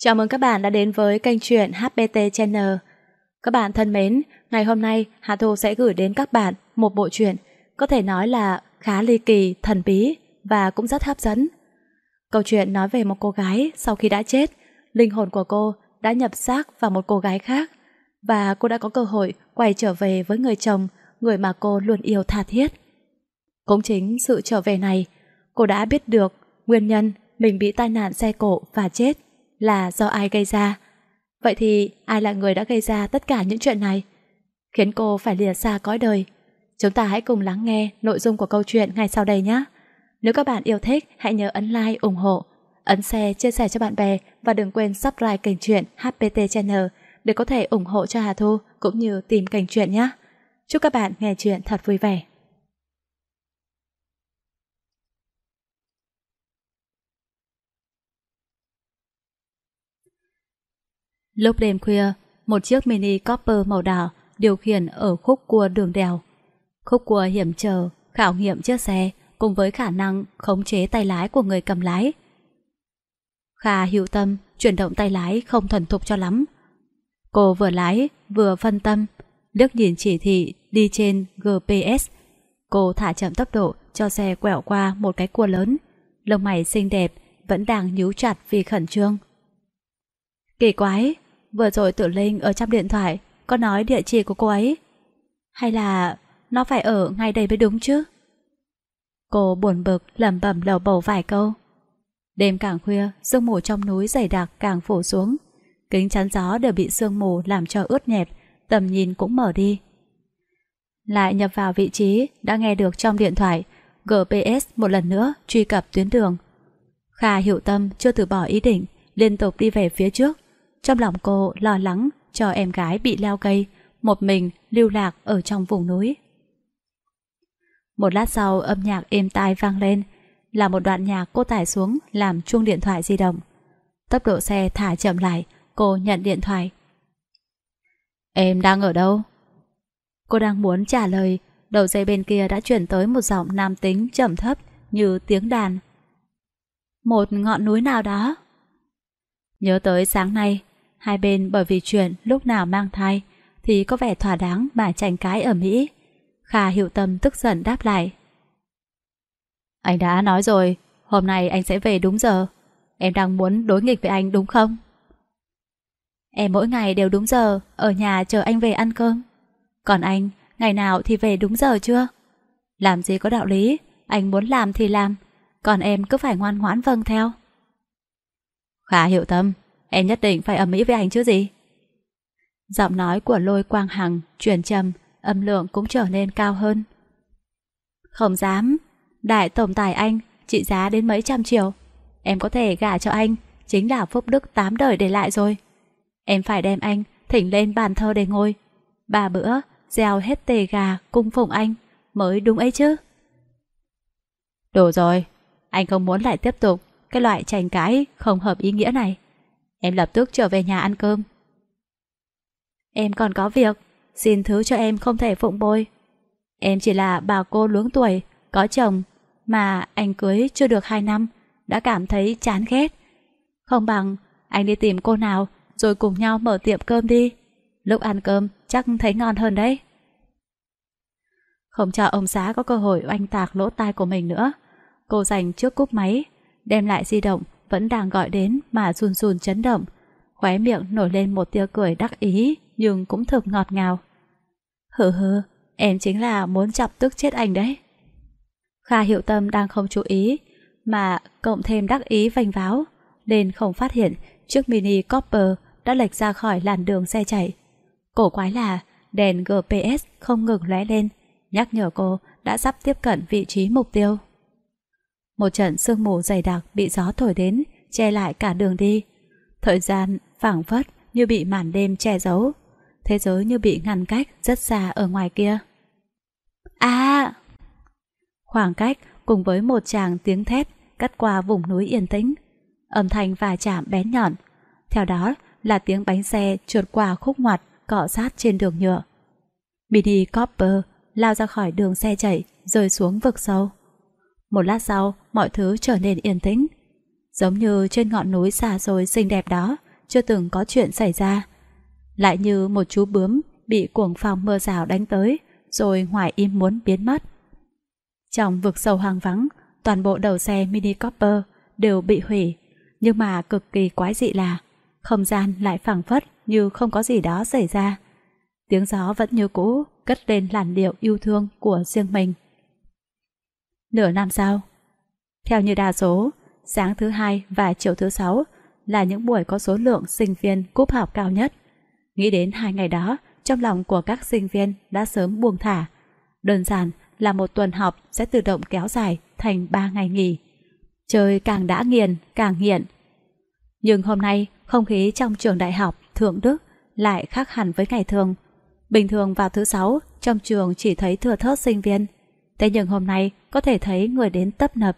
Chào mừng các bạn đã đến với kênh truyện HPT Channel. Các bạn thân mến, ngày hôm nay Hà Thu sẽ gửi đến các bạn một bộ truyện có thể nói là khá ly kỳ, thần bí và cũng rất hấp dẫn. Câu chuyện nói về một cô gái sau khi đã chết, linh hồn của cô đã nhập xác vào một cô gái khác và cô đã có cơ hội quay trở về với người chồng, người mà cô luôn yêu tha thiết. Cũng chính sự trở về này, cô đã biết được nguyên nhân mình bị tai nạn xe cộ và chết là do ai gây ra. Vậy thì ai là người đã gây ra tất cả những chuyện này? Khiến cô phải lìa xa cõi đời. Chúng ta hãy cùng lắng nghe nội dung của câu chuyện ngay sau đây nhé. Nếu các bạn yêu thích, hãy nhớ ấn like, ủng hộ, ấn share, chia sẻ cho bạn bè và đừng quên subscribe kênh truyện HPT Channel để có thể ủng hộ cho Hà Thu cũng như tìm kênh truyện nhé. Chúc các bạn nghe chuyện thật vui vẻ. Lúc đêm khuya, một chiếc mini copper màu đỏ điều khiển ở khúc cua đường đèo. Khúc cua hiểm trở, khảo nghiệm chiếc xe cùng với khả năng khống chế tay lái của người cầm lái. Kha hữu tâm chuyển động tay lái không thuần thục cho lắm. Cô vừa lái vừa phân tâm, liếc nhìn chỉ thị đi trên GPS. Cô thả chậm tốc độ cho xe quẹo qua một cái cua lớn, lông mày xinh đẹp vẫn đang nhíu chặt vì khẩn trương. Kỳ quái, Vừa rồi Tử Linh ở trong điện thoại có nói địa chỉ của cô ấy. Hay là nó phải ở ngay đây mới đúng chứ? Cô buồn bực lẩm bẩm lầu bầu vài câu. Đêm càng khuya, sương mù trong núi dày đặc càng phủ xuống. Kính chắn gió đều bị sương mù làm cho ướt nhẹp, tầm nhìn cũng mở đi. Lại nhập vào vị trí đã nghe được trong điện thoại, GPS một lần nữa truy cập tuyến đường. Kha hiểu tâm chưa từ bỏ ý định, liên tục đi về phía trước, trong lòng cô lo lắng cho em gái bị leo cây, một mình lưu lạc ở trong vùng núi. Một lát sau âm nhạc êm tai vang lên, là một đoạn nhạc cô tải xuống làm chuông điện thoại di động. Tốc độ xe thả chậm lại, cô nhận điện thoại. Em đang ở đâu? Cô đang muốn trả lời, đầu dây bên kia đã chuyển tới một giọng nam tính trầm thấp như tiếng đàn. Một ngọn núi nào đó. Nhớ tới sáng nay, Hai bên bởi vì chuyện lúc nào mang thai thì có vẻ thỏa đáng mà tranh cãi ở Mỹ. Kha Hiệu Tâm tức giận đáp lại. Anh đã nói rồi, hôm nay anh sẽ về đúng giờ. Em đang muốn đối nghịch với anh đúng không? Em mỗi ngày đều đúng giờ, ở nhà chờ anh về ăn cơm. Còn anh, ngày nào thì về đúng giờ chưa? Làm gì có đạo lý, anh muốn làm thì làm, còn em cứ phải ngoan ngoãn vâng theo. Khá hiệu tâm, Em nhất định phải ầm mỹ với anh chứ gì Giọng nói của lôi quang hằng Chuyển trầm Âm lượng cũng trở nên cao hơn Không dám Đại tổng tài anh Trị giá đến mấy trăm triệu Em có thể gả cho anh Chính là phúc đức tám đời để lại rồi Em phải đem anh Thỉnh lên bàn thờ để ngồi Ba bữa Gieo hết tề gà cung phụng anh Mới đúng ấy chứ Đủ rồi Anh không muốn lại tiếp tục Cái loại tranh cãi không hợp ý nghĩa này Em lập tức trở về nhà ăn cơm. Em còn có việc, xin thứ cho em không thể phụng bồi. Em chỉ là bà cô luống tuổi, có chồng, mà anh cưới chưa được 2 năm, đã cảm thấy chán ghét. Không bằng, anh đi tìm cô nào, rồi cùng nhau mở tiệm cơm đi. Lúc ăn cơm, chắc thấy ngon hơn đấy. Không cho ông xã có cơ hội oanh tạc lỗ tai của mình nữa. Cô giành trước cúp máy, đem lại di động vẫn đang gọi đến mà run run chấn động. Khóe miệng nổi lên một tia cười đắc ý nhưng cũng thực ngọt ngào. Hừ hừ, em chính là muốn chọc tức chết anh đấy. Kha Hiệu Tâm đang không chú ý mà cộng thêm đắc ý vành váo nên không phát hiện chiếc mini copper đã lệch ra khỏi làn đường xe chạy. Cổ quái là đèn GPS không ngừng lóe lên, nhắc nhở cô đã sắp tiếp cận vị trí mục tiêu. Một trận sương mù dày đặc bị gió thổi đến, che lại cả đường đi. Thời gian phảng phất như bị màn đêm che giấu. Thế giới như bị ngăn cách rất xa ở ngoài kia. À! Khoảng cách cùng với một chàng tiếng thét cắt qua vùng núi yên tĩnh. Âm thanh và chạm bén nhọn. Theo đó là tiếng bánh xe trượt qua khúc ngoặt cọ sát trên đường nhựa. Mini Copper lao ra khỏi đường xe chạy, rơi xuống vực sâu. Một lát sau, mọi thứ trở nên yên tĩnh. Giống như trên ngọn núi xa xôi xinh đẹp đó, chưa từng có chuyện xảy ra. Lại như một chú bướm bị cuồng phong mưa rào đánh tới, rồi ngoài im muốn biến mất. Trong vực sâu hoang vắng, toàn bộ đầu xe Mini Cooper đều bị hủy, nhưng mà cực kỳ quái dị là không gian lại phẳng phất như không có gì đó xảy ra. Tiếng gió vẫn như cũ, cất lên làn điệu yêu thương của riêng mình. Nửa năm sau, theo như đa số, sáng thứ hai và chiều thứ sáu là những buổi có số lượng sinh viên cúp học cao nhất. Nghĩ đến hai ngày đó, trong lòng của các sinh viên đã sớm buông thả. Đơn giản là một tuần học sẽ tự động kéo dài thành ba ngày nghỉ. trời càng đã nghiền, càng nghiện. Nhưng hôm nay, không khí trong trường đại học Thượng Đức lại khác hẳn với ngày thường. Bình thường vào thứ sáu, trong trường chỉ thấy thừa thớt sinh viên. Thế nhưng hôm nay có thể thấy người đến tấp nập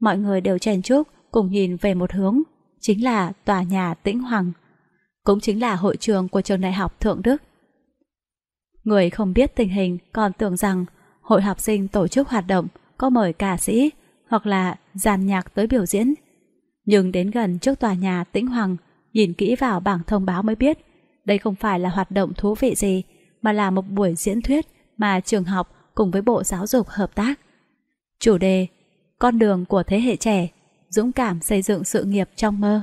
mọi người đều chen chúc cùng nhìn về một hướng, chính là tòa nhà Tĩnh Hoàng, cũng chính là hội trường của trường đại học Thượng Đức. Người không biết tình hình còn tưởng rằng hội học sinh tổ chức hoạt động có mời ca sĩ hoặc là dàn nhạc tới biểu diễn. Nhưng đến gần trước tòa nhà Tĩnh Hoàng, nhìn kỹ vào bảng thông báo mới biết đây không phải là hoạt động thú vị gì mà là một buổi diễn thuyết mà trường học cùng với Bộ Giáo dục hợp tác. Chủ đề con đường của thế hệ trẻ, dũng cảm xây dựng sự nghiệp trong mơ.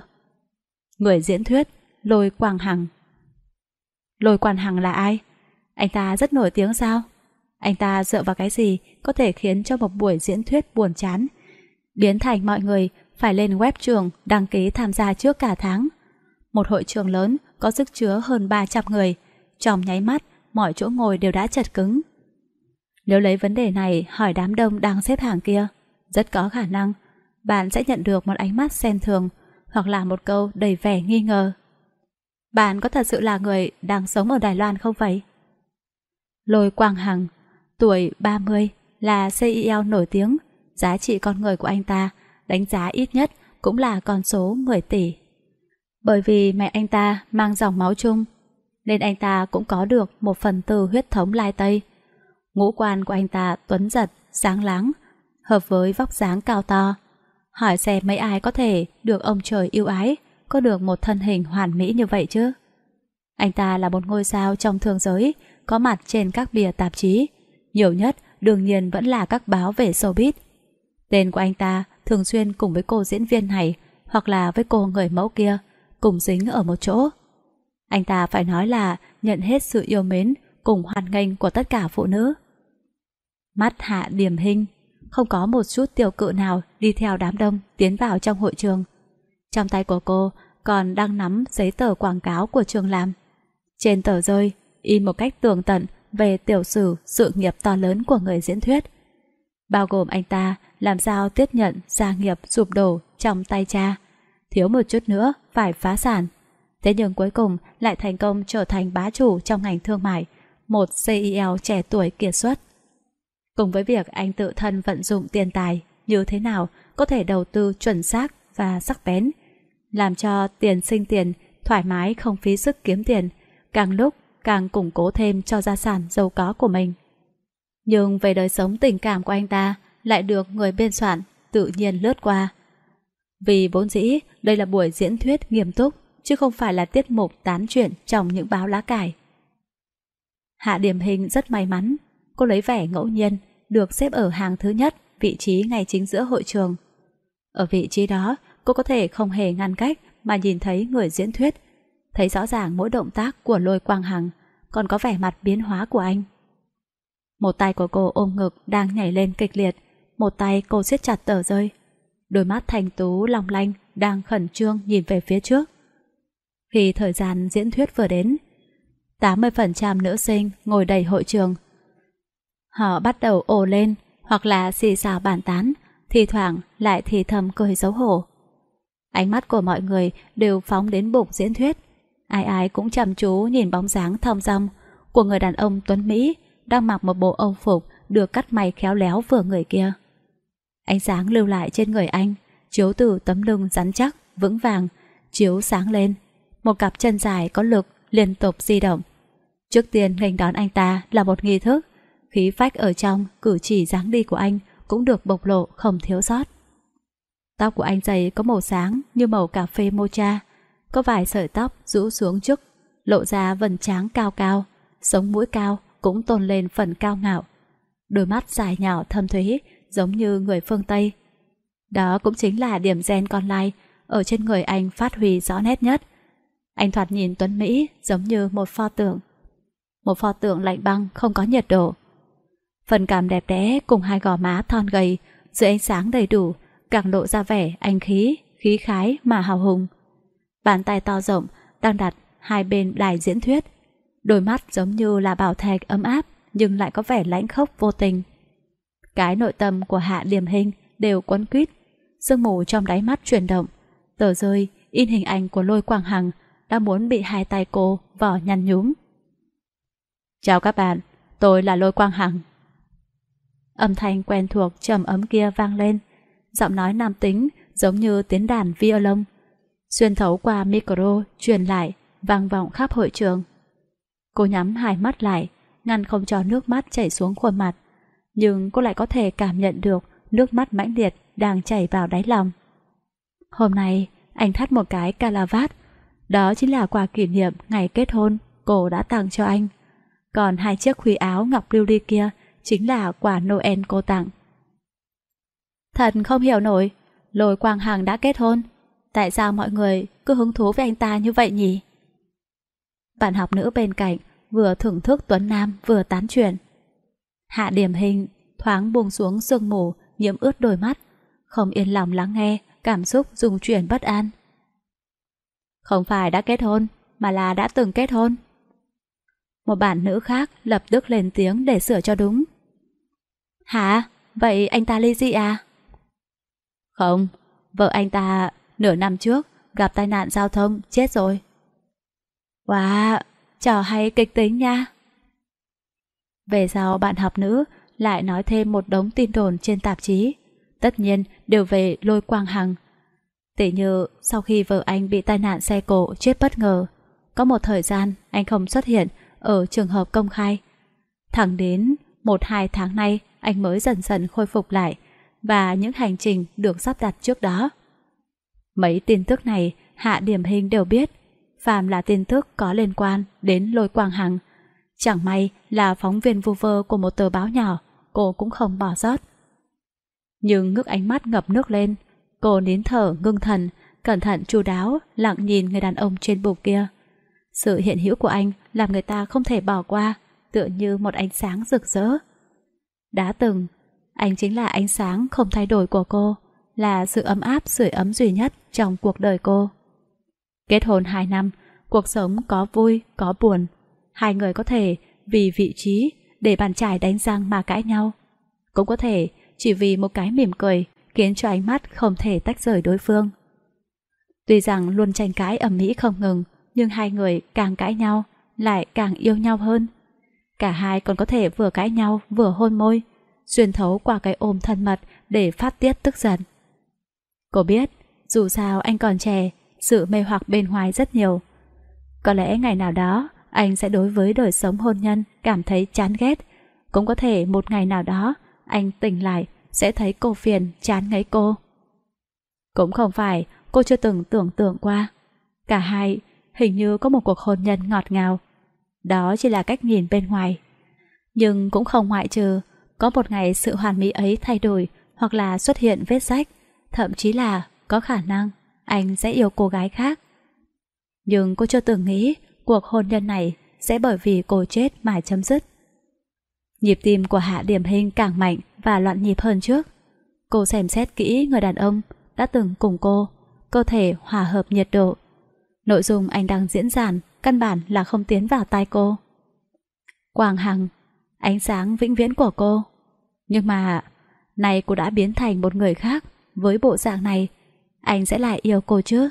Người diễn thuyết Lôi Quang Hằng Lôi Quang Hằng là ai? Anh ta rất nổi tiếng sao? Anh ta dựa vào cái gì có thể khiến cho một buổi diễn thuyết buồn chán, biến thành mọi người phải lên web trường đăng ký tham gia trước cả tháng. Một hội trường lớn có sức chứa hơn 300 người, trong nháy mắt mọi chỗ ngồi đều đã chật cứng. Nếu lấy vấn đề này hỏi đám đông đang xếp hàng kia, rất có khả năng bạn sẽ nhận được một ánh mắt xem thường hoặc là một câu đầy vẻ nghi ngờ. Bạn có thật sự là người đang sống ở Đài Loan không vậy? Lôi Quang Hằng, tuổi 30, là CEO nổi tiếng, giá trị con người của anh ta đánh giá ít nhất cũng là con số 10 tỷ. Bởi vì mẹ anh ta mang dòng máu chung, nên anh ta cũng có được một phần từ huyết thống lai Tây. Ngũ quan của anh ta tuấn giật, sáng láng, hợp với vóc dáng cao to. Hỏi xem mấy ai có thể được ông trời yêu ái, có được một thân hình hoàn mỹ như vậy chứ? Anh ta là một ngôi sao trong thương giới, có mặt trên các bìa tạp chí. Nhiều nhất đương nhiên vẫn là các báo về showbiz. Tên của anh ta thường xuyên cùng với cô diễn viên này hoặc là với cô người mẫu kia cùng dính ở một chỗ. Anh ta phải nói là nhận hết sự yêu mến cùng hoan nghênh của tất cả phụ nữ. Mắt hạ điểm hình không có một chút tiêu cự nào đi theo đám đông tiến vào trong hội trường. Trong tay của cô còn đang nắm giấy tờ quảng cáo của trường làm. Trên tờ rơi, in một cách tường tận về tiểu sử sự nghiệp to lớn của người diễn thuyết. Bao gồm anh ta làm sao tiếp nhận gia nghiệp sụp đổ trong tay cha. Thiếu một chút nữa phải phá sản. Thế nhưng cuối cùng lại thành công trở thành bá chủ trong ngành thương mại, một CEO trẻ tuổi kiệt xuất. Cùng với việc anh tự thân vận dụng tiền tài như thế nào có thể đầu tư chuẩn xác và sắc bén, làm cho tiền sinh tiền, thoải mái không phí sức kiếm tiền, càng lúc càng củng cố thêm cho gia sản giàu có của mình. Nhưng về đời sống tình cảm của anh ta lại được người biên soạn tự nhiên lướt qua. Vì vốn dĩ đây là buổi diễn thuyết nghiêm túc chứ không phải là tiết mục tán chuyện trong những báo lá cải. Hạ Điểm Hình rất may mắn cô lấy vẻ ngẫu nhiên, được xếp ở hàng thứ nhất, vị trí ngay chính giữa hội trường. Ở vị trí đó, cô có thể không hề ngăn cách mà nhìn thấy người diễn thuyết, thấy rõ ràng mỗi động tác của lôi quang hằng, còn có vẻ mặt biến hóa của anh. Một tay của cô ôm ngực đang nhảy lên kịch liệt, một tay cô siết chặt tờ rơi. Đôi mắt thành tú long lanh đang khẩn trương nhìn về phía trước. Khi thời gian diễn thuyết vừa đến, 80% nữ sinh ngồi đầy hội trường Họ bắt đầu ồ lên, hoặc là xì xào bàn tán, thì thoảng lại thì thầm cười xấu hổ. Ánh mắt của mọi người đều phóng đến bụng diễn thuyết. Ai ai cũng chăm chú nhìn bóng dáng thong dong của người đàn ông Tuấn Mỹ đang mặc một bộ âu phục được cắt may khéo léo vừa người kia. Ánh sáng lưu lại trên người anh, chiếu từ tấm lưng rắn chắc, vững vàng, chiếu sáng lên. Một cặp chân dài có lực liên tục di động. Trước tiên nghênh đón anh ta là một nghi thức khí phách ở trong, cử chỉ dáng đi của anh cũng được bộc lộ không thiếu sót. Tóc của anh dày có màu sáng như màu cà phê mocha, có vài sợi tóc rũ xuống trước, lộ ra vần tráng cao cao, sống mũi cao cũng tôn lên phần cao ngạo. Đôi mắt dài nhỏ thâm thúy giống như người phương Tây. Đó cũng chính là điểm gen con lai ở trên người anh phát huy rõ nét nhất. Anh thoạt nhìn Tuấn Mỹ giống như một pho tượng. Một pho tượng lạnh băng không có nhiệt độ, Phần cảm đẹp đẽ cùng hai gò má thon gầy, dưới ánh sáng đầy đủ, càng lộ ra vẻ anh khí, khí khái mà hào hùng. Bàn tay to rộng đang đặt hai bên đài diễn thuyết, đôi mắt giống như là bảo thạch ấm áp nhưng lại có vẻ lãnh khốc vô tình. Cái nội tâm của Hạ điểm Hình đều quấn quýt, sương mù trong đáy mắt chuyển động, tờ rơi in hình ảnh của Lôi Quang Hằng đang muốn bị hai tay cô vỏ nhăn nhúm. Chào các bạn, tôi là Lôi Quang Hằng. Âm thanh quen thuộc trầm ấm kia vang lên, giọng nói nam tính giống như tiếng đàn violon. Xuyên thấu qua micro truyền lại, vang vọng khắp hội trường. Cô nhắm hai mắt lại, ngăn không cho nước mắt chảy xuống khuôn mặt, nhưng cô lại có thể cảm nhận được nước mắt mãnh liệt đang chảy vào đáy lòng. Hôm nay, anh thắt một cái calavat, đó chính là quà kỷ niệm ngày kết hôn cô đã tặng cho anh. Còn hai chiếc khuy áo ngọc lưu ly kia chính là quả Noel cô tặng. Thật không hiểu nổi, Lôi Quang Hằng đã kết hôn, tại sao mọi người cứ hứng thú với anh ta như vậy nhỉ? Bạn học nữ bên cạnh vừa thưởng thức Tuấn Nam vừa tán chuyện. Hạ điểm hình, thoáng buông xuống sương mù, nhiễm ướt đôi mắt, không yên lòng lắng nghe, cảm xúc dùng chuyển bất an. Không phải đã kết hôn, mà là đã từng kết hôn. Một bạn nữ khác lập tức lên tiếng để sửa cho đúng. Hả? Vậy anh ta ly dị à? Không, vợ anh ta nửa năm trước gặp tai nạn giao thông chết rồi. Wow, trò hay kịch tính nha. Về sau bạn học nữ lại nói thêm một đống tin đồn trên tạp chí, tất nhiên đều về lôi quang hằng. tỷ như sau khi vợ anh bị tai nạn xe cộ chết bất ngờ, có một thời gian anh không xuất hiện ở trường hợp công khai. Thẳng đến một hai tháng nay anh mới dần dần khôi phục lại và những hành trình được sắp đặt trước đó. Mấy tin tức này Hạ Điểm Hình đều biết, phàm là tin tức có liên quan đến Lôi Quang Hằng. Chẳng may là phóng viên vu vơ của một tờ báo nhỏ, cô cũng không bỏ sót. Nhưng ngước ánh mắt ngập nước lên, cô nín thở ngưng thần, cẩn thận chu đáo lặng nhìn người đàn ông trên bục kia. Sự hiện hữu của anh làm người ta không thể bỏ qua, tựa như một ánh sáng rực rỡ. Đã từng, anh chính là ánh sáng không thay đổi của cô, là sự ấm áp sưởi ấm duy nhất trong cuộc đời cô. Kết hôn hai năm, cuộc sống có vui, có buồn. Hai người có thể vì vị trí để bàn trải đánh răng mà cãi nhau. Cũng có thể chỉ vì một cái mỉm cười khiến cho ánh mắt không thể tách rời đối phương. Tuy rằng luôn tranh cãi ầm ĩ không ngừng, nhưng hai người càng cãi nhau lại càng yêu nhau hơn, Cả hai còn có thể vừa cãi nhau vừa hôn môi, xuyên thấu qua cái ôm thân mật để phát tiết tức giận. Cô biết, dù sao anh còn trẻ, sự mê hoặc bên ngoài rất nhiều. Có lẽ ngày nào đó, anh sẽ đối với đời sống hôn nhân cảm thấy chán ghét. Cũng có thể một ngày nào đó, anh tỉnh lại sẽ thấy cô phiền, chán ngấy cô. Cũng không phải, cô chưa từng tưởng tượng qua. Cả hai hình như có một cuộc hôn nhân ngọt ngào, đó chỉ là cách nhìn bên ngoài. Nhưng cũng không ngoại trừ, có một ngày sự hoàn mỹ ấy thay đổi hoặc là xuất hiện vết rách, thậm chí là có khả năng anh sẽ yêu cô gái khác. Nhưng cô chưa từng nghĩ cuộc hôn nhân này sẽ bởi vì cô chết mà chấm dứt. Nhịp tim của Hạ Điểm Hình càng mạnh và loạn nhịp hơn trước. Cô xem xét kỹ người đàn ông đã từng cùng cô, cơ thể hòa hợp nhiệt độ. Nội dung anh đang diễn giản căn bản là không tiến vào tay cô. Quang Hằng, ánh sáng vĩnh viễn của cô. Nhưng mà, nay cô đã biến thành một người khác với bộ dạng này, anh sẽ lại yêu cô chứ?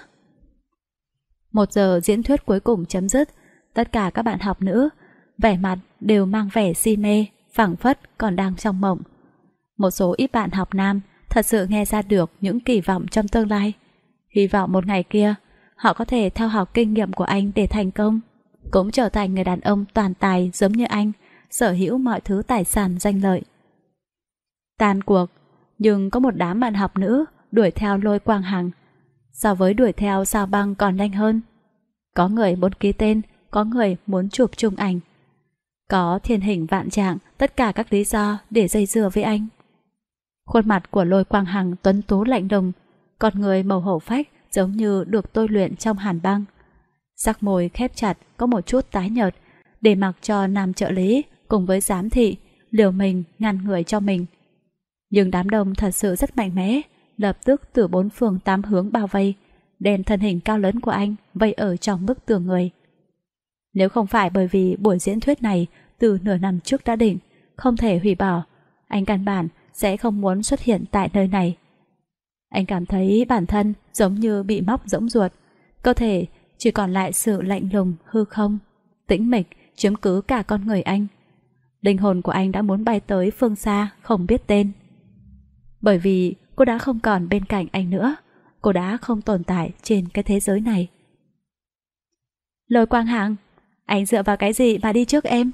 Một giờ diễn thuyết cuối cùng chấm dứt, tất cả các bạn học nữ, vẻ mặt đều mang vẻ si mê, phẳng phất còn đang trong mộng. Một số ít bạn học nam thật sự nghe ra được những kỳ vọng trong tương lai. Hy vọng một ngày kia họ có thể theo học kinh nghiệm của anh để thành công, cũng trở thành người đàn ông toàn tài giống như anh, sở hữu mọi thứ tài sản danh lợi. Tan cuộc, nhưng có một đám bạn học nữ đuổi theo lôi quang hằng, so với đuổi theo sao băng còn nhanh hơn. Có người muốn ký tên, có người muốn chụp chung ảnh. Có thiên hình vạn trạng, tất cả các lý do để dây dưa với anh. Khuôn mặt của lôi quang hằng tuấn tú lạnh đồng, con người màu hổ phách, giống như được tôi luyện trong hàn băng. Sắc môi khép chặt, có một chút tái nhợt, để mặc cho nam trợ lý cùng với giám thị liều mình ngăn người cho mình. Nhưng đám đông thật sự rất mạnh mẽ, lập tức từ bốn phương tám hướng bao vây, đem thân hình cao lớn của anh vây ở trong bức tường người. Nếu không phải bởi vì buổi diễn thuyết này từ nửa năm trước đã định, không thể hủy bỏ, anh căn bản sẽ không muốn xuất hiện tại nơi này. Anh cảm thấy bản thân giống như bị móc rỗng ruột. Cơ thể chỉ còn lại sự lạnh lùng, hư không, tĩnh mịch, chiếm cứ cả con người anh. Linh hồn của anh đã muốn bay tới phương xa, không biết tên. Bởi vì cô đã không còn bên cạnh anh nữa, cô đã không tồn tại trên cái thế giới này. Lôi quang hạng, anh dựa vào cái gì mà đi trước em?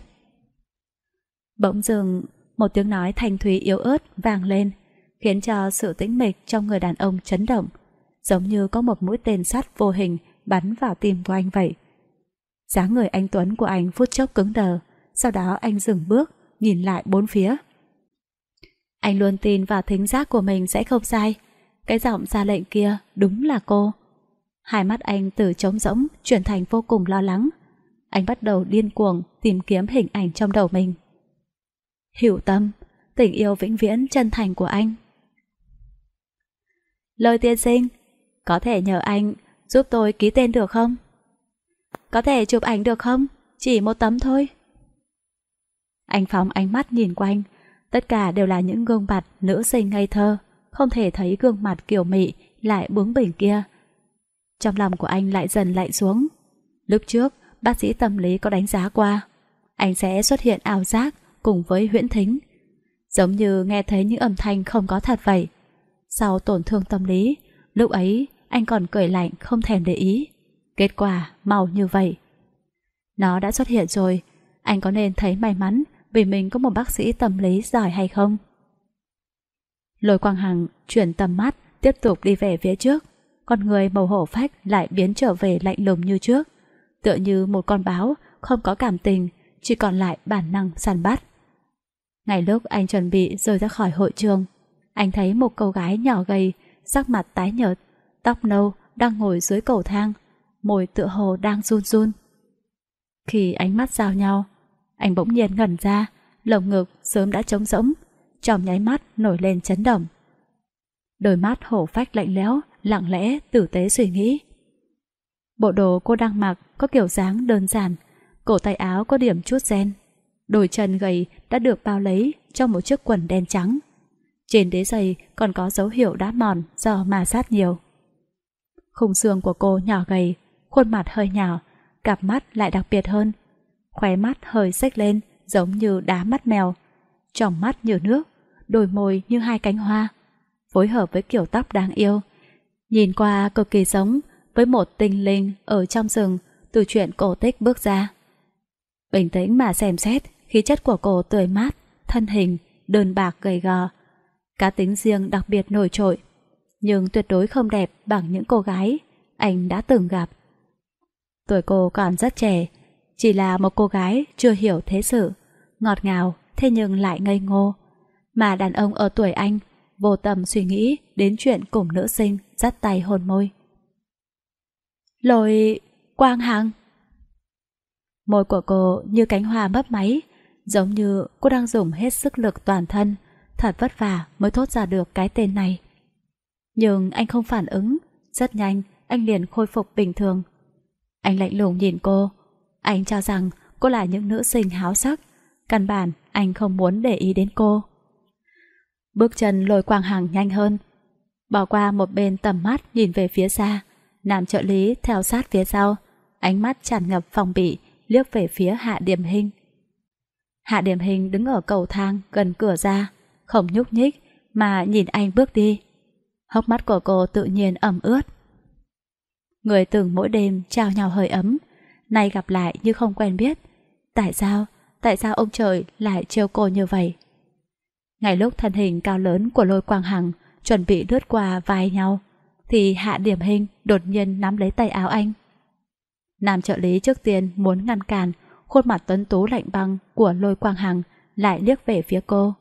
Bỗng dừng, một tiếng nói thanh thúy yếu ớt vang lên, khiến cho sự tĩnh mịch trong người đàn ông chấn động, giống như có một mũi tên sắt vô hình bắn vào tim của anh vậy. dáng người anh Tuấn của anh phút chốc cứng đờ, sau đó anh dừng bước, nhìn lại bốn phía. Anh luôn tin vào thính giác của mình sẽ không sai. Cái giọng ra lệnh kia đúng là cô. Hai mắt anh từ trống rỗng chuyển thành vô cùng lo lắng. Anh bắt đầu điên cuồng tìm kiếm hình ảnh trong đầu mình. Hiểu tâm, tình yêu vĩnh viễn chân thành của anh Lôi tiên sinh, có thể nhờ anh giúp tôi ký tên được không? Có thể chụp ảnh được không? Chỉ một tấm thôi. Anh phóng ánh mắt nhìn quanh, tất cả đều là những gương mặt nữ sinh ngây thơ, không thể thấy gương mặt kiểu mị lại bướng bỉnh kia. Trong lòng của anh lại dần lại xuống. Lúc trước, bác sĩ tâm lý có đánh giá qua, anh sẽ xuất hiện ảo giác cùng với huyễn thính. Giống như nghe thấy những âm thanh không có thật vậy sau tổn thương tâm lý. Lúc ấy, anh còn cười lạnh không thèm để ý. Kết quả mau như vậy. Nó đã xuất hiện rồi, anh có nên thấy may mắn vì mình có một bác sĩ tâm lý giỏi hay không? Lôi Quang Hằng chuyển tầm mắt, tiếp tục đi về phía trước. Con người màu hổ phách lại biến trở về lạnh lùng như trước. Tựa như một con báo, không có cảm tình, chỉ còn lại bản năng săn bắt. Ngày lúc anh chuẩn bị rời ra khỏi hội trường, anh thấy một cô gái nhỏ gầy, sắc mặt tái nhợt, tóc nâu đang ngồi dưới cầu thang, môi tựa hồ đang run run. Khi ánh mắt giao nhau, anh bỗng nhiên ngẩn ra, lồng ngực sớm đã trống rỗng, trong nháy mắt nổi lên chấn động. Đôi mắt hổ phách lạnh lẽo, lặng lẽ tử tế suy nghĩ. Bộ đồ cô đang mặc có kiểu dáng đơn giản, cổ tay áo có điểm chút ren, đôi chân gầy đã được bao lấy trong một chiếc quần đen trắng. Trên đế giày còn có dấu hiệu đã mòn do ma sát nhiều. Khung xương của cô nhỏ gầy, khuôn mặt hơi nhỏ, cặp mắt lại đặc biệt hơn. Khóe mắt hơi xếch lên giống như đá mắt mèo, tròng mắt như nước, đôi môi như hai cánh hoa, phối hợp với kiểu tóc đáng yêu. Nhìn qua cực kỳ giống với một tinh linh ở trong rừng từ chuyện cổ tích bước ra. Bình tĩnh mà xem xét, khí chất của cô tươi mát, thân hình, đơn bạc gầy gò, cá tính riêng đặc biệt nổi trội, nhưng tuyệt đối không đẹp bằng những cô gái anh đã từng gặp. Tuổi cô còn rất trẻ, chỉ là một cô gái chưa hiểu thế sự, ngọt ngào thế nhưng lại ngây ngô, mà đàn ông ở tuổi anh vô tâm suy nghĩ đến chuyện cùng nữ sinh dắt tay hôn môi. Lôi... Quang Hằng Môi của cô như cánh hoa mấp máy, giống như cô đang dùng hết sức lực toàn thân thật vất vả mới thốt ra được cái tên này. Nhưng anh không phản ứng, rất nhanh anh liền khôi phục bình thường. Anh lạnh lùng nhìn cô, anh cho rằng cô là những nữ sinh háo sắc, căn bản anh không muốn để ý đến cô. Bước chân lôi Quang Hằng nhanh hơn, bỏ qua một bên tầm mắt nhìn về phía xa, nam trợ lý theo sát phía sau, ánh mắt tràn ngập phòng bị liếc về phía Hạ Điểm Hình. Hạ Điểm Hình đứng ở cầu thang gần cửa ra, không nhúc nhích mà nhìn anh bước đi. Hốc mắt của cô tự nhiên ẩm ướt. Người từng mỗi đêm trao nhau hơi ấm, nay gặp lại như không quen biết. Tại sao, tại sao ông trời lại trêu cô như vậy? Ngay lúc thân hình cao lớn của lôi quang hằng chuẩn bị lướt qua vai nhau, thì hạ điểm hình đột nhiên nắm lấy tay áo anh. Nam trợ lý trước tiên muốn ngăn cản, khuôn mặt tuấn tú lạnh băng của lôi quang hằng lại liếc về phía cô.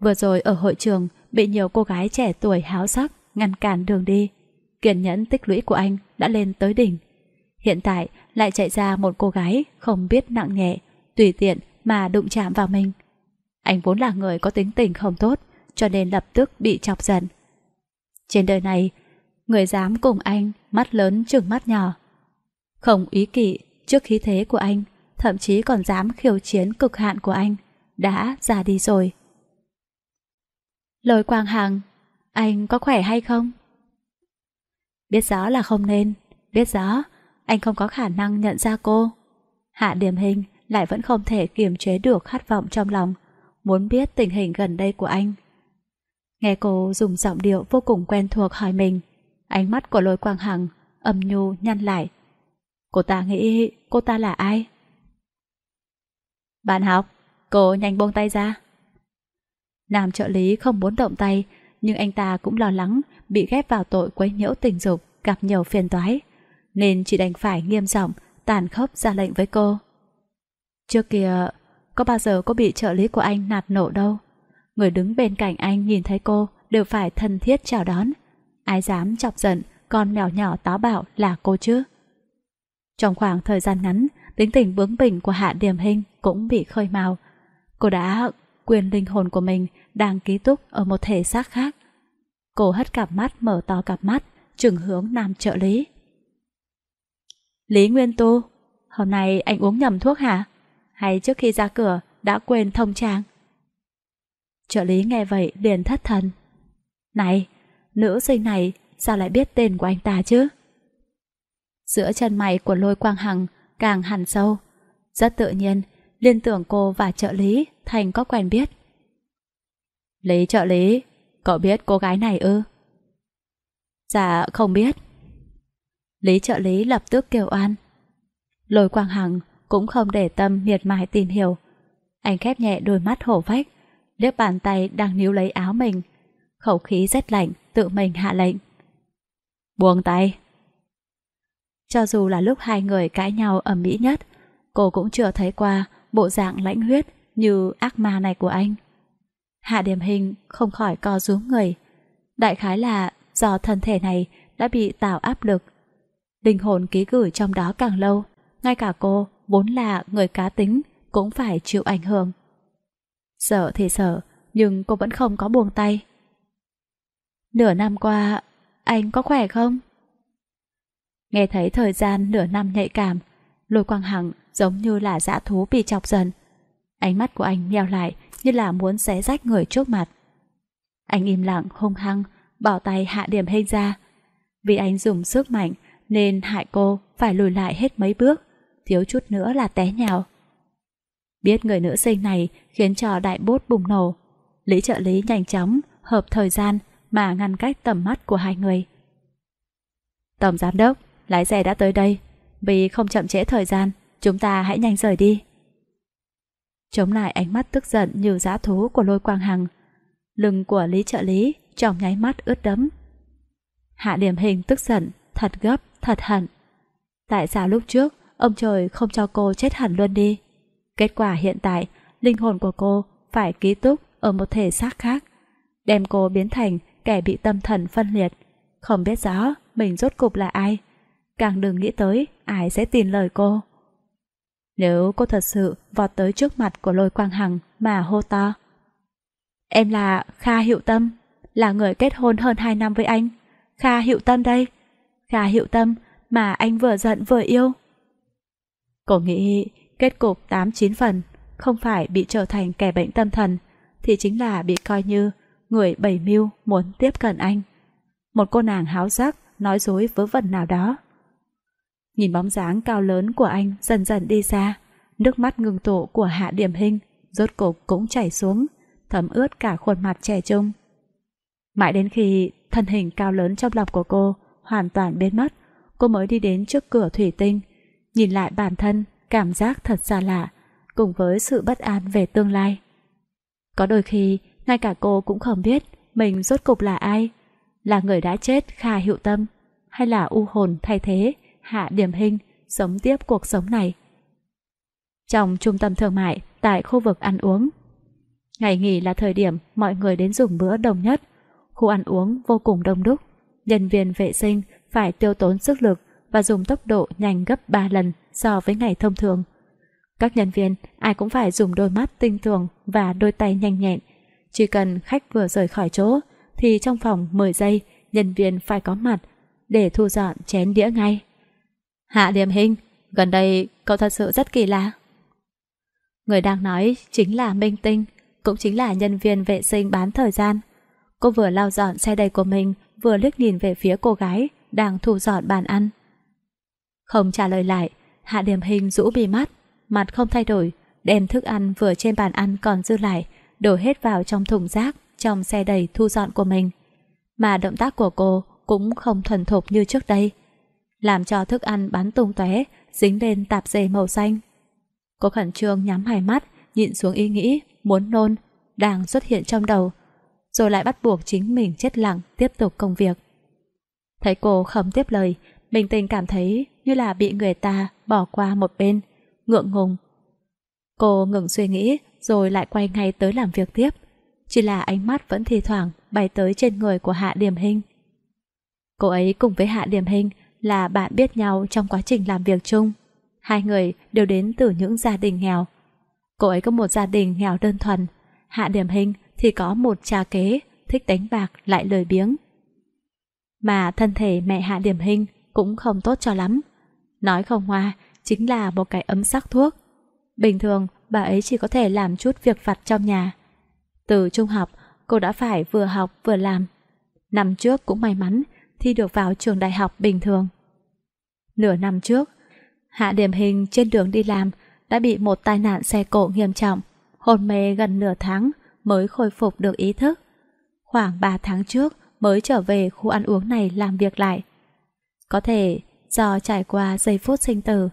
Vừa rồi ở hội trường bị nhiều cô gái trẻ tuổi háo sắc ngăn cản đường đi. Kiên nhẫn tích lũy của anh đã lên tới đỉnh. Hiện tại lại chạy ra một cô gái không biết nặng nhẹ, tùy tiện mà đụng chạm vào mình. Anh vốn là người có tính tình không tốt, cho nên lập tức bị chọc giận. Trên đời này, người dám cùng anh mắt lớn chừng mắt nhỏ. Không ý kỵ trước khí thế của anh, thậm chí còn dám khiêu chiến cực hạn của anh, đã già đi rồi. Lôi Quang Hằng, anh có khỏe hay không? Biết rõ là không nên, biết rõ, anh không có khả năng nhận ra cô. Hạ điểm hình lại vẫn không thể kiềm chế được khát vọng trong lòng, muốn biết tình hình gần đây của anh. Nghe cô dùng giọng điệu vô cùng quen thuộc hỏi mình, ánh mắt của lôi quang hằng, âm nhu nhăn lại. Cô ta nghĩ cô ta là ai? Bạn học, cô nhanh buông tay ra. Nam trợ lý không muốn động tay, nhưng anh ta cũng lo lắng bị ghép vào tội quấy nhiễu tình dục, gặp nhiều phiền toái, nên chỉ đành phải nghiêm giọng, tàn khốc ra lệnh với cô. Trước kia, có bao giờ cô bị trợ lý của anh nạt nổ đâu. Người đứng bên cạnh anh nhìn thấy cô đều phải thân thiết chào đón. Ai dám chọc giận con mèo nhỏ táo bạo là cô chứ? Trong khoảng thời gian ngắn, tính tình bướng bỉnh của Hạ Điềm Hinh cũng bị khơi mào. Cô đã quyền linh hồn của mình đang ký túc ở một thể xác khác. Cô hất cặp mắt mở to cặp mắt, trừng hướng nam trợ lý. Lý Nguyên Tu, hôm nay anh uống nhầm thuốc hả? Hay trước khi ra cửa đã quên thông trang? Trợ lý nghe vậy liền thất thần. Này, nữ sinh này sao lại biết tên của anh ta chứ? Giữa chân mày của lôi quang hằng càng hẳn sâu. Rất tự nhiên, liên tưởng cô và trợ lý Thành có quen biết. Lý trợ lý, cậu biết cô gái này ư? Dạ, không biết. Lý trợ lý lập tức kêu oan. Lôi Quang Hằng cũng không để tâm miệt mài tìm hiểu. Anh khép nhẹ đôi mắt hổ vách, liếc bàn tay đang níu lấy áo mình. Khẩu khí rét lạnh, tự mình hạ lệnh. Buông tay. Cho dù là lúc hai người cãi nhau ở mỹ nhất, cô cũng chưa thấy qua bộ dạng lãnh huyết như ác ma này của anh. Hạ điểm hình không khỏi co rúm người. Đại khái là do thân thể này đã bị tạo áp lực. Linh hồn ký gửi trong đó càng lâu, ngay cả cô, vốn là người cá tính, cũng phải chịu ảnh hưởng. Sợ thì sợ, nhưng cô vẫn không có buông tay. Nửa năm qua, anh có khỏe không? Nghe thấy thời gian nửa năm nhạy cảm, Lôi Quang Hằng giống như là dã thú bị chọc dần. Ánh mắt của anh nheo lại như là muốn xé rách người trước mặt. Anh im lặng hung hăng, bỏ tay hạ điểm hình ra. Vì anh dùng sức mạnh nên hại cô phải lùi lại hết mấy bước, thiếu chút nữa là té nhào. Biết người nữ sinh này khiến cho đại bốt bùng nổ. Lý trợ lý nhanh chóng, hợp thời gian mà ngăn cách tầm mắt của hai người. Tổng giám đốc, lái xe đã tới đây, vì không chậm trễ thời gian, Chúng ta hãy nhanh rời đi. Chống lại ánh mắt tức giận như giã thú của lôi quang hằng. Lưng của Lý trợ lý trong nháy mắt ướt đẫm. Hạ điểm hình tức giận, thật gấp, thật hận. Tại sao lúc trước ông trời không cho cô chết hẳn luôn đi? Kết quả hiện tại, linh hồn của cô phải ký túc ở một thể xác khác, đem cô biến thành kẻ bị tâm thần phân liệt, không biết rõ mình rốt cục là ai. Càng đừng nghĩ tới ai sẽ tin lời cô. Nếu cô thật sự vọt tới trước mặt của lôi quang hằng mà hô to. Em là Kha Hiệu Tâm, là người kết hôn hơn 2 năm với anh. Kha Hiệu Tâm đây. Kha Hiệu Tâm mà anh vừa giận vừa yêu. Cô nghĩ kết cục 8-9 phần không phải bị trở thành kẻ bệnh tâm thần thì chính là bị coi như người bảy mưu muốn tiếp cận anh. Một cô nàng háo sắc nói dối vớ vẩn nào đó. Nhìn bóng dáng cao lớn của anh dần dần đi xa, nước mắt ngừng tụ của Hạ Điểm Hinh rốt cục cũng chảy xuống, thấm ướt cả khuôn mặt trẻ trung. Mãi đến khi thân hình cao lớn trong lòng của cô hoàn toàn biến mất, cô mới đi đến trước cửa thủy tinh, nhìn lại bản thân, cảm giác thật xa lạ, cùng với sự bất an về tương lai. Có đôi khi, ngay cả cô cũng không biết mình rốt cục là ai, là người đã chết Kha Hữu Tâm hay là u hồn thay thế hạ điểm hình, sống tiếp cuộc sống này. Trong trung tâm thương mại, tại khu vực ăn uống, ngày nghỉ là thời điểm mọi người đến dùng bữa đông nhất. Khu ăn uống vô cùng đông đúc, nhân viên vệ sinh phải tiêu tốn sức lực và dùng tốc độ nhanh gấp 3 lần so với ngày thông thường. Các nhân viên ai cũng phải dùng đôi mắt tinh thường và đôi tay nhanh nhẹn. Chỉ cần khách vừa rời khỏi chỗ thì trong phòng 10 giây nhân viên phải có mặt để thu dọn chén đĩa ngay. Hạ Liêm hình gần đây cậu thật sự rất kỳ lạ. Người đang nói chính là Minh Tinh, cũng chính là nhân viên vệ sinh bán thời gian. Cô vừa lau dọn xe đầy của mình, vừa liếc nhìn về phía cô gái đang thu dọn bàn ăn. Không trả lời lại, Hạ Điểm Hình rũ bì mắt, mặt không thay đổi, đem thức ăn vừa trên bàn ăn còn dư lại, đổ hết vào trong thùng rác trong xe đầy thu dọn của mình. Mà động tác của cô cũng không thuần thục như trước đây làm cho thức ăn bắn tung tóe, dính lên tạp dề màu xanh. Cô khẩn trương nhắm hai mắt, nhịn xuống ý nghĩ, muốn nôn, đang xuất hiện trong đầu, rồi lại bắt buộc chính mình chết lặng tiếp tục công việc. Thấy cô không tiếp lời, bình tình cảm thấy như là bị người ta bỏ qua một bên, ngượng ngùng. Cô ngừng suy nghĩ rồi lại quay ngay tới làm việc tiếp, chỉ là ánh mắt vẫn thi thoảng bay tới trên người của Hạ Điềm Hinh. Cô ấy cùng với Hạ Điềm Hinh là bạn biết nhau trong quá trình làm việc chung. Hai người đều đến từ những gia đình nghèo. Cô ấy có một gia đình nghèo đơn thuần, hạ điểm hình thì có một cha kế, thích đánh bạc lại lời biếng. Mà thân thể mẹ hạ điểm hình cũng không tốt cho lắm. Nói không hoa, chính là một cái ấm sắc thuốc. Bình thường, bà ấy chỉ có thể làm chút việc vặt trong nhà. Từ trung học, cô đã phải vừa học vừa làm. Năm trước cũng may mắn thi được vào trường đại học bình thường. Nửa năm trước, Hạ Điểm Hình trên đường đi làm đã bị một tai nạn xe cộ nghiêm trọng, hôn mê gần nửa tháng mới khôi phục được ý thức. Khoảng 3 tháng trước mới trở về khu ăn uống này làm việc lại. Có thể do trải qua giây phút sinh tử,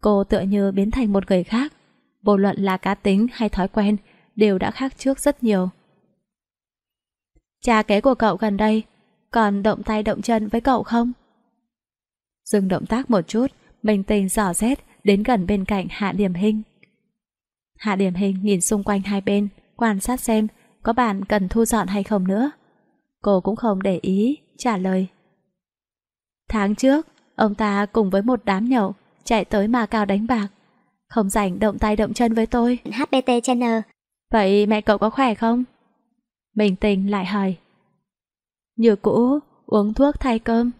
cô tựa như biến thành một người khác, vô luận là cá tính hay thói quen đều đã khác trước rất nhiều. Cha kế của cậu gần đây còn động tay động chân với cậu không? Dừng động tác một chút, bình tĩnh dò xét đến gần bên cạnh Hạ Điểm hình, Hạ Điểm hình nhìn xung quanh hai bên, quan sát xem có bạn cần thu dọn hay không nữa. Cô cũng không để ý, trả lời. Tháng trước, ông ta cùng với một đám nhậu chạy tới mà cao đánh bạc. Không rảnh động tay động chân với tôi. HPT Channel. Vậy mẹ cậu có khỏe không? Bình tình lại hỏi. Như cũ, uống thuốc thay cơm.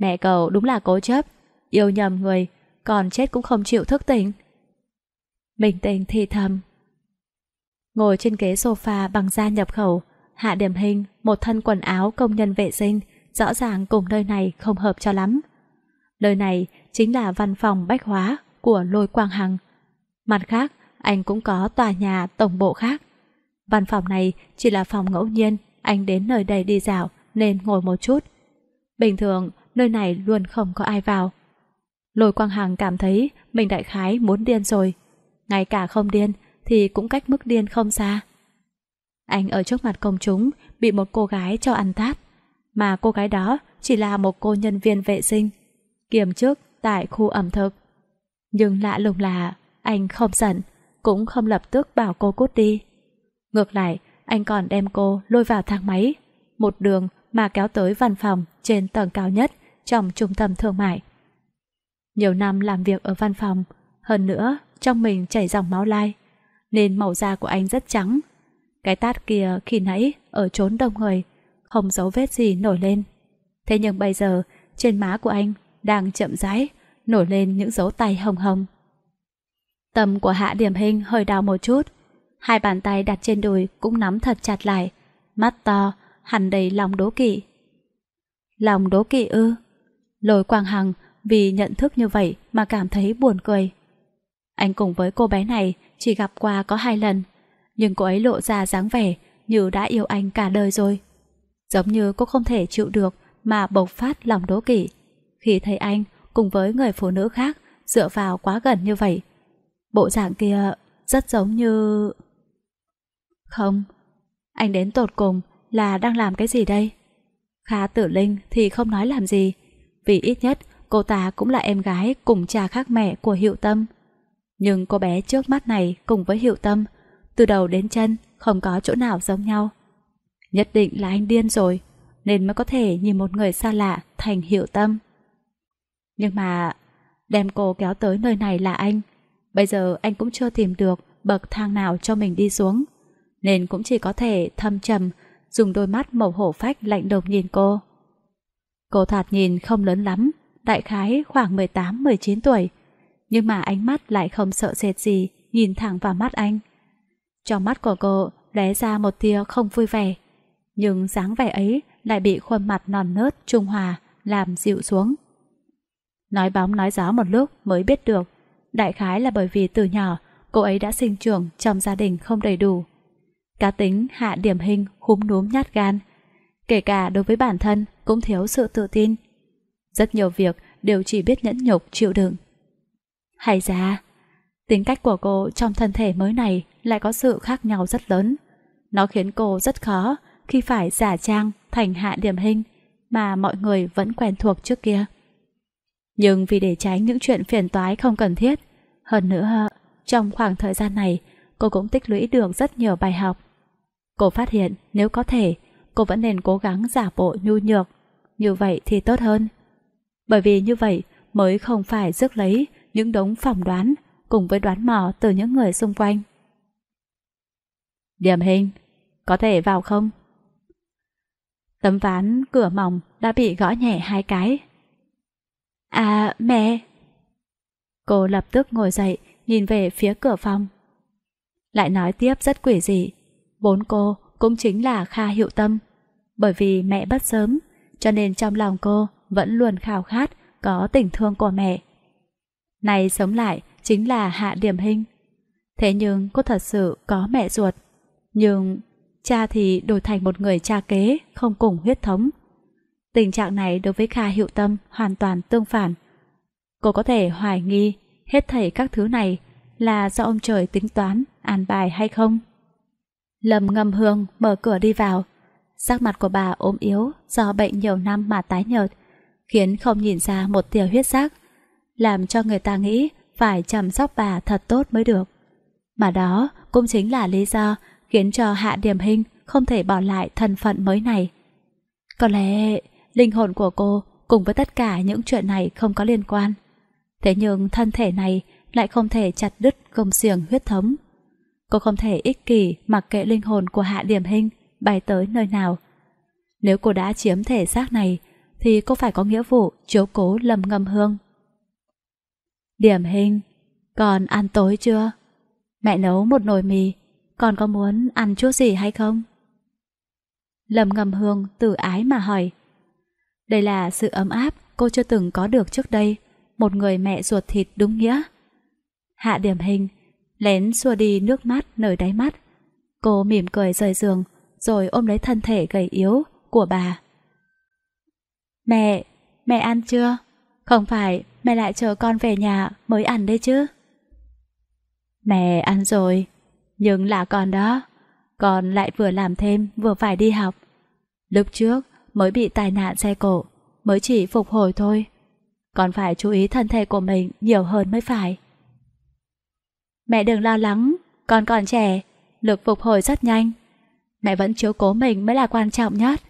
Mẹ cậu đúng là cố chấp, yêu nhầm người, còn chết cũng không chịu thức tỉnh. Bình tĩnh thì thầm. Ngồi trên ghế sofa bằng da nhập khẩu, Hạ Điểm Hình, một thân quần áo công nhân vệ sinh, rõ ràng cùng nơi này không hợp cho lắm. Nơi này chính là văn phòng bách hóa của Lôi Quang Hằng. Mặt khác, anh cũng có tòa nhà tổng bộ khác. Văn phòng này chỉ là phòng ngẫu nhiên, anh đến nơi đây đi dạo nên ngồi một chút. Bình thường, nơi này luôn không có ai vào. Lôi Quang Hằng cảm thấy mình đại khái muốn điên rồi. Ngay cả không điên thì cũng cách mức điên không xa. Anh ở trước mặt công chúng bị một cô gái cho ăn tát, mà cô gái đó chỉ là một cô nhân viên vệ sinh, kiềm chức tại khu ẩm thực. Nhưng lạ lùng là anh không giận, cũng không lập tức bảo cô cút đi. Ngược lại, anh còn đem cô lôi vào thang máy, một đường mà kéo tới văn phòng trên tầng cao nhất trong trung tâm thương mại. Nhiều năm làm việc ở văn phòng, hơn nữa trong mình chảy dòng máu lai, nên màu da của anh rất trắng. Cái tát kia khi nãy ở trốn đông người, không dấu vết gì nổi lên. Thế nhưng bây giờ, trên má của anh đang chậm rãi nổi lên những dấu tay hồng hồng. Tâm của Hạ Điểm Hình hơi đau một chút, hai bàn tay đặt trên đùi cũng nắm thật chặt lại, mắt to, hẳn đầy lòng đố kỵ. Lòng đố kỵ ư? Lôi Quang Hằng vì nhận thức như vậy mà cảm thấy buồn cười. Anh cùng với cô bé này chỉ gặp qua có hai lần, nhưng cô ấy lộ ra dáng vẻ như đã yêu anh cả đời rồi. Giống như cô không thể chịu được mà bộc phát lòng đố kỵ khi thấy anh cùng với người phụ nữ khác dựa vào quá gần như vậy. Bộ dạng kia rất giống như... Không, anh đến tột cùng là đang làm cái gì đây? khá tử linh thì không nói làm gì, vì ít nhất cô ta cũng là em gái cùng cha khác mẹ của Hiệu Tâm. Nhưng cô bé trước mắt này cùng với Hiệu Tâm, từ đầu đến chân không có chỗ nào giống nhau. Nhất định là anh điên rồi, nên mới có thể nhìn một người xa lạ thành Hiệu Tâm. Nhưng mà đem cô kéo tới nơi này là anh. Bây giờ anh cũng chưa tìm được bậc thang nào cho mình đi xuống, nên cũng chỉ có thể thâm trầm, dùng đôi mắt màu hổ phách lạnh đột nhìn cô. Cô thoạt nhìn không lớn lắm, đại khái khoảng 18-19 tuổi, nhưng mà ánh mắt lại không sợ sệt gì, nhìn thẳng vào mắt anh. Trong mắt của cô lóe ra một tia không vui vẻ, nhưng dáng vẻ ấy lại bị khuôn mặt non nớt trung hòa làm dịu xuống. Nói bóng nói gió một lúc mới biết được, đại khái là bởi vì từ nhỏ cô ấy đã sinh trưởng trong gia đình không đầy đủ. Cá tính hạ điểm hình húm núm nhát gan, kể cả đối với bản thân cũng thiếu sự tự tin. Rất nhiều việc đều chỉ biết nhẫn nhục chịu đựng. Hay ra, tính cách của cô trong thân thể mới này lại có sự khác nhau rất lớn. Nó khiến cô rất khó khi phải giả trang thành hạ điểm hình mà mọi người vẫn quen thuộc trước kia. Nhưng vì để tránh những chuyện phiền toái không cần thiết, hơn nữa, trong khoảng thời gian này, cô cũng tích lũy được rất nhiều bài học. Cô phát hiện nếu có thể, cô vẫn nên cố gắng giả bộ nhu nhược như vậy thì tốt hơn. Bởi vì như vậy mới không phải rước lấy những đống phỏng đoán cùng với đoán mò từ những người xung quanh. Điểm hình, có thể vào không? Tấm ván cửa mỏng đã bị gõ nhẹ hai cái. À, mẹ! Cô lập tức ngồi dậy, nhìn về phía cửa phòng. Lại nói tiếp rất quỷ dị, bốn cô cũng chính là Kha Hiệu Tâm, bởi vì mẹ bắt sớm cho nên trong lòng cô vẫn luôn khao khát có tình thương của mẹ. Này sống lại chính là Hạ Điểm hình. Thế nhưng cô thật sự có mẹ ruột. Nhưng cha thì đổi thành một người cha kế không cùng huyết thống. Tình trạng này đối với Kha Hiệu Tâm hoàn toàn tương phản. Cô có thể hoài nghi hết thảy các thứ này là do ông trời tính toán, an bài hay không. Lâm Ngầm hương mở cửa đi vào, sắc mặt của bà ốm yếu do bệnh nhiều năm mà tái nhợt, khiến không nhìn ra một tia huyết sắc, làm cho người ta nghĩ phải chăm sóc bà thật tốt mới được. Mà đó cũng chính là lý do khiến cho Hạ Điểm hình không thể bỏ lại thân phận mới này. Có lẽ linh hồn của cô cùng với tất cả những chuyện này không có liên quan. Thế nhưng thân thể này lại không thể chặt đứt công xiềng huyết thống. Cô không thể ích kỷ mặc kệ linh hồn của Hạ Điểm hình bay tới nơi nào. Nếu cô đã chiếm thể xác này, thì cô phải có nghĩa vụ chiếu cố lầm Ngâm Hương. Điểm hình, còn ăn tối chưa? Mẹ nấu một nồi mì, còn có muốn ăn chút gì hay không? lầm ngầm Hương từ ái mà hỏi. Đây là sự ấm áp cô chưa từng có được trước đây, một người mẹ ruột thịt đúng nghĩa. Hạ điểm hình, lén xua đi nước mắt nơi đáy mắt. Cô mỉm cười rời giường, rồi ôm lấy thân thể gầy yếu của bà. Mẹ, mẹ ăn chưa? Không phải mẹ lại chờ con về nhà mới ăn đấy chứ? Mẹ ăn rồi, nhưng là con đó. Con lại vừa làm thêm vừa phải đi học. Lúc trước mới bị tai nạn xe cổ, mới chỉ phục hồi thôi. Con phải chú ý thân thể của mình nhiều hơn mới phải. Mẹ đừng lo lắng, con còn trẻ, lực phục hồi rất nhanh mẹ vẫn chiếu cố mình mới là quan trọng nhất.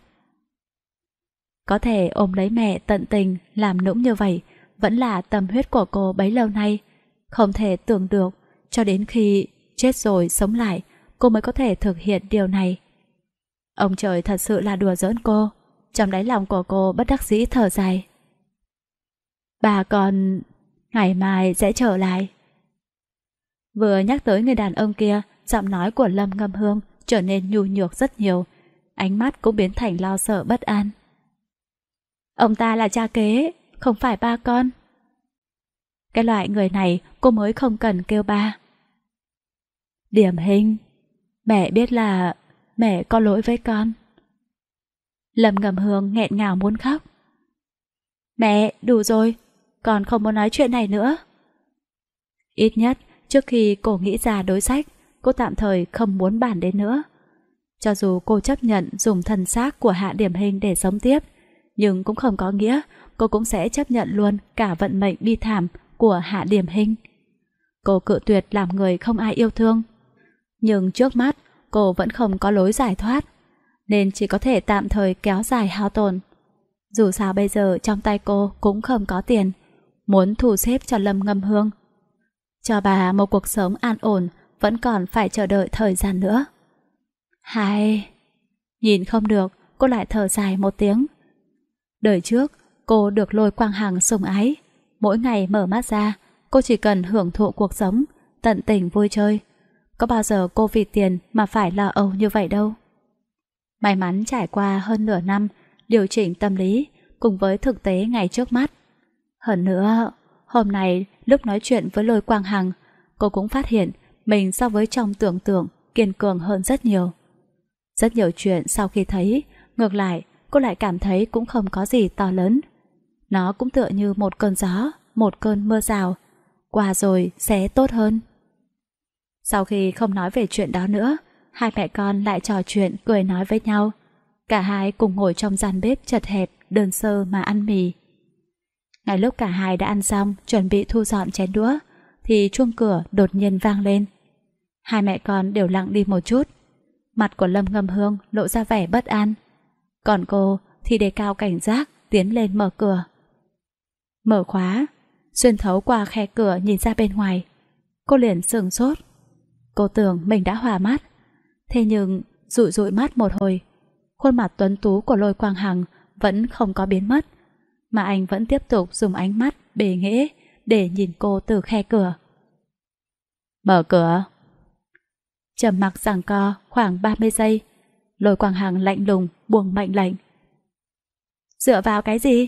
Có thể ôm lấy mẹ tận tình, làm nũng như vậy, vẫn là tâm huyết của cô bấy lâu nay. Không thể tưởng được, cho đến khi chết rồi sống lại, cô mới có thể thực hiện điều này. Ông trời thật sự là đùa giỡn cô, trong đáy lòng của cô bất đắc dĩ thở dài. Bà còn... ngày mai sẽ trở lại. Vừa nhắc tới người đàn ông kia, giọng nói của Lâm Ngâm Hương trở nên nhu nhược rất nhiều. Ánh mắt cũng biến thành lo sợ bất an. Ông ta là cha kế, không phải ba con. Cái loại người này cô mới không cần kêu ba. Điểm hình. Mẹ biết là mẹ có lỗi với con. Lâm ngầm hương nghẹn ngào muốn khóc. Mẹ, đủ rồi, con không muốn nói chuyện này nữa. Ít nhất, trước khi cổ nghĩ ra đối sách, cô tạm thời không muốn bàn đến nữa. Cho dù cô chấp nhận dùng thân xác của hạ điểm hình để sống tiếp, nhưng cũng không có nghĩa cô cũng sẽ chấp nhận luôn cả vận mệnh bi thảm của hạ điểm hình. Cô cự tuyệt làm người không ai yêu thương. Nhưng trước mắt, cô vẫn không có lối giải thoát, nên chỉ có thể tạm thời kéo dài hao tồn. Dù sao bây giờ trong tay cô cũng không có tiền, muốn thu xếp cho Lâm Ngâm Hương. Cho bà một cuộc sống an ổn vẫn còn phải chờ đợi thời gian nữa. Hai... Nhìn không được, cô lại thở dài một tiếng. Đời trước, cô được lôi quang hàng sùng ái. Mỗi ngày mở mắt ra, cô chỉ cần hưởng thụ cuộc sống, tận tình vui chơi. Có bao giờ cô vì tiền mà phải lo âu như vậy đâu. May mắn trải qua hơn nửa năm, điều chỉnh tâm lý cùng với thực tế ngày trước mắt. Hơn nữa, hôm nay lúc nói chuyện với lôi quang hằng, cô cũng phát hiện mình so với trong tưởng tượng kiên cường hơn rất nhiều. Rất nhiều chuyện sau khi thấy, ngược lại, cô lại cảm thấy cũng không có gì to lớn. Nó cũng tựa như một cơn gió, một cơn mưa rào. Qua rồi sẽ tốt hơn. Sau khi không nói về chuyện đó nữa, hai mẹ con lại trò chuyện cười nói với nhau. Cả hai cùng ngồi trong gian bếp chật hẹp, đơn sơ mà ăn mì. Ngay lúc cả hai đã ăn xong, chuẩn bị thu dọn chén đũa, thì chuông cửa đột nhiên vang lên. Hai mẹ con đều lặng đi một chút. Mặt của Lâm Ngâm Hương lộ ra vẻ bất an. Còn cô thì đề cao cảnh giác tiến lên mở cửa. Mở khóa, xuyên thấu qua khe cửa nhìn ra bên ngoài. Cô liền sừng sốt. Cô tưởng mình đã hòa mắt. Thế nhưng rụi rụi mắt một hồi, khuôn mặt tuấn tú của lôi quang hằng vẫn không có biến mất, mà anh vẫn tiếp tục dùng ánh mắt bề nghĩa để nhìn cô từ khe cửa. Mở cửa. Trầm mặc giằng co khoảng 30 giây, lôi quang hàng lạnh lùng buông mạnh lạnh. Dựa vào cái gì?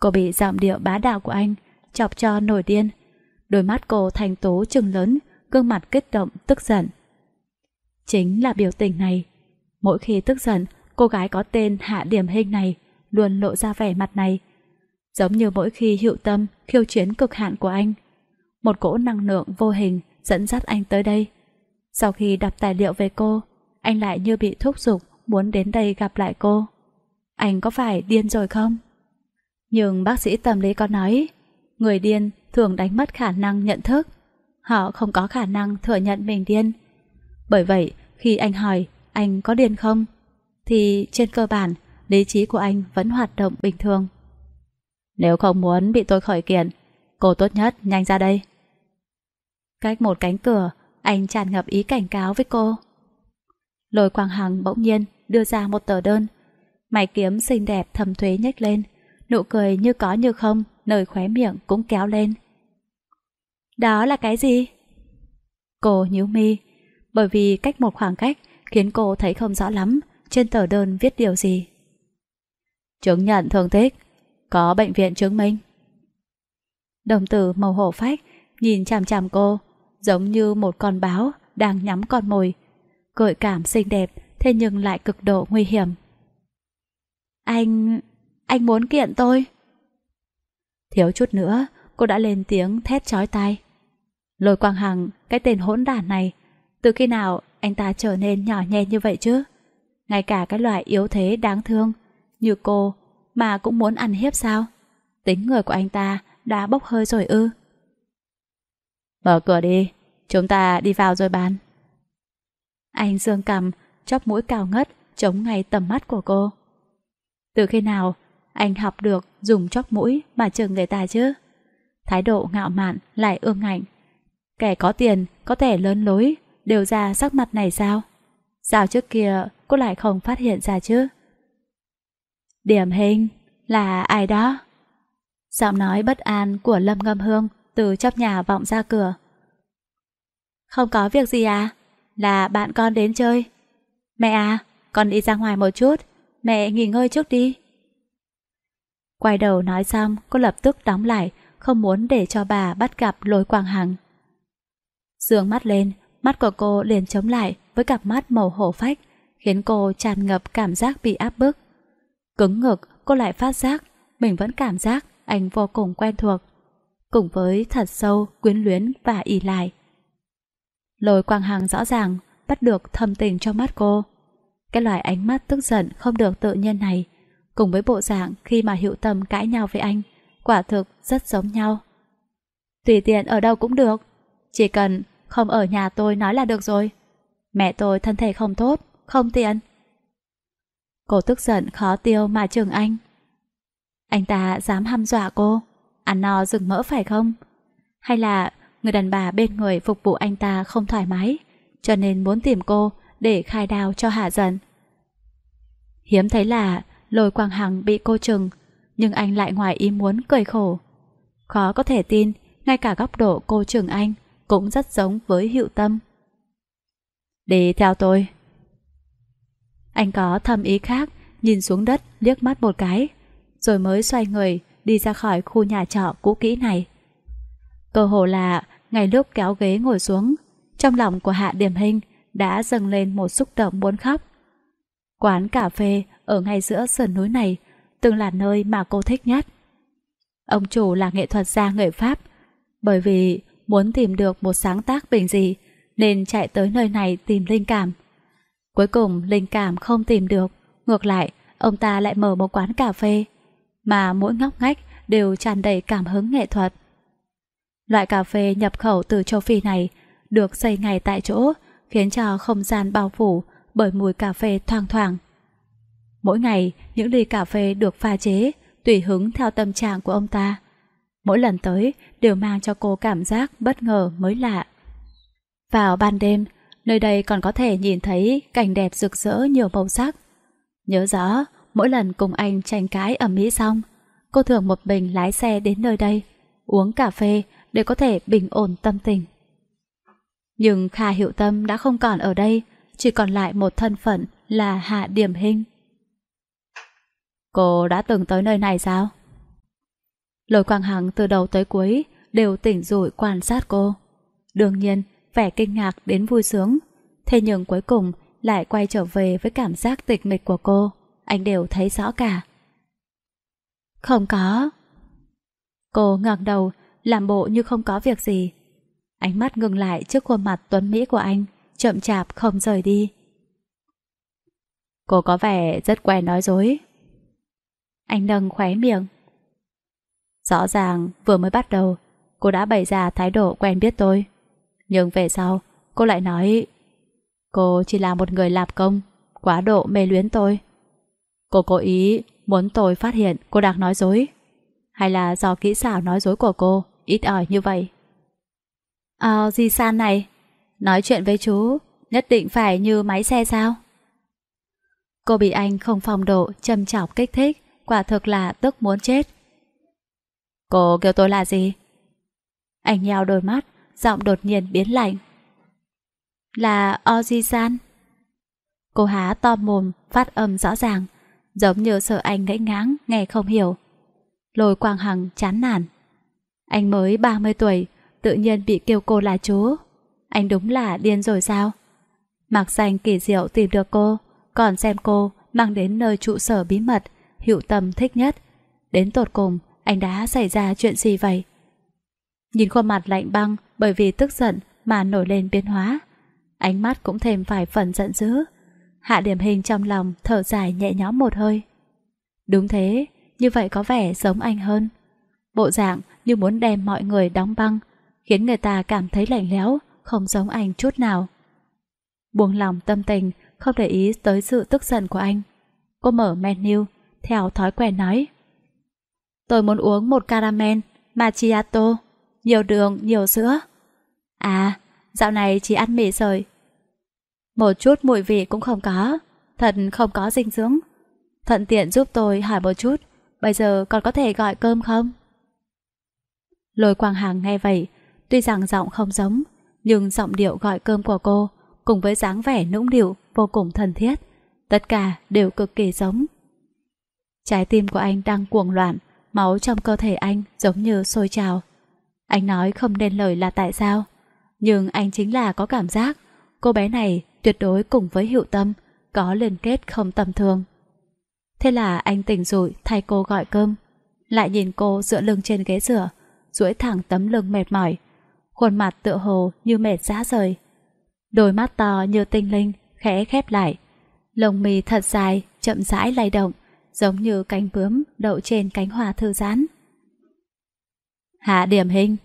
Cô bị giọng điệu bá đạo của anh chọc cho nổi điên. Đôi mắt cô thành tố trừng lớn, gương mặt kích động tức giận. Chính là biểu tình này. Mỗi khi tức giận, cô gái có tên Hạ Điểm Hình này luôn lộ ra vẻ mặt này giống như mỗi khi hữu tâm khiêu chiến cực hạn của anh. Một cỗ năng lượng vô hình dẫn dắt anh tới đây. Sau khi đọc tài liệu về cô, anh lại như bị thúc giục muốn đến đây gặp lại cô. Anh có phải điên rồi không? Nhưng bác sĩ tâm lý có nói, người điên thường đánh mất khả năng nhận thức. Họ không có khả năng thừa nhận mình điên. Bởi vậy, khi anh hỏi anh có điên không, thì trên cơ bản lý trí của anh vẫn hoạt động bình thường. Nếu không muốn bị tôi khởi kiện, cô tốt nhất nhanh ra đây. Cách một cánh cửa, anh tràn ngập ý cảnh cáo với cô. Lôi Quang Hằng bỗng nhiên đưa ra một tờ đơn. Mày kiếm xinh đẹp thầm thuế nhếch lên, nụ cười như có như không, nơi khóe miệng cũng kéo lên. Đó là cái gì? Cô nhíu mi, bởi vì cách một khoảng cách khiến cô thấy không rõ lắm trên tờ đơn viết điều gì. Chứng nhận thường tích có bệnh viện chứng minh Đồng tử màu hổ phách Nhìn chằm chằm cô Giống như một con báo đang nhắm con mồi Gợi cảm xinh đẹp Thế nhưng lại cực độ nguy hiểm Anh... anh muốn kiện tôi Thiếu chút nữa Cô đã lên tiếng thét chói tai Lôi Quang Hằng Cái tên hỗn đản này Từ khi nào anh ta trở nên nhỏ nhen như vậy chứ Ngay cả cái loại yếu thế đáng thương Như cô mà cũng muốn ăn hiếp sao? Tính người của anh ta đã bốc hơi rồi ư? Mở cửa đi, chúng ta đi vào rồi bàn. Anh dương cầm, chóp mũi cao ngất, chống ngay tầm mắt của cô. Từ khi nào anh học được dùng chóp mũi mà chừng người ta chứ? Thái độ ngạo mạn lại ương ngạnh. Kẻ có tiền có thể lớn lối đều ra sắc mặt này sao? Sao trước kia cô lại không phát hiện ra chứ? Điểm hình là ai đó? Giọng nói bất an của Lâm Ngâm Hương từ chóc nhà vọng ra cửa. Không có việc gì à? Là bạn con đến chơi. Mẹ à, con đi ra ngoài một chút, mẹ nghỉ ngơi trước đi. Quay đầu nói xong, cô lập tức đóng lại, không muốn để cho bà bắt gặp lối quang hằng. Dương mắt lên, mắt của cô liền chống lại với cặp mắt màu hổ phách, khiến cô tràn ngập cảm giác bị áp bức. Cứng ngực, cô lại phát giác, mình vẫn cảm giác anh vô cùng quen thuộc. Cùng với thật sâu, quyến luyến và ỉ lại. Lôi quang hàng rõ ràng, bắt được thâm tình trong mắt cô. Cái loại ánh mắt tức giận không được tự nhiên này, cùng với bộ dạng khi mà hiệu tâm cãi nhau với anh, quả thực rất giống nhau. Tùy tiện ở đâu cũng được, chỉ cần không ở nhà tôi nói là được rồi. Mẹ tôi thân thể không tốt, không tiện. Cô tức giận khó tiêu mà trường anh. Anh ta dám hăm dọa cô? Ăn no rừng mỡ phải không? Hay là người đàn bà bên người phục vụ anh ta không thoải mái, cho nên muốn tìm cô để khai đào cho hạ giận Hiếm thấy là lôi quang hằng bị cô chừng, nhưng anh lại ngoài ý muốn cười khổ. Khó có thể tin, ngay cả góc độ cô trường anh cũng rất giống với hiệu tâm. để theo tôi. Anh có thâm ý khác, nhìn xuống đất liếc mắt một cái, rồi mới xoay người đi ra khỏi khu nhà trọ cũ kỹ này. Cơ hồ là ngay lúc kéo ghế ngồi xuống, trong lòng của Hạ Điểm hình đã dâng lên một xúc động muốn khóc. Quán cà phê ở ngay giữa sườn núi này từng là nơi mà cô thích nhất. Ông chủ là nghệ thuật gia người Pháp, bởi vì muốn tìm được một sáng tác bình dị nên chạy tới nơi này tìm linh cảm. Cuối cùng linh cảm không tìm được, ngược lại, ông ta lại mở một quán cà phê, mà mỗi ngóc ngách đều tràn đầy cảm hứng nghệ thuật. Loại cà phê nhập khẩu từ châu Phi này được xây ngay tại chỗ, khiến cho không gian bao phủ bởi mùi cà phê thoang thoảng. Mỗi ngày, những ly cà phê được pha chế tùy hứng theo tâm trạng của ông ta. Mỗi lần tới đều mang cho cô cảm giác bất ngờ mới lạ. Vào ban đêm, nơi đây còn có thể nhìn thấy cảnh đẹp rực rỡ nhiều màu sắc. Nhớ rõ, mỗi lần cùng anh tranh cãi ở Mỹ xong, cô thường một mình lái xe đến nơi đây, uống cà phê để có thể bình ổn tâm tình. Nhưng Kha Hiệu Tâm đã không còn ở đây, chỉ còn lại một thân phận là Hạ Điểm Hinh. Cô đã từng tới nơi này sao? Lôi Quang Hằng từ đầu tới cuối đều tỉnh rủi quan sát cô. Đương nhiên, vẻ kinh ngạc đến vui sướng. Thế nhưng cuối cùng lại quay trở về với cảm giác tịch mịch của cô, anh đều thấy rõ cả. Không có. Cô ngẩng đầu, làm bộ như không có việc gì. Ánh mắt ngừng lại trước khuôn mặt tuấn mỹ của anh, chậm chạp không rời đi. Cô có vẻ rất quen nói dối. Anh nâng khóe miệng. Rõ ràng vừa mới bắt đầu, cô đã bày ra thái độ quen biết tôi. Nhưng về sau, cô lại nói Cô chỉ là một người làm công, quá độ mê luyến tôi. Cô cố ý muốn tôi phát hiện cô đang nói dối. Hay là do kỹ xảo nói dối của cô ít ỏi như vậy? Ờ, à, san này, nói chuyện với chú, nhất định phải như máy xe sao? Cô bị anh không phong độ, châm chọc kích thích, quả thực là tức muốn chết. Cô kêu tôi là gì? Anh nhào đôi mắt, giọng đột nhiên biến lạnh. Là oji Cô há to mồm, phát âm rõ ràng, giống như sợ anh ngẫy ngáng, nghe không hiểu. Lôi Quang Hằng chán nản. Anh mới 30 tuổi, tự nhiên bị kêu cô là chú. Anh đúng là điên rồi sao? Mặc danh kỳ diệu tìm được cô, còn xem cô mang đến nơi trụ sở bí mật, hữu tâm thích nhất. Đến tột cùng, anh đã xảy ra chuyện gì vậy? Nhìn khuôn mặt lạnh băng, bởi vì tức giận mà nổi lên biến hóa. Ánh mắt cũng thêm vài phần giận dữ. Hạ điểm hình trong lòng thở dài nhẹ nhõm một hơi. Đúng thế, như vậy có vẻ giống anh hơn. Bộ dạng như muốn đem mọi người đóng băng, khiến người ta cảm thấy lạnh lẽo, không giống anh chút nào. Buông lòng tâm tình, không để ý tới sự tức giận của anh. Cô mở menu, theo thói quen nói. Tôi muốn uống một caramel, macchiato, nhiều đường, nhiều sữa. À, dạo này chỉ ăn mì rồi Một chút mùi vị cũng không có, thật không có dinh dưỡng. Thuận tiện giúp tôi hỏi một chút, bây giờ còn có thể gọi cơm không? Lôi Quang Hàng nghe vậy, tuy rằng giọng không giống, nhưng giọng điệu gọi cơm của cô cùng với dáng vẻ nũng điệu vô cùng thân thiết, tất cả đều cực kỳ giống. Trái tim của anh đang cuồng loạn, máu trong cơ thể anh giống như sôi trào. Anh nói không nên lời là tại sao, nhưng anh chính là có cảm giác Cô bé này tuyệt đối cùng với hiệu tâm Có liên kết không tầm thường Thế là anh tỉnh rụi thay cô gọi cơm Lại nhìn cô dựa lưng trên ghế rửa duỗi thẳng tấm lưng mệt mỏi Khuôn mặt tựa hồ như mệt rã rời Đôi mắt to như tinh linh Khẽ khép lại Lồng mì thật dài chậm rãi lay động Giống như cánh bướm đậu trên cánh hoa thư giãn Hạ điểm hình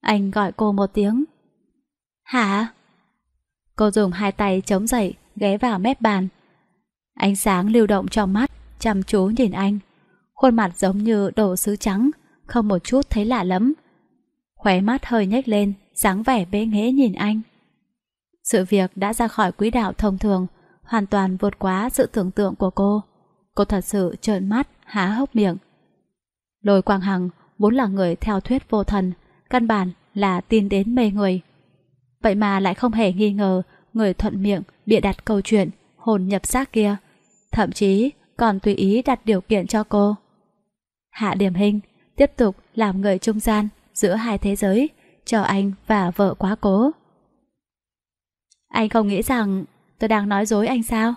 Anh gọi cô một tiếng Hả? Cô dùng hai tay chống dậy, ghé vào mép bàn. Ánh sáng lưu động trong mắt, chăm chú nhìn anh. Khuôn mặt giống như đổ sứ trắng, không một chút thấy lạ lắm. Khóe mắt hơi nhếch lên, dáng vẻ bế nghế nhìn anh. Sự việc đã ra khỏi quỹ đạo thông thường, hoàn toàn vượt quá sự tưởng tượng của cô. Cô thật sự trợn mắt, há hốc miệng. Lôi Quang Hằng vốn là người theo thuyết vô thần, căn bản là tin đến mê người. Vậy mà lại không hề nghi ngờ người thuận miệng bịa đặt câu chuyện hồn nhập xác kia. Thậm chí còn tùy ý đặt điều kiện cho cô. Hạ Điểm Hình tiếp tục làm người trung gian giữa hai thế giới cho anh và vợ quá cố. Anh không nghĩ rằng tôi đang nói dối anh sao?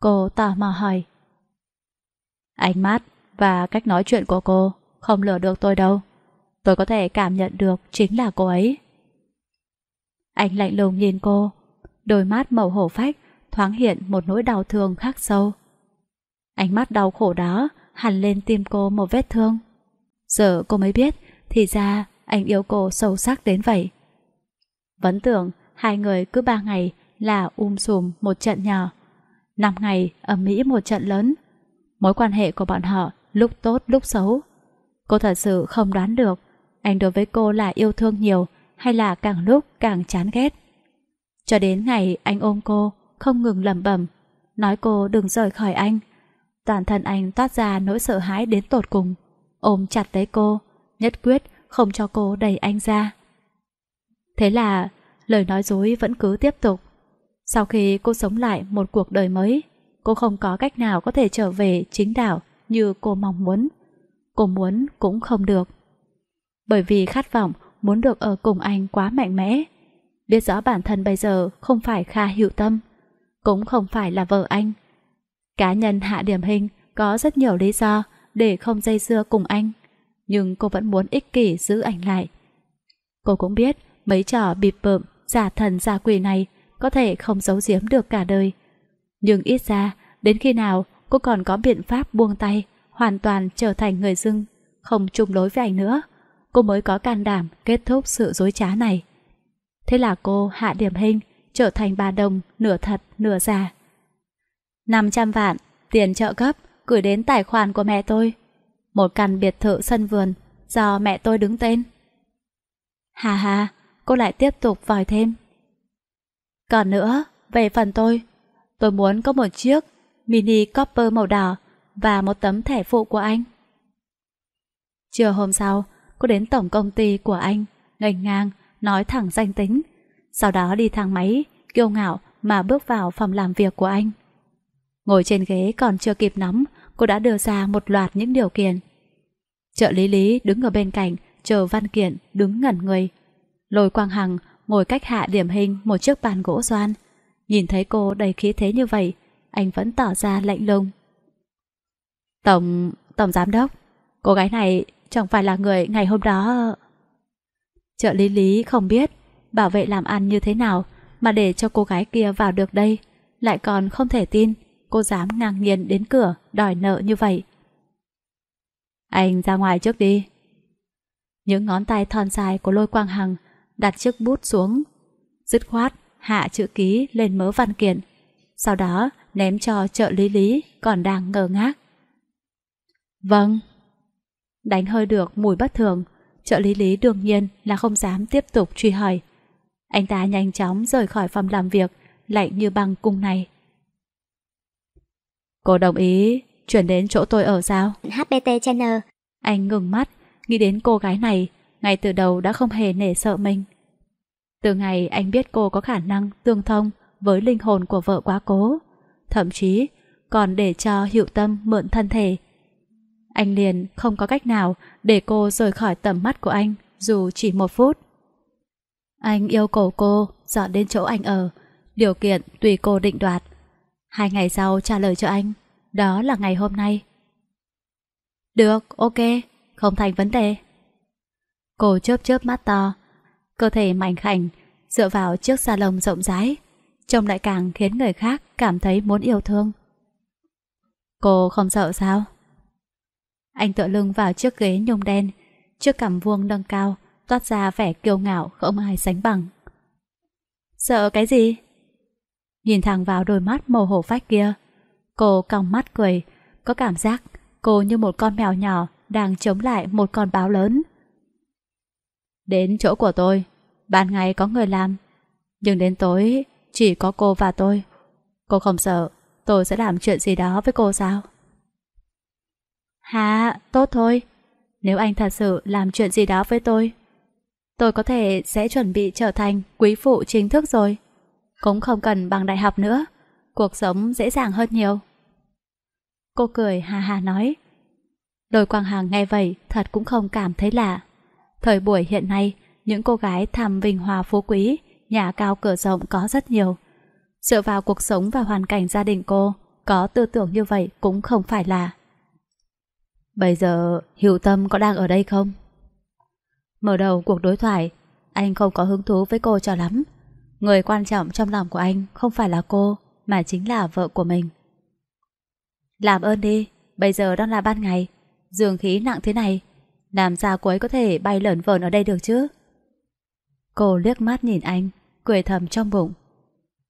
Cô tò mò hỏi. Ánh mắt và cách nói chuyện của cô không lừa được tôi đâu. Tôi có thể cảm nhận được chính là cô ấy. Anh lạnh lùng nhìn cô, đôi mắt màu hổ phách thoáng hiện một nỗi đau thương khắc sâu. Ánh mắt đau khổ đó hằn lên tim cô một vết thương. Giờ cô mới biết, thì ra anh yêu cô sâu sắc đến vậy. Vẫn tưởng hai người cứ ba ngày là um sùm một trận nhỏ, năm ngày ở mỹ một trận lớn. Mối quan hệ của bọn họ lúc tốt lúc xấu. Cô thật sự không đoán được anh đối với cô là yêu thương nhiều hay là càng lúc càng chán ghét. Cho đến ngày anh ôm cô, không ngừng lẩm bẩm, nói cô đừng rời khỏi anh. Toàn thân anh toát ra nỗi sợ hãi đến tột cùng, ôm chặt lấy cô, nhất quyết không cho cô đẩy anh ra. Thế là lời nói dối vẫn cứ tiếp tục. Sau khi cô sống lại một cuộc đời mới, cô không có cách nào có thể trở về chính đảo như cô mong muốn. Cô muốn cũng không được. Bởi vì khát vọng muốn được ở cùng anh quá mạnh mẽ. Biết rõ bản thân bây giờ không phải Kha Hữu Tâm, cũng không phải là vợ anh. Cá nhân Hạ Điểm Hình có rất nhiều lý do để không dây dưa cùng anh, nhưng cô vẫn muốn ích kỷ giữ anh lại. Cô cũng biết mấy trò bịp bợm, giả thần giả quỷ này có thể không giấu giếm được cả đời. Nhưng ít ra, đến khi nào cô còn có biện pháp buông tay, hoàn toàn trở thành người dưng, không chung lối với anh nữa cô mới có can đảm kết thúc sự dối trá này. Thế là cô hạ điểm hình, trở thành bà đồng nửa thật nửa giả. 500 vạn, tiền trợ cấp, gửi đến tài khoản của mẹ tôi. Một căn biệt thự sân vườn do mẹ tôi đứng tên. Hà hà, cô lại tiếp tục vòi thêm. Còn nữa, về phần tôi, tôi muốn có một chiếc mini copper màu đỏ và một tấm thẻ phụ của anh. chiều hôm sau, cô đến tổng công ty của anh, ngành ngang, nói thẳng danh tính. Sau đó đi thang máy, kiêu ngạo mà bước vào phòng làm việc của anh. Ngồi trên ghế còn chưa kịp nóng, cô đã đưa ra một loạt những điều kiện. Trợ lý Lý đứng ở bên cạnh, chờ văn kiện, đứng ngẩn người. Lôi Quang Hằng ngồi cách hạ điểm hình một chiếc bàn gỗ xoan. Nhìn thấy cô đầy khí thế như vậy, anh vẫn tỏ ra lạnh lùng. Tổng... Tổng Giám Đốc, cô gái này chẳng phải là người ngày hôm đó... Trợ lý Lý không biết bảo vệ làm ăn như thế nào mà để cho cô gái kia vào được đây, lại còn không thể tin cô dám ngang nhiên đến cửa đòi nợ như vậy. Anh ra ngoài trước đi. Những ngón tay thon dài của lôi quang hằng đặt chiếc bút xuống, dứt khoát hạ chữ ký lên mớ văn kiện, sau đó ném cho trợ lý lý còn đang ngơ ngác. Vâng. Đánh hơi được mùi bất thường, trợ lý lý đương nhiên là không dám tiếp tục truy hỏi. Anh ta nhanh chóng rời khỏi phòng làm việc, lạnh như băng cung này. Cô đồng ý chuyển đến chỗ tôi ở sao? HBT Channel. Anh ngừng mắt, nghĩ đến cô gái này, ngay từ đầu đã không hề nể sợ mình. Từ ngày anh biết cô có khả năng tương thông với linh hồn của vợ quá cố, thậm chí còn để cho hiệu tâm mượn thân thể anh liền không có cách nào để cô rời khỏi tầm mắt của anh dù chỉ một phút. Anh yêu cầu cô dọn đến chỗ anh ở, điều kiện tùy cô định đoạt. Hai ngày sau trả lời cho anh, đó là ngày hôm nay. Được, ok, không thành vấn đề. Cô chớp chớp mắt to, cơ thể mảnh khảnh dựa vào chiếc sa lông rộng rãi, trông lại càng khiến người khác cảm thấy muốn yêu thương. Cô không sợ sao? Anh tựa lưng vào chiếc ghế nhung đen, chiếc cằm vuông nâng cao, toát ra vẻ kiêu ngạo không ai sánh bằng. Sợ cái gì? Nhìn thẳng vào đôi mắt màu hổ phách kia, cô cong mắt cười, có cảm giác cô như một con mèo nhỏ đang chống lại một con báo lớn. Đến chỗ của tôi, ban ngày có người làm, nhưng đến tối chỉ có cô và tôi. Cô không sợ, tôi sẽ làm chuyện gì đó với cô sao? Hà, tốt thôi. Nếu anh thật sự làm chuyện gì đó với tôi, tôi có thể sẽ chuẩn bị trở thành quý phụ chính thức rồi. Cũng không cần bằng đại học nữa, cuộc sống dễ dàng hơn nhiều. Cô cười hà hà nói. Đôi Quang Hàng nghe vậy thật cũng không cảm thấy lạ. Thời buổi hiện nay, những cô gái tham vinh hòa phú quý, nhà cao cửa rộng có rất nhiều. Dựa vào cuộc sống và hoàn cảnh gia đình cô, có tư tưởng như vậy cũng không phải là Bây giờ hiệu Tâm có đang ở đây không? Mở đầu cuộc đối thoại Anh không có hứng thú với cô cho lắm Người quan trọng trong lòng của anh Không phải là cô Mà chính là vợ của mình Làm ơn đi Bây giờ đang là ban ngày Dương khí nặng thế này Làm sao cô ấy có thể bay lởn vờn ở đây được chứ Cô liếc mắt nhìn anh Cười thầm trong bụng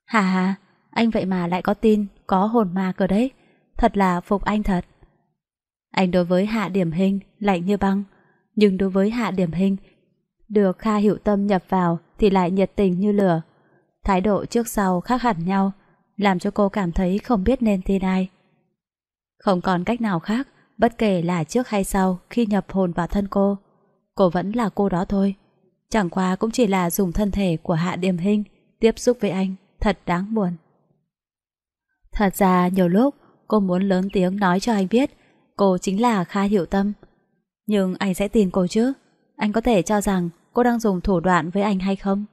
Hà hà Anh vậy mà lại có tin Có hồn ma cơ đấy Thật là phục anh thật anh đối với Hạ Điểm Hình lạnh như băng, nhưng đối với Hạ Điểm Hình, được Kha Hữu Tâm nhập vào thì lại nhiệt tình như lửa. Thái độ trước sau khác hẳn nhau, làm cho cô cảm thấy không biết nên tin ai. Không còn cách nào khác, bất kể là trước hay sau khi nhập hồn vào thân cô, cô vẫn là cô đó thôi. Chẳng qua cũng chỉ là dùng thân thể của Hạ Điểm hình tiếp xúc với anh, thật đáng buồn. Thật ra nhiều lúc cô muốn lớn tiếng nói cho anh biết cô chính là Kha Hiểu Tâm. Nhưng anh sẽ tin cô chứ? Anh có thể cho rằng cô đang dùng thủ đoạn với anh hay không?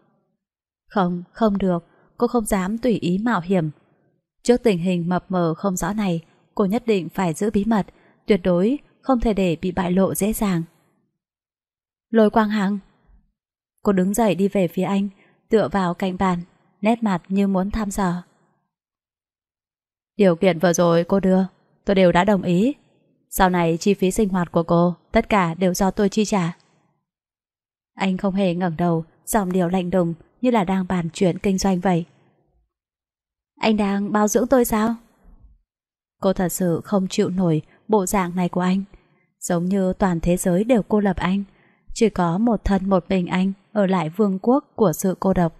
Không, không được. Cô không dám tùy ý mạo hiểm. Trước tình hình mập mờ không rõ này, cô nhất định phải giữ bí mật, tuyệt đối không thể để bị bại lộ dễ dàng. Lôi Quang Hằng Cô đứng dậy đi về phía anh, tựa vào cạnh bàn, nét mặt như muốn tham dò. Điều kiện vừa rồi cô đưa, tôi đều đã đồng ý. Sau này chi phí sinh hoạt của cô Tất cả đều do tôi chi trả Anh không hề ngẩng đầu Giọng điệu lạnh đùng Như là đang bàn chuyện kinh doanh vậy Anh đang bao dưỡng tôi sao Cô thật sự không chịu nổi Bộ dạng này của anh Giống như toàn thế giới đều cô lập anh Chỉ có một thân một mình anh Ở lại vương quốc của sự cô độc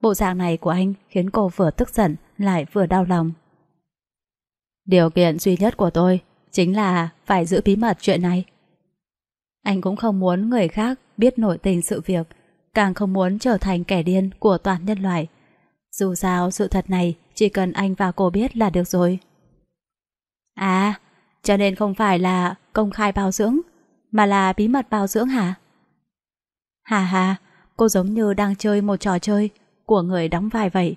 Bộ dạng này của anh khiến cô vừa tức giận lại vừa đau lòng. Điều kiện duy nhất của tôi chính là phải giữ bí mật chuyện này. Anh cũng không muốn người khác biết nổi tình sự việc, càng không muốn trở thành kẻ điên của toàn nhân loại. Dù sao sự thật này chỉ cần anh và cô biết là được rồi. À, cho nên không phải là công khai bao dưỡng, mà là bí mật bao dưỡng hả? Hà hà, cô giống như đang chơi một trò chơi của người đóng vai vậy.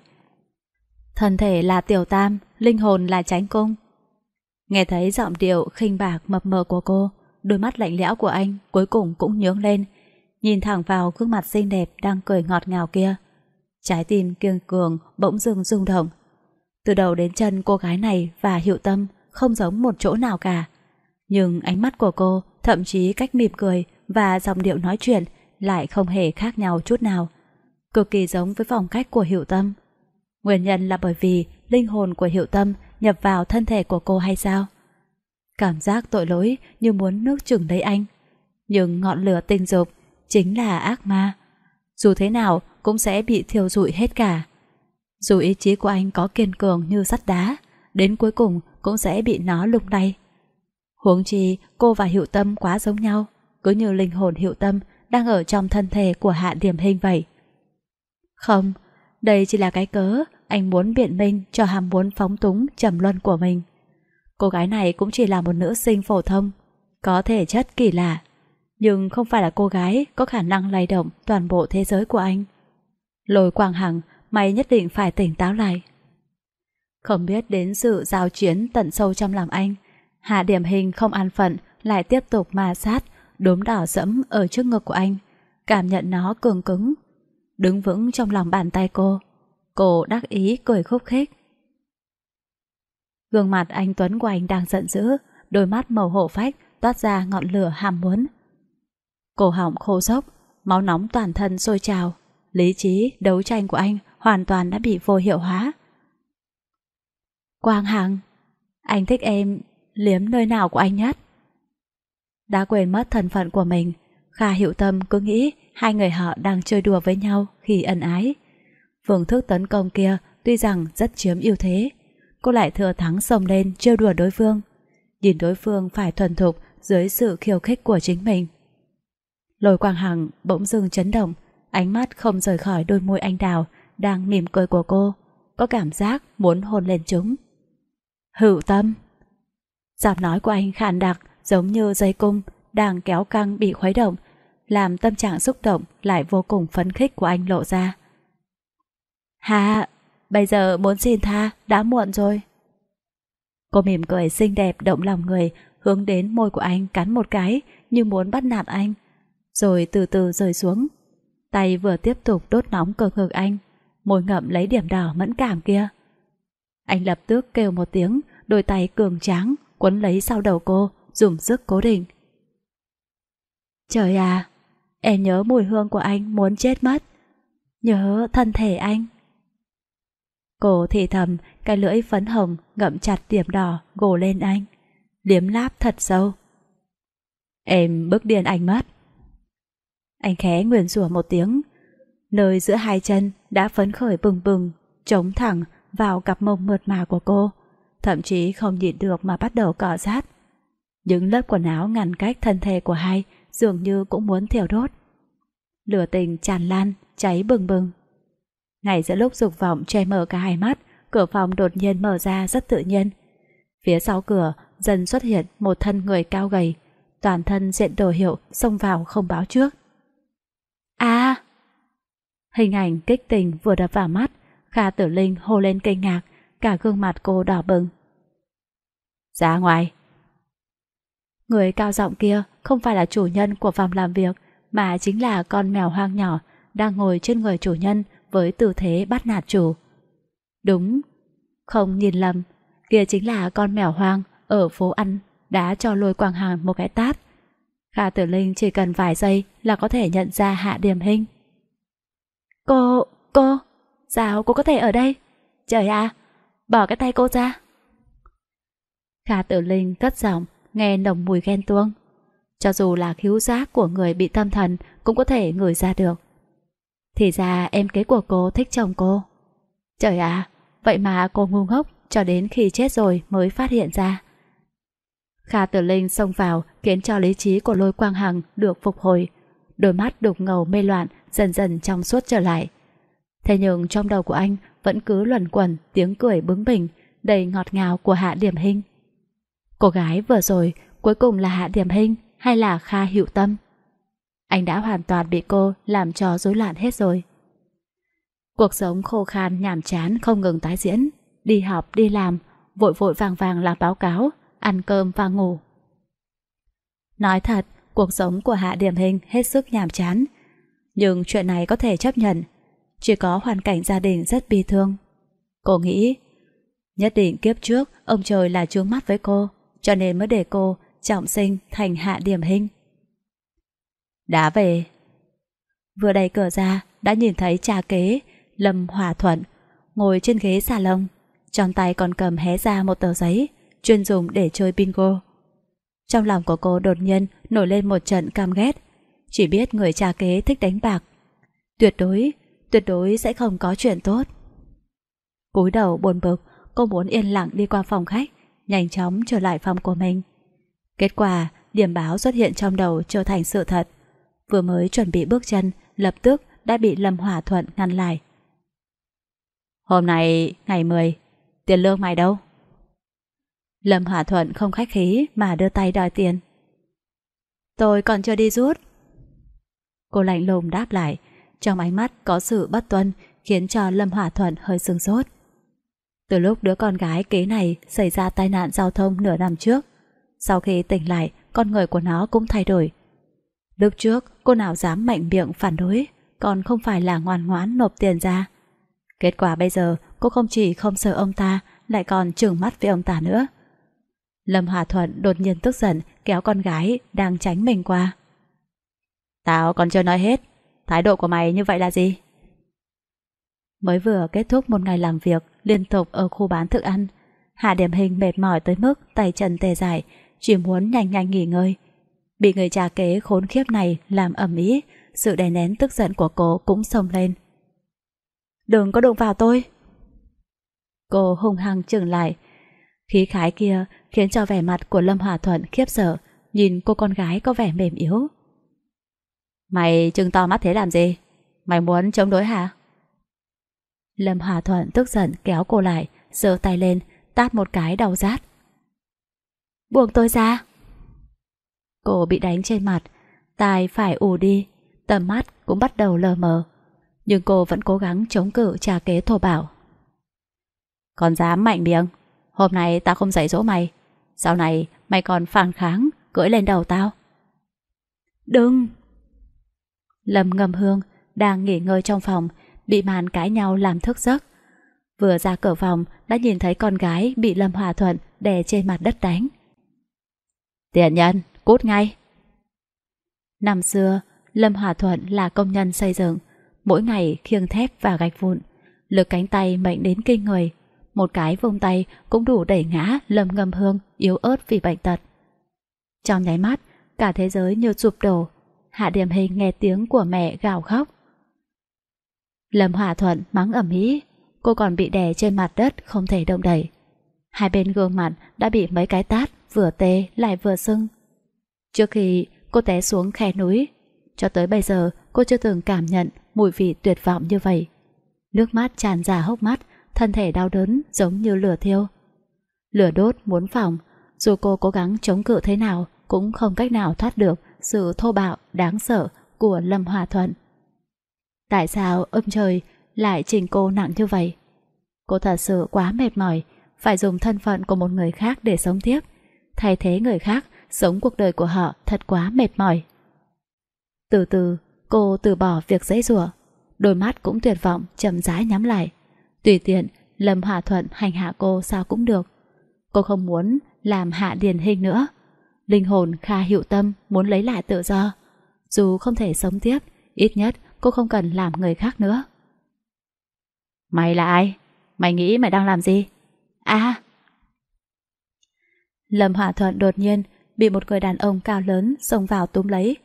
Thân thể là tiểu tam, linh hồn là tránh cung. Nghe thấy giọng điệu khinh bạc mập mờ của cô, đôi mắt lạnh lẽo của anh cuối cùng cũng nhướng lên, nhìn thẳng vào gương mặt xinh đẹp đang cười ngọt ngào kia. Trái tim kiêng cường bỗng dưng rung động. Từ đầu đến chân cô gái này và hiệu tâm không giống một chỗ nào cả. Nhưng ánh mắt của cô, thậm chí cách mỉm cười và giọng điệu nói chuyện lại không hề khác nhau chút nào. Cực kỳ giống với phong cách của hiệu tâm. Nguyên nhân là bởi vì linh hồn của hiệu tâm nhập vào thân thể của cô hay sao? Cảm giác tội lỗi như muốn nước chừng lấy anh. Nhưng ngọn lửa tình dục chính là ác ma. Dù thế nào cũng sẽ bị thiêu rụi hết cả. Dù ý chí của anh có kiên cường như sắt đá, đến cuối cùng cũng sẽ bị nó lung lay. Huống chi cô và Hiệu Tâm quá giống nhau, cứ như linh hồn Hiệu Tâm đang ở trong thân thể của Hạ Điểm Hình vậy. Không, đây chỉ là cái cớ anh muốn biện minh cho ham muốn phóng túng trầm luân của mình. Cô gái này cũng chỉ là một nữ sinh phổ thông, có thể chất kỳ lạ, nhưng không phải là cô gái có khả năng lay động toàn bộ thế giới của anh. Lôi Quang Hằng, mày nhất định phải tỉnh táo lại. Không biết đến sự giao chiến tận sâu trong lòng anh, Hạ Điểm Hình không an phận lại tiếp tục ma sát, đốm đỏ sẫm ở trước ngực của anh, cảm nhận nó cường cứng. Đứng vững trong lòng bàn tay cô, Cô đắc ý cười khúc khích. Gương mặt anh Tuấn của anh đang giận dữ, đôi mắt màu hổ phách toát ra ngọn lửa ham muốn. Cổ họng khô sốc, máu nóng toàn thân sôi trào, lý trí đấu tranh của anh hoàn toàn đã bị vô hiệu hóa. Quang Hằng, anh thích em liếm nơi nào của anh nhất? Đã quên mất thân phận của mình, Kha Hiệu Tâm cứ nghĩ hai người họ đang chơi đùa với nhau khi ân ái. Phương thức tấn công kia tuy rằng rất chiếm ưu thế, cô lại thừa thắng xông lên trêu đùa đối phương, nhìn đối phương phải thuần thục dưới sự khiêu khích của chính mình. Lôi Quang Hằng bỗng dưng chấn động, ánh mắt không rời khỏi đôi môi anh đào đang mỉm cười của cô, có cảm giác muốn hôn lên chúng. Hữu tâm Giọng nói của anh khàn đặc giống như dây cung đang kéo căng bị khuấy động, làm tâm trạng xúc động lại vô cùng phấn khích của anh lộ ra. Hà, bây giờ muốn xin tha, đã muộn rồi. Cô mỉm cười xinh đẹp động lòng người, hướng đến môi của anh cắn một cái, như muốn bắt nạt anh. Rồi từ từ rời xuống. Tay vừa tiếp tục đốt nóng cơ ngực anh, môi ngậm lấy điểm đỏ mẫn cảm kia. Anh lập tức kêu một tiếng, đôi tay cường tráng, quấn lấy sau đầu cô, dùng sức cố định. Trời à, em nhớ mùi hương của anh muốn chết mất. Nhớ thân thể anh. Cô thì thầm, cái lưỡi phấn hồng ngậm chặt điểm đỏ gồ lên anh. Liếm láp thật sâu. Em bước điên anh mất. Anh khẽ nguyền rủa một tiếng. Nơi giữa hai chân đã phấn khởi bừng bừng, chống thẳng vào cặp mông mượt mà của cô. Thậm chí không nhịn được mà bắt đầu cọ sát. Những lớp quần áo ngăn cách thân thể của hai dường như cũng muốn thiêu đốt. Lửa tình tràn lan, cháy bừng bừng. Ngay giữa lúc dục vọng che mờ cả hai mắt, cửa phòng đột nhiên mở ra rất tự nhiên. Phía sau cửa, dần xuất hiện một thân người cao gầy, toàn thân diện đồ hiệu xông vào không báo trước. a Hình ảnh kích tình vừa đập vào mắt, Kha Tử Linh hô lên kinh ngạc, cả gương mặt cô đỏ bừng. Ra ngoài! Người cao giọng kia không phải là chủ nhân của phòng làm việc, mà chính là con mèo hoang nhỏ đang ngồi trên người chủ nhân, với tư thế bắt nạt chủ. Đúng, không nhìn lầm, kia chính là con mèo hoang ở phố ăn đã cho lôi quang hàng một cái tát. Kha Tử Linh chỉ cần vài giây là có thể nhận ra Hạ điểm hình Cô, cô, sao cô có thể ở đây? Trời ạ, bỏ cái tay cô ra. Kha Tử Linh cất giọng, nghe nồng mùi ghen tuông. Cho dù là khiếu giác của người bị tâm thần cũng có thể ngửi ra được. Thì ra em kế của cô thích chồng cô Trời ạ Vậy mà cô ngu ngốc Cho đến khi chết rồi mới phát hiện ra Kha Tử Linh xông vào Khiến cho lý trí của lôi quang hằng Được phục hồi Đôi mắt đục ngầu mê loạn Dần dần trong suốt trở lại Thế nhưng trong đầu của anh Vẫn cứ luẩn quẩn tiếng cười bướng bỉnh Đầy ngọt ngào của Hạ Điểm hình Cô gái vừa rồi Cuối cùng là Hạ Điểm hình Hay là Kha Hữu Tâm anh đã hoàn toàn bị cô làm cho rối loạn hết rồi. Cuộc sống khô khan, nhàm chán không ngừng tái diễn. Đi học, đi làm, vội vội vàng vàng làm báo cáo, ăn cơm và ngủ. Nói thật, cuộc sống của Hạ Điểm Hình hết sức nhàm chán. Nhưng chuyện này có thể chấp nhận. Chỉ có hoàn cảnh gia đình rất bi thương. Cô nghĩ, nhất định kiếp trước ông trời là trướng mắt với cô, cho nên mới để cô trọng sinh thành Hạ Điểm Hình. Đã về. Vừa đẩy cửa ra, đã nhìn thấy cha kế, Lâm Hòa Thuận, ngồi trên ghế lông Trong tay còn cầm hé ra một tờ giấy, chuyên dùng để chơi bingo. Trong lòng của cô đột nhiên nổi lên một trận cam ghét. Chỉ biết người cha kế thích đánh bạc. Tuyệt đối, tuyệt đối sẽ không có chuyện tốt. cúi đầu buồn bực, cô muốn yên lặng đi qua phòng khách, nhanh chóng trở lại phòng của mình. Kết quả, điểm báo xuất hiện trong đầu trở thành sự thật vừa mới chuẩn bị bước chân, lập tức đã bị Lâm Hòa Thuận ngăn lại. Hôm nay, ngày 10, tiền lương mày đâu? Lâm Hòa Thuận không khách khí mà đưa tay đòi tiền. Tôi còn chưa đi rút. Cô lạnh lùng đáp lại, trong ánh mắt có sự bất tuân khiến cho Lâm Hòa Thuận hơi sưng sốt. Từ lúc đứa con gái kế này xảy ra tai nạn giao thông nửa năm trước, sau khi tỉnh lại, con người của nó cũng thay đổi, Lúc trước, cô nào dám mạnh miệng phản đối, còn không phải là ngoan ngoãn nộp tiền ra. Kết quả bây giờ, cô không chỉ không sợ ông ta, lại còn trừng mắt với ông ta nữa. Lâm Hòa Thuận đột nhiên tức giận kéo con gái đang tránh mình qua. Tao còn chưa nói hết, thái độ của mày như vậy là gì? Mới vừa kết thúc một ngày làm việc liên tục ở khu bán thức ăn, Hạ Điểm Hình mệt mỏi tới mức tay chân tê dại, chỉ muốn nhanh nhanh nghỉ ngơi, Bị người cha kế khốn khiếp này làm ẩm ý, sự đè nén tức giận của cô cũng sông lên. Đừng có đụng vào tôi! Cô hung hăng chừng lại. Khí khái kia khiến cho vẻ mặt của Lâm Hòa Thuận khiếp sợ, nhìn cô con gái có vẻ mềm yếu. Mày trừng to mắt thế làm gì? Mày muốn chống đối hả? Lâm Hòa Thuận tức giận kéo cô lại, giơ tay lên, tát một cái đầu rát. Buông tôi ra! Cô bị đánh trên mặt, tai phải ù đi, tầm mắt cũng bắt đầu lờ mờ. Nhưng cô vẫn cố gắng chống cự trà kế thổ bảo. Còn dám mạnh miệng, hôm nay ta không dạy dỗ mày. Sau này mày còn phản kháng, cưỡi lên đầu tao. Đừng! Lâm ngầm hương, đang nghỉ ngơi trong phòng, bị màn cãi nhau làm thức giấc. Vừa ra cửa phòng đã nhìn thấy con gái bị Lâm Hòa Thuận đè trên mặt đất đánh. Tiện nhân, cút ngay. Năm xưa, Lâm Hòa Thuận là công nhân xây dựng, mỗi ngày khiêng thép và gạch vụn, lực cánh tay mạnh đến kinh người, một cái vung tay cũng đủ đẩy ngã Lâm Ngâm Hương yếu ớt vì bệnh tật. Trong nháy mắt, cả thế giới như sụp đổ, Hạ Điểm Hình nghe tiếng của mẹ gào khóc. Lâm Hòa Thuận mắng ầm ĩ, cô còn bị đè trên mặt đất không thể động đẩy. Hai bên gương mặt đã bị mấy cái tát vừa tê lại vừa sưng. Trước khi cô té xuống khe núi, cho tới bây giờ cô chưa từng cảm nhận mùi vị tuyệt vọng như vậy. Nước mắt tràn ra hốc mắt, thân thể đau đớn giống như lửa thiêu. Lửa đốt muốn phòng, dù cô cố gắng chống cự thế nào cũng không cách nào thoát được sự thô bạo đáng sợ của Lâm Hòa Thuận. Tại sao ông trời lại trình cô nặng như vậy? Cô thật sự quá mệt mỏi, phải dùng thân phận của một người khác để sống tiếp, thay thế người khác sống cuộc đời của họ thật quá mệt mỏi. Từ từ, cô từ bỏ việc dãy rủa đôi mắt cũng tuyệt vọng chậm rãi nhắm lại. Tùy tiện, Lâm Hòa Thuận hành hạ cô sao cũng được. Cô không muốn làm hạ điền hình nữa. Linh hồn Kha hiệu Tâm muốn lấy lại tự do. Dù không thể sống tiếp, ít nhất cô không cần làm người khác nữa. Mày là ai? Mày nghĩ mày đang làm gì? À! Lâm Hòa Thuận đột nhiên bị một người đàn ông cao lớn xông vào túm lấy.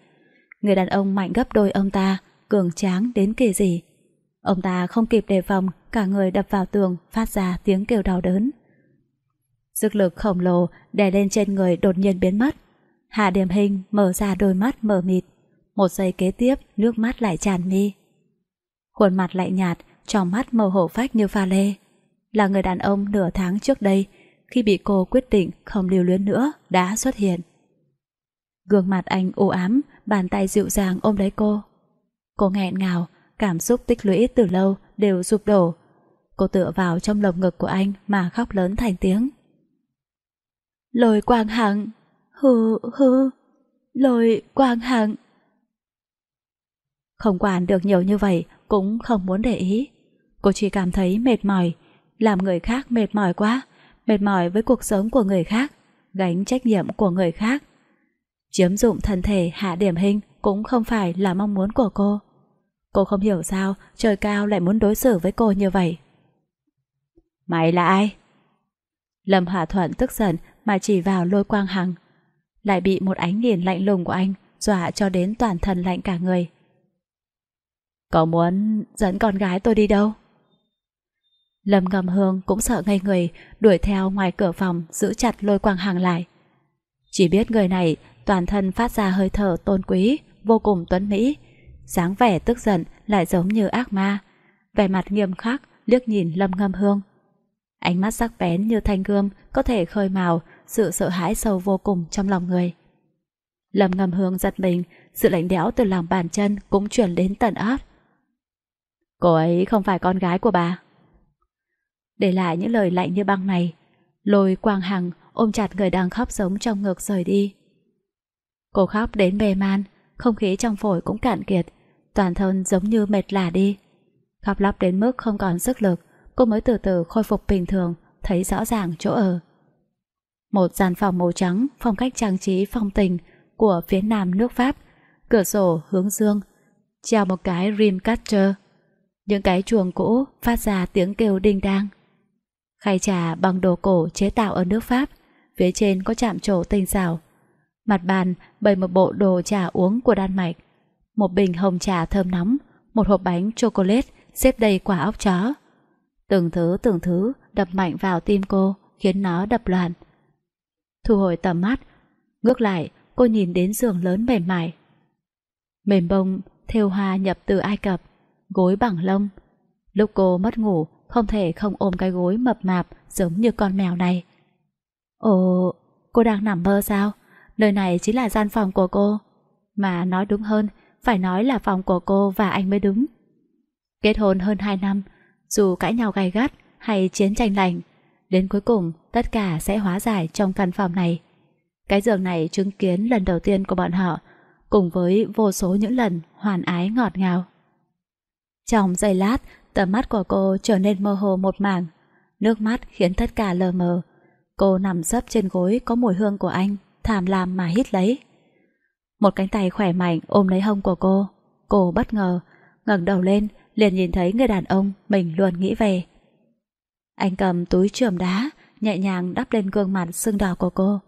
Người đàn ông mạnh gấp đôi ông ta, cường tráng đến kỳ dị Ông ta không kịp đề phòng, cả người đập vào tường, phát ra tiếng kêu đau đớn. Sức lực khổng lồ đè lên trên người đột nhiên biến mất. Hạ Điềm Hình mở ra đôi mắt mở mịt. Một giây kế tiếp, nước mắt lại tràn mi. Khuôn mặt lạnh nhạt, trong mắt màu hổ phách như pha lê. Là người đàn ông nửa tháng trước đây, khi bị cô quyết định không lưu luyến nữa đã xuất hiện. Gương mặt anh u ám, bàn tay dịu dàng ôm lấy cô. Cô nghẹn ngào, cảm xúc tích lũy từ lâu đều sụp đổ. Cô tựa vào trong lồng ngực của anh mà khóc lớn thành tiếng. Lôi quang hạng, hư hư, lôi quang hạng. Không quản được nhiều như vậy cũng không muốn để ý. Cô chỉ cảm thấy mệt mỏi, làm người khác mệt mỏi quá mệt mỏi với cuộc sống của người khác, gánh trách nhiệm của người khác. Chiếm dụng thân thể hạ điểm hình cũng không phải là mong muốn của cô. Cô không hiểu sao trời cao lại muốn đối xử với cô như vậy. Mày là ai? Lâm Hạ Thuận tức giận mà chỉ vào lôi quang hằng. Lại bị một ánh nhìn lạnh lùng của anh dọa cho đến toàn thân lạnh cả người. Cậu muốn dẫn con gái tôi đi đâu? Lâm Ngầm Hương cũng sợ ngây người, đuổi theo ngoài cửa phòng giữ chặt lôi quang hàng lại. Chỉ biết người này toàn thân phát ra hơi thở tôn quý, vô cùng tuấn mỹ. dáng vẻ tức giận lại giống như ác ma. Vẻ mặt nghiêm khắc, liếc nhìn Lâm Ngầm Hương. Ánh mắt sắc bén như thanh gươm có thể khơi màu sự sợ hãi sâu vô cùng trong lòng người. Lâm Ngầm Hương giật mình, sự lạnh đẽo từ lòng bàn chân cũng chuyển đến tận áp. Cô ấy không phải con gái của bà để lại những lời lạnh như băng này. Lôi Quang Hằng ôm chặt người đang khóc sống trong ngực rời đi. Cô khóc đến mê man, không khí trong phổi cũng cạn kiệt, toàn thân giống như mệt lả đi. Khóc lóc đến mức không còn sức lực, cô mới từ từ khôi phục bình thường, thấy rõ ràng chỗ ở. Một gian phòng màu trắng, phong cách trang trí phong tình của phía nam nước Pháp, cửa sổ hướng dương, treo một cái rim cutter, Những cái chuồng cũ phát ra tiếng kêu đinh đang. Khay trà bằng đồ cổ chế tạo ở nước Pháp, phía trên có chạm trổ tinh xảo. Mặt bàn bày một bộ đồ trà uống của Đan Mạch, một bình hồng trà thơm nóng, một hộp bánh chocolate xếp đầy quả óc chó. Từng thứ từng thứ đập mạnh vào tim cô, khiến nó đập loạn. Thu hồi tầm mắt, ngước lại, cô nhìn đến giường lớn mềm mại. Mềm bông, theo hoa nhập từ Ai Cập, gối bằng lông. Lúc cô mất ngủ không thể không ôm cái gối mập mạp giống như con mèo này. Ồ, cô đang nằm mơ sao? Nơi này chính là gian phòng của cô. Mà nói đúng hơn, phải nói là phòng của cô và anh mới đúng. Kết hôn hơn 2 năm, dù cãi nhau gay gắt hay chiến tranh lành, đến cuối cùng tất cả sẽ hóa giải trong căn phòng này. Cái giường này chứng kiến lần đầu tiên của bọn họ, cùng với vô số những lần hoàn ái ngọt ngào. Trong giây lát, Tầm mắt của cô trở nên mơ hồ một mảng Nước mắt khiến tất cả lờ mờ Cô nằm sấp trên gối có mùi hương của anh Thảm làm mà hít lấy Một cánh tay khỏe mạnh ôm lấy hông của cô Cô bất ngờ ngẩng đầu lên liền nhìn thấy người đàn ông Mình luôn nghĩ về Anh cầm túi trường đá Nhẹ nhàng đắp lên gương mặt sưng đỏ của cô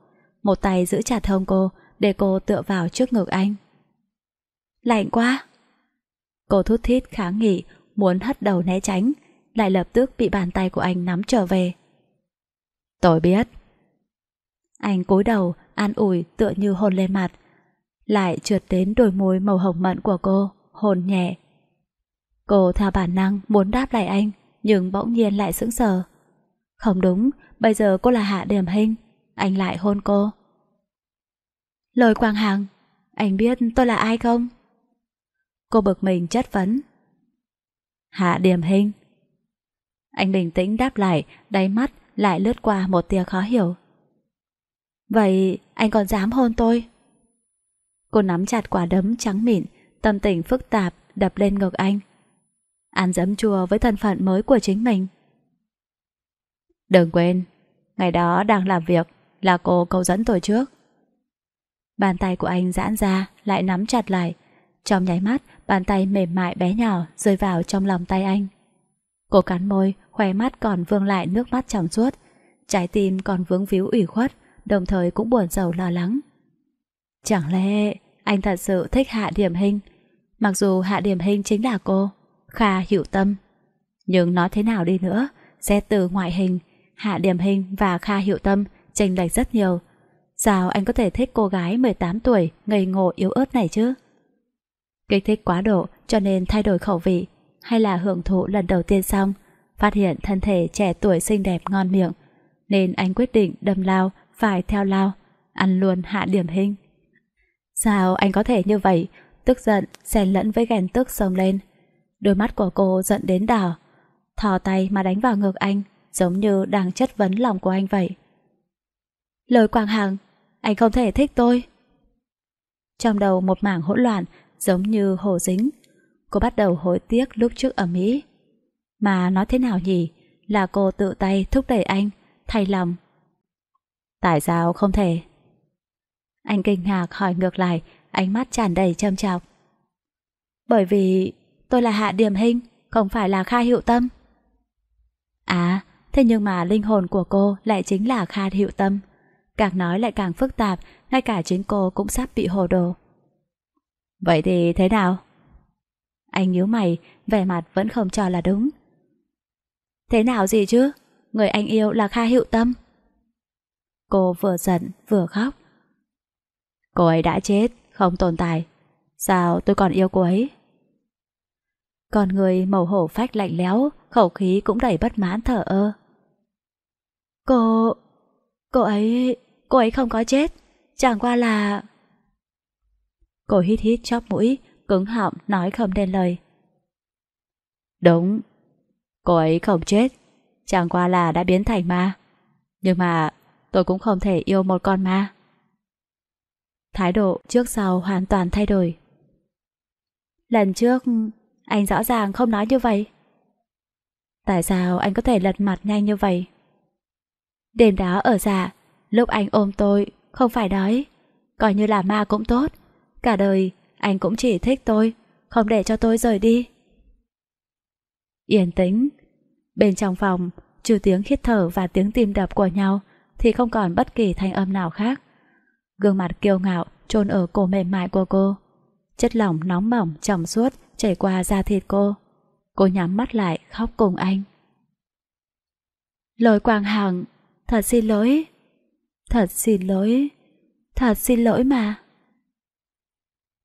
Một tay giữ chặt hông cô Để cô tựa vào trước ngực anh Lạnh quá Cô thút thít kháng nghị muốn hất đầu né tránh, lại lập tức bị bàn tay của anh nắm trở về. Tôi biết. Anh cúi đầu, an ủi tựa như hôn lên mặt, lại trượt đến đôi môi màu hồng mận của cô, hôn nhẹ. Cô theo bản năng muốn đáp lại anh, nhưng bỗng nhiên lại sững sờ. Không đúng, bây giờ cô là Hạ Điểm hình anh lại hôn cô. Lời Quang Hằng, anh biết tôi là ai không? Cô bực mình chất vấn. Hạ điểm hình. Anh bình tĩnh đáp lại, đáy mắt lại lướt qua một tia khó hiểu. Vậy anh còn dám hôn tôi? Cô nắm chặt quả đấm trắng mịn, tâm tình phức tạp đập lên ngực anh. Ăn dấm chùa với thân phận mới của chính mình. Đừng quên, ngày đó đang làm việc là cô cầu dẫn tôi trước. Bàn tay của anh giãn ra, lại nắm chặt lại. Trong nháy mắt, Bàn tay mềm mại bé nhỏ rơi vào trong lòng tay anh. Cô cắn môi, khoe mắt còn vương lại nước mắt trong suốt. Trái tim còn vướng víu ủy khuất, đồng thời cũng buồn rầu lo lắng. Chẳng lẽ anh thật sự thích Hạ Điểm Hình? Mặc dù Hạ Điểm Hình chính là cô, Kha Hiểu Tâm. Nhưng nói thế nào đi nữa, xét từ ngoại hình, Hạ Điểm Hình và Kha Hiểu Tâm chênh lệch rất nhiều. Sao anh có thể thích cô gái 18 tuổi ngây ngô yếu ớt này chứ? kích thích quá độ cho nên thay đổi khẩu vị, hay là hưởng thụ lần đầu tiên xong, phát hiện thân thể trẻ tuổi xinh đẹp ngon miệng, nên anh quyết định đâm lao, phải theo lao, ăn luôn hạ điểm hình. Sao anh có thể như vậy? Tức giận, xen lẫn với ghen tức sông lên. Đôi mắt của cô giận đến đỏ, thò tay mà đánh vào ngực anh, giống như đang chất vấn lòng của anh vậy. Lời Quang Hằng, anh không thể thích tôi. Trong đầu một mảng hỗn loạn giống như hồ dính. Cô bắt đầu hối tiếc lúc trước ở Mỹ. Mà nói thế nào nhỉ? Là cô tự tay thúc đẩy anh, thay lòng. Tại sao không thể? Anh kinh ngạc hỏi ngược lại, ánh mắt tràn đầy châm chọc. Bởi vì tôi là Hạ Điềm Hinh, không phải là Kha Hiệu Tâm. À, thế nhưng mà linh hồn của cô lại chính là Kha Hiệu Tâm. Càng nói lại càng phức tạp, ngay cả chính cô cũng sắp bị hồ đồ. Vậy thì thế nào? Anh nhíu mày, vẻ mặt vẫn không cho là đúng. Thế nào gì chứ? Người anh yêu là Kha Hữu Tâm. Cô vừa giận vừa khóc. Cô ấy đã chết, không tồn tại. Sao tôi còn yêu cô ấy? Còn người màu hổ phách lạnh lẽo, khẩu khí cũng đầy bất mãn thở ơ. Cô... cô ấy... cô ấy không có chết. Chẳng qua là... Cô hít hít chóp mũi, cứng họng nói không nên lời. Đúng, cô ấy không chết, chẳng qua là đã biến thành ma. Nhưng mà tôi cũng không thể yêu một con ma. Thái độ trước sau hoàn toàn thay đổi. Lần trước, anh rõ ràng không nói như vậy. Tại sao anh có thể lật mặt nhanh như vậy? Đêm đó ở dạ, lúc anh ôm tôi, không phải đói, coi như là ma cũng tốt, Cả đời, anh cũng chỉ thích tôi, không để cho tôi rời đi. Yên tĩnh. Bên trong phòng, trừ tiếng khít thở và tiếng tim đập của nhau, thì không còn bất kỳ thanh âm nào khác. Gương mặt kiêu ngạo trôn ở cổ mềm mại của cô. Chất lỏng nóng bỏng trong suốt chảy qua da thịt cô. Cô nhắm mắt lại khóc cùng anh. lời quàng Hằng, thật xin lỗi. Thật xin lỗi. Thật xin lỗi mà.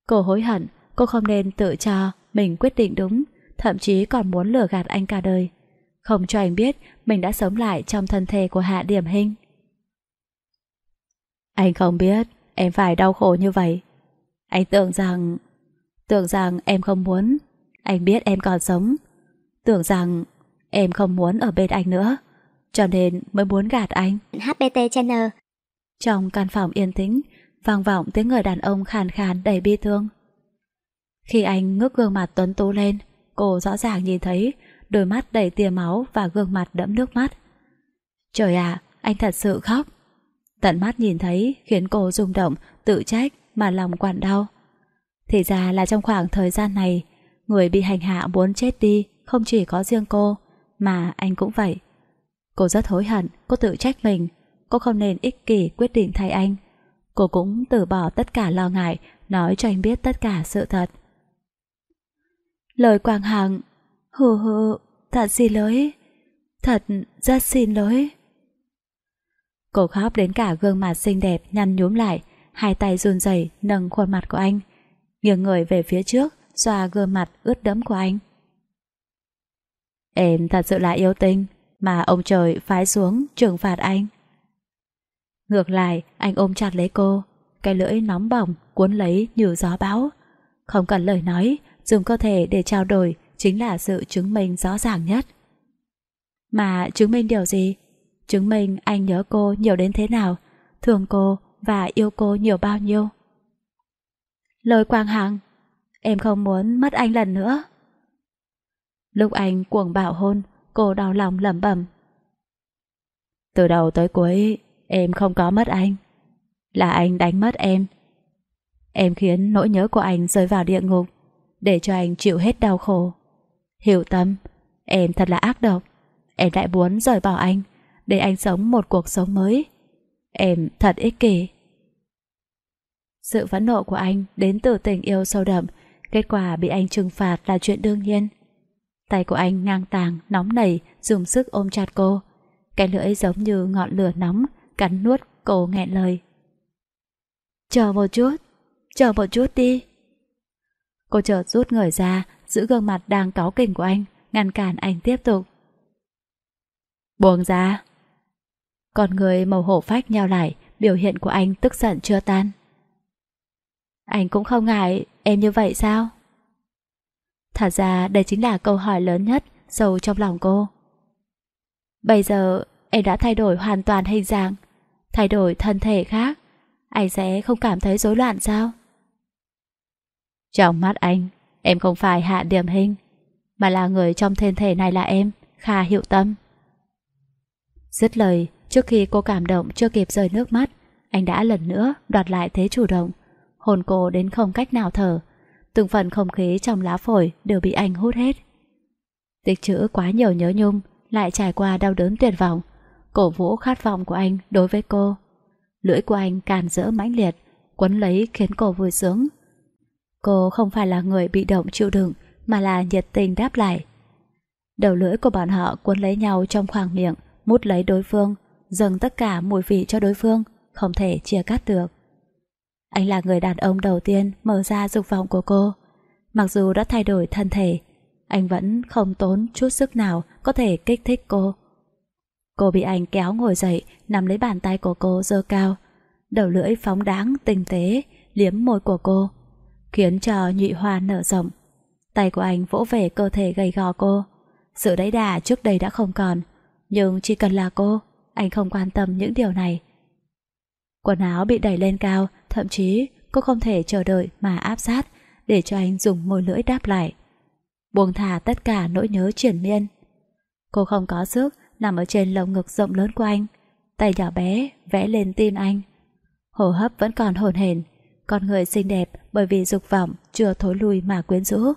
Cô hối hận, cô không nên tự cho mình quyết định đúng, thậm chí còn muốn lừa gạt anh cả đời. Không cho anh biết mình đã sống lại trong thân thể của Hạ Điểm Hinh. Anh không biết em phải đau khổ như vậy. Anh tưởng rằng... Tưởng rằng em không muốn. Anh biết em còn sống. Tưởng rằng em không muốn ở bên anh nữa. Cho nên mới muốn gạt anh. HPT Channel Trong căn phòng yên tĩnh, vang vọng tiếng người đàn ông khàn khàn đầy bi thương. Khi anh ngước gương mặt tuấn tú lên, cô rõ ràng nhìn thấy đôi mắt đầy tia máu và gương mặt đẫm nước mắt. Trời ạ, anh thật sự khóc. Tận mắt nhìn thấy khiến cô rung động, tự trách mà lòng quặn đau. Thì ra là trong khoảng thời gian này, người bị hành hạ muốn chết đi không chỉ có riêng cô, mà anh cũng vậy. Cô rất hối hận, cô tự trách mình, cô không nên ích kỷ quyết định thay anh. Cô cũng từ bỏ tất cả lo ngại Nói cho anh biết tất cả sự thật Lời Quang Hằng Hừ hừ Thật xin lỗi Thật rất xin lỗi Cô khóc đến cả gương mặt xinh đẹp nhăn nhúm lại Hai tay run rẩy nâng khuôn mặt của anh Nghiêng người về phía trước Xoa gương mặt ướt đẫm của anh Em thật sự là yêu tinh Mà ông trời phái xuống trừng phạt anh Ngược lại, anh ôm chặt lấy cô, cái lưỡi nóng bỏng cuốn lấy như gió bão. Không cần lời nói, dùng cơ thể để trao đổi chính là sự chứng minh rõ ràng nhất. Mà chứng minh điều gì? Chứng minh anh nhớ cô nhiều đến thế nào, thương cô và yêu cô nhiều bao nhiêu. Lời Quang Hằng, em không muốn mất anh lần nữa. Lúc anh cuồng bạo hôn, cô đau lòng lẩm bẩm. Từ đầu tới cuối, Em không có mất anh Là anh đánh mất em Em khiến nỗi nhớ của anh rơi vào địa ngục Để cho anh chịu hết đau khổ Hiểu tâm Em thật là ác độc Em lại muốn rời bỏ anh Để anh sống một cuộc sống mới Em thật ích kỷ Sự phẫn nộ của anh Đến từ tình yêu sâu đậm Kết quả bị anh trừng phạt là chuyện đương nhiên Tay của anh ngang tàng Nóng nảy dùng sức ôm chặt cô Cái lưỡi giống như ngọn lửa nóng cắn nuốt cô nghẹn lời. Chờ một chút, chờ một chút đi. Cô chợt rút người ra, giữ gương mặt đang cáu kỉnh của anh, ngăn cản anh tiếp tục. Buông ra. Còn người màu hổ phách nheo lại, biểu hiện của anh tức giận chưa tan. Anh cũng không ngại em như vậy sao? Thật ra đây chính là câu hỏi lớn nhất sâu trong lòng cô. Bây giờ em đã thay đổi hoàn toàn hình dạng, thay đổi thân thể khác, anh sẽ không cảm thấy rối loạn sao? Trong mắt anh, em không phải Hạ Điểm Hình, mà là người trong thân thể này là em, Kha Hiệu Tâm. Dứt lời, trước khi cô cảm động chưa kịp rơi nước mắt, anh đã lần nữa đoạt lại thế chủ động, hồn cô đến không cách nào thở, từng phần không khí trong lá phổi đều bị anh hút hết. Tích trữ quá nhiều nhớ nhung, lại trải qua đau đớn tuyệt vọng, cổ vũ khát vọng của anh đối với cô. Lưỡi của anh càn rỡ mãnh liệt, quấn lấy khiến cô vui sướng. Cô không phải là người bị động chịu đựng, mà là nhiệt tình đáp lại. Đầu lưỡi của bọn họ quấn lấy nhau trong khoảng miệng, mút lấy đối phương, dâng tất cả mùi vị cho đối phương, không thể chia cắt được. Anh là người đàn ông đầu tiên mở ra dục vọng của cô. Mặc dù đã thay đổi thân thể, anh vẫn không tốn chút sức nào có thể kích thích cô. Cô bị anh kéo ngồi dậy, nắm lấy bàn tay của cô dơ cao. Đầu lưỡi phóng đáng, tinh tế, liếm môi của cô. Khiến cho nhụy hoa nở rộng. Tay của anh vỗ về cơ thể gầy gò cô. Sự đáy đà trước đây đã không còn. Nhưng chỉ cần là cô, anh không quan tâm những điều này. Quần áo bị đẩy lên cao, thậm chí cô không thể chờ đợi mà áp sát để cho anh dùng môi lưỡi đáp lại. Buông thả tất cả nỗi nhớ triển miên. Cô không có sức nằm ở trên lồng ngực rộng lớn của anh, tay nhỏ bé vẽ lên tim anh. Hô hấp vẫn còn hồn hển, con người xinh đẹp bởi vì dục vọng chưa thối lui mà quyến rũ.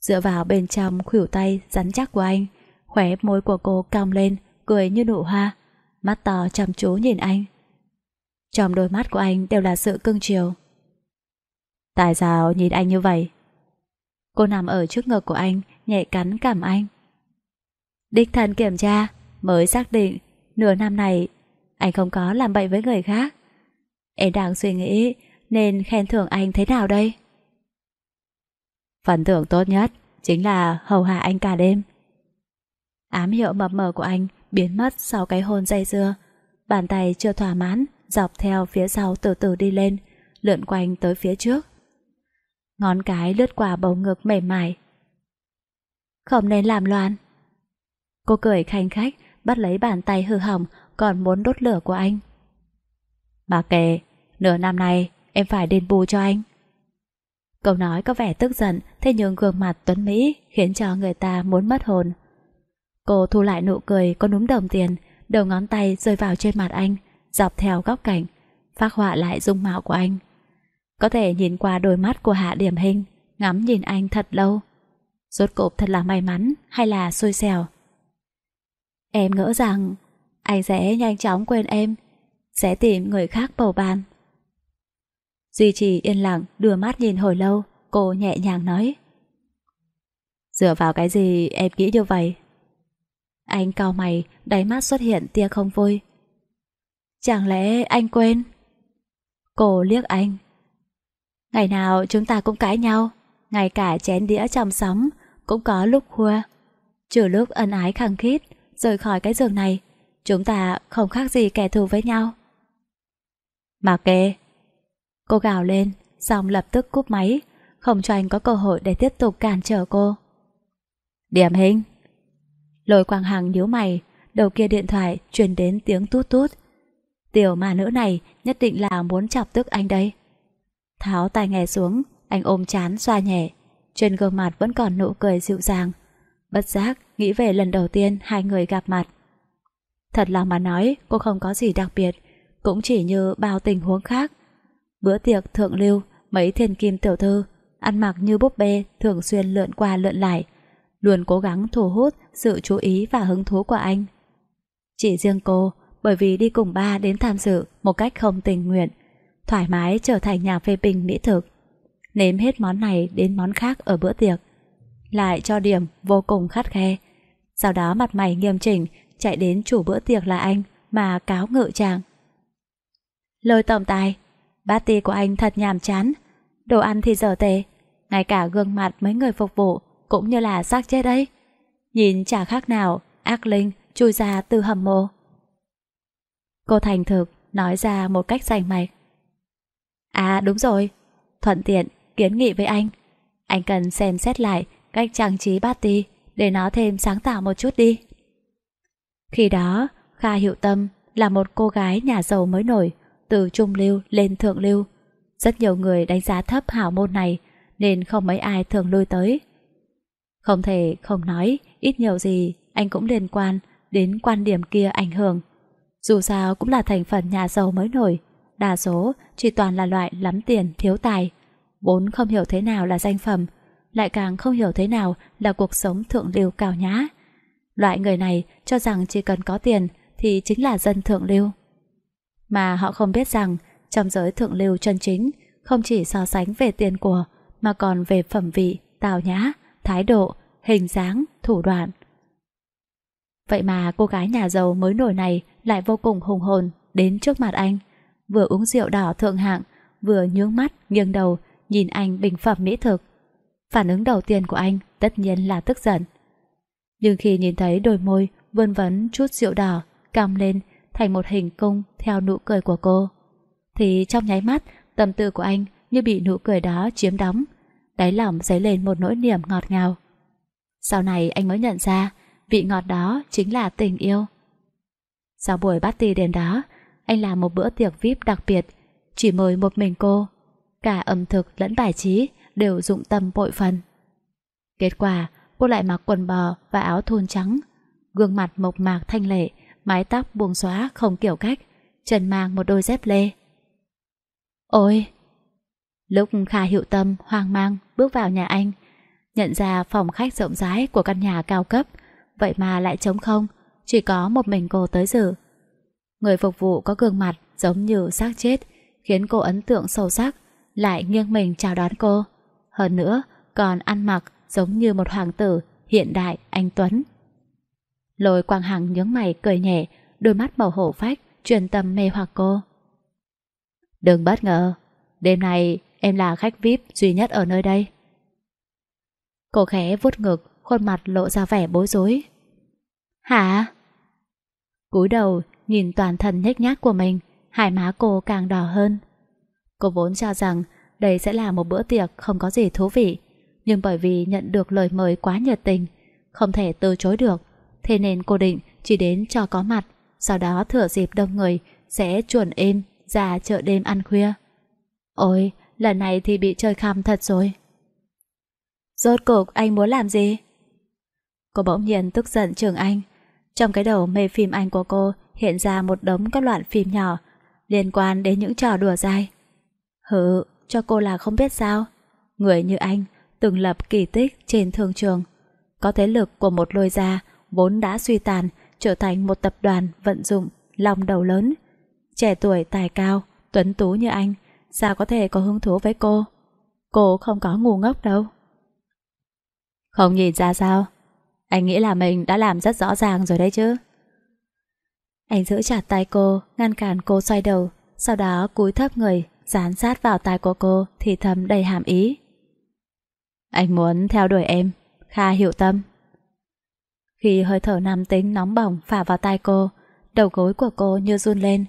Dựa vào bên trong khuỷu tay rắn chắc của anh, khóe môi của cô cong lên, cười như nụ hoa, mắt to chăm chú nhìn anh. Trong đôi mắt của anh đều là sự cưng chiều. Tại sao nhìn anh như vậy? Cô nằm ở trước ngực của anh, nhẹ cắn cảm anh. Đích thân kiểm tra Mới xác định Nửa năm này Anh không có làm bậy với người khác Em đang suy nghĩ Nên khen thưởng anh thế nào đây Phần thưởng tốt nhất Chính là hầu hạ anh cả đêm Ám hiệu mập mờ của anh Biến mất sau cái hôn dây dưa Bàn tay chưa thỏa mãn Dọc theo phía sau từ từ đi lên Lượn quanh tới phía trước Ngón cái lướt qua bầu ngực mềm mại Không nên làm loạn Cô cười khanh khách, bắt lấy bàn tay hư hỏng, còn muốn đốt lửa của anh. Bà kề, nửa năm nay em phải đền bù cho anh. Câu nói có vẻ tức giận, thế nhưng gương mặt Tuấn Mỹ khiến cho người ta muốn mất hồn. Cô thu lại nụ cười có núm đồng tiền, đầu ngón tay rơi vào trên mặt anh, dọc theo góc cạnh, phát họa lại dung mạo của anh. Có thể nhìn qua đôi mắt của Hạ Điểm Hình, ngắm nhìn anh thật lâu. Rốt cộp thật là may mắn hay là xui xẻo, Em ngỡ rằng anh sẽ nhanh chóng quên em, sẽ tìm người khác bầu bàn. Duy trì yên lặng, đưa mắt nhìn hồi lâu, cô nhẹ nhàng nói. Dựa vào cái gì em nghĩ như vậy? Anh cao mày, đáy mắt xuất hiện tia không vui. Chẳng lẽ anh quên? Cô liếc anh. Ngày nào chúng ta cũng cãi nhau, ngay cả chén đĩa trong sóng cũng có lúc khua. Trừ lúc ân ái khăng khít, rời khỏi cái giường này Chúng ta không khác gì kẻ thù với nhau Mà kê Cô gào lên Xong lập tức cúp máy Không cho anh có cơ hội để tiếp tục cản trở cô Điểm hình Lôi Quang Hằng nhíu mày Đầu kia điện thoại truyền đến tiếng tút tút Tiểu mà nữ này Nhất định là muốn chọc tức anh đây Tháo tai nghe xuống Anh ôm chán xoa nhẹ Trên gương mặt vẫn còn nụ cười dịu dàng Bất giác, nghĩ về lần đầu tiên hai người gặp mặt. Thật lòng mà nói, cô không có gì đặc biệt, cũng chỉ như bao tình huống khác. Bữa tiệc thượng lưu, mấy thiên kim tiểu thư, ăn mặc như búp bê thường xuyên lượn qua lượn lại, luôn cố gắng thu hút sự chú ý và hứng thú của anh. Chỉ riêng cô, bởi vì đi cùng ba đến tham dự một cách không tình nguyện, thoải mái trở thành nhà phê bình mỹ thực. Nếm hết món này đến món khác ở bữa tiệc, lại cho điểm vô cùng khắt khe. Sau đó mặt mày nghiêm chỉnh, chạy đến chủ bữa tiệc là anh mà cáo ngự chàng. Lời tổng tài, bát ti của anh thật nhàm chán, đồ ăn thì dở tệ, ngay cả gương mặt mấy người phục vụ cũng như là xác chết đấy. Nhìn chả khác nào, ác linh chui ra từ hầm mộ. Cô thành thực nói ra một cách rành mạch. À đúng rồi, thuận tiện kiến nghị với anh. Anh cần xem xét lại cách trang trí party để nó thêm sáng tạo một chút đi. Khi đó, Kha Hiệu Tâm là một cô gái nhà giàu mới nổi, từ trung lưu lên thượng lưu. Rất nhiều người đánh giá thấp hảo môn này nên không mấy ai thường lui tới. Không thể không nói, ít nhiều gì anh cũng liên quan đến quan điểm kia ảnh hưởng. Dù sao cũng là thành phần nhà giàu mới nổi, đa số chỉ toàn là loại lắm tiền thiếu tài, vốn không hiểu thế nào là danh phẩm, lại càng không hiểu thế nào là cuộc sống thượng lưu cao nhã. Loại người này cho rằng chỉ cần có tiền thì chính là dân thượng lưu. Mà họ không biết rằng trong giới thượng lưu chân chính không chỉ so sánh về tiền của mà còn về phẩm vị, tào nhã, thái độ, hình dáng, thủ đoạn. Vậy mà cô gái nhà giàu mới nổi này lại vô cùng hùng hồn đến trước mặt anh, vừa uống rượu đỏ thượng hạng, vừa nhướng mắt, nghiêng đầu, nhìn anh bình phẩm mỹ thực, Phản ứng đầu tiên của anh tất nhiên là tức giận. Nhưng khi nhìn thấy đôi môi vươn vấn chút rượu đỏ cam lên thành một hình cung theo nụ cười của cô, thì trong nháy mắt tâm tư của anh như bị nụ cười đó chiếm đóng, đáy lòng dấy lên một nỗi niềm ngọt ngào. Sau này anh mới nhận ra vị ngọt đó chính là tình yêu. Sau buổi party đêm đó, anh làm một bữa tiệc VIP đặc biệt, chỉ mời một mình cô. Cả ẩm thực lẫn bài trí đều dụng tâm bội phần. Kết quả, cô lại mặc quần bò và áo thun trắng, gương mặt mộc mạc thanh lệ, mái tóc buông xóa không kiểu cách, chân mang một đôi dép lê. Ôi! Lúc Kha Hiệu Tâm hoang mang bước vào nhà anh, nhận ra phòng khách rộng rãi của căn nhà cao cấp, vậy mà lại trống không, chỉ có một mình cô tới giờ Người phục vụ có gương mặt giống như xác chết, khiến cô ấn tượng sâu sắc, lại nghiêng mình chào đón cô. Hơn nữa, còn ăn mặc giống như một hoàng tử hiện đại anh Tuấn. Lôi quang hằng nhướng mày cười nhẹ, đôi mắt màu hổ phách, truyền tâm mê hoặc cô. Đừng bất ngờ, đêm nay em là khách VIP duy nhất ở nơi đây. Cô khẽ vuốt ngực, khuôn mặt lộ ra vẻ bối rối. Hả? cúi đầu, nhìn toàn thân nhếch nhác của mình, hai má cô càng đỏ hơn. Cô vốn cho rằng đây sẽ là một bữa tiệc không có gì thú vị, nhưng bởi vì nhận được lời mời quá nhiệt tình, không thể từ chối được, thế nên cô định chỉ đến cho có mặt, sau đó thửa dịp đông người sẽ chuẩn êm ra chợ đêm ăn khuya. Ôi, lần này thì bị chơi khăm thật rồi. Rốt cuộc anh muốn làm gì? Cô bỗng nhiên tức giận trường anh. Trong cái đầu mê phim anh của cô hiện ra một đống các loạn phim nhỏ liên quan đến những trò đùa dai. Hừ, cho cô là không biết sao. Người như anh từng lập kỳ tích trên thương trường. Có thế lực của một lôi gia vốn đã suy tàn trở thành một tập đoàn vận dụng lòng đầu lớn. Trẻ tuổi tài cao, tuấn tú như anh sao có thể có hứng thú với cô? Cô không có ngu ngốc đâu. Không nhìn ra sao? Anh nghĩ là mình đã làm rất rõ ràng rồi đấy chứ. Anh giữ chặt tay cô, ngăn cản cô xoay đầu, sau đó cúi thấp người, dán sát vào tai của cô thì thầm đầy hàm ý. Anh muốn theo đuổi em, Kha hiểu tâm. Khi hơi thở nam tính nóng bỏng phả vào tai cô, đầu gối của cô như run lên.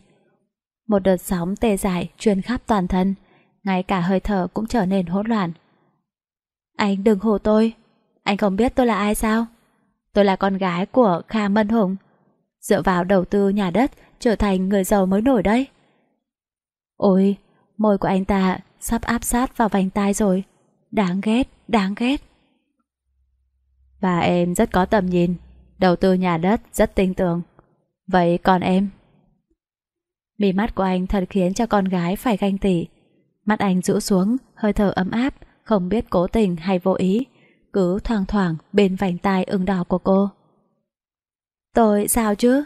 Một đợt sóng tê dại truyền khắp toàn thân, ngay cả hơi thở cũng trở nên hỗn loạn. Anh đừng hồ tôi, anh không biết tôi là ai sao? Tôi là con gái của Kha Mân Hùng, dựa vào đầu tư nhà đất trở thành người giàu mới nổi đấy. Ôi, Môi của anh ta sắp áp sát vào vành tai rồi. Đáng ghét, đáng ghét. Bà em rất có tầm nhìn, đầu tư nhà đất rất tinh tưởng. Vậy còn em? Mì mắt của anh thật khiến cho con gái phải ganh tỉ. Mắt anh rũ xuống, hơi thở ấm áp, không biết cố tình hay vô ý, cứ thoang thoảng bên vành tai ửng đỏ của cô. Tôi sao chứ?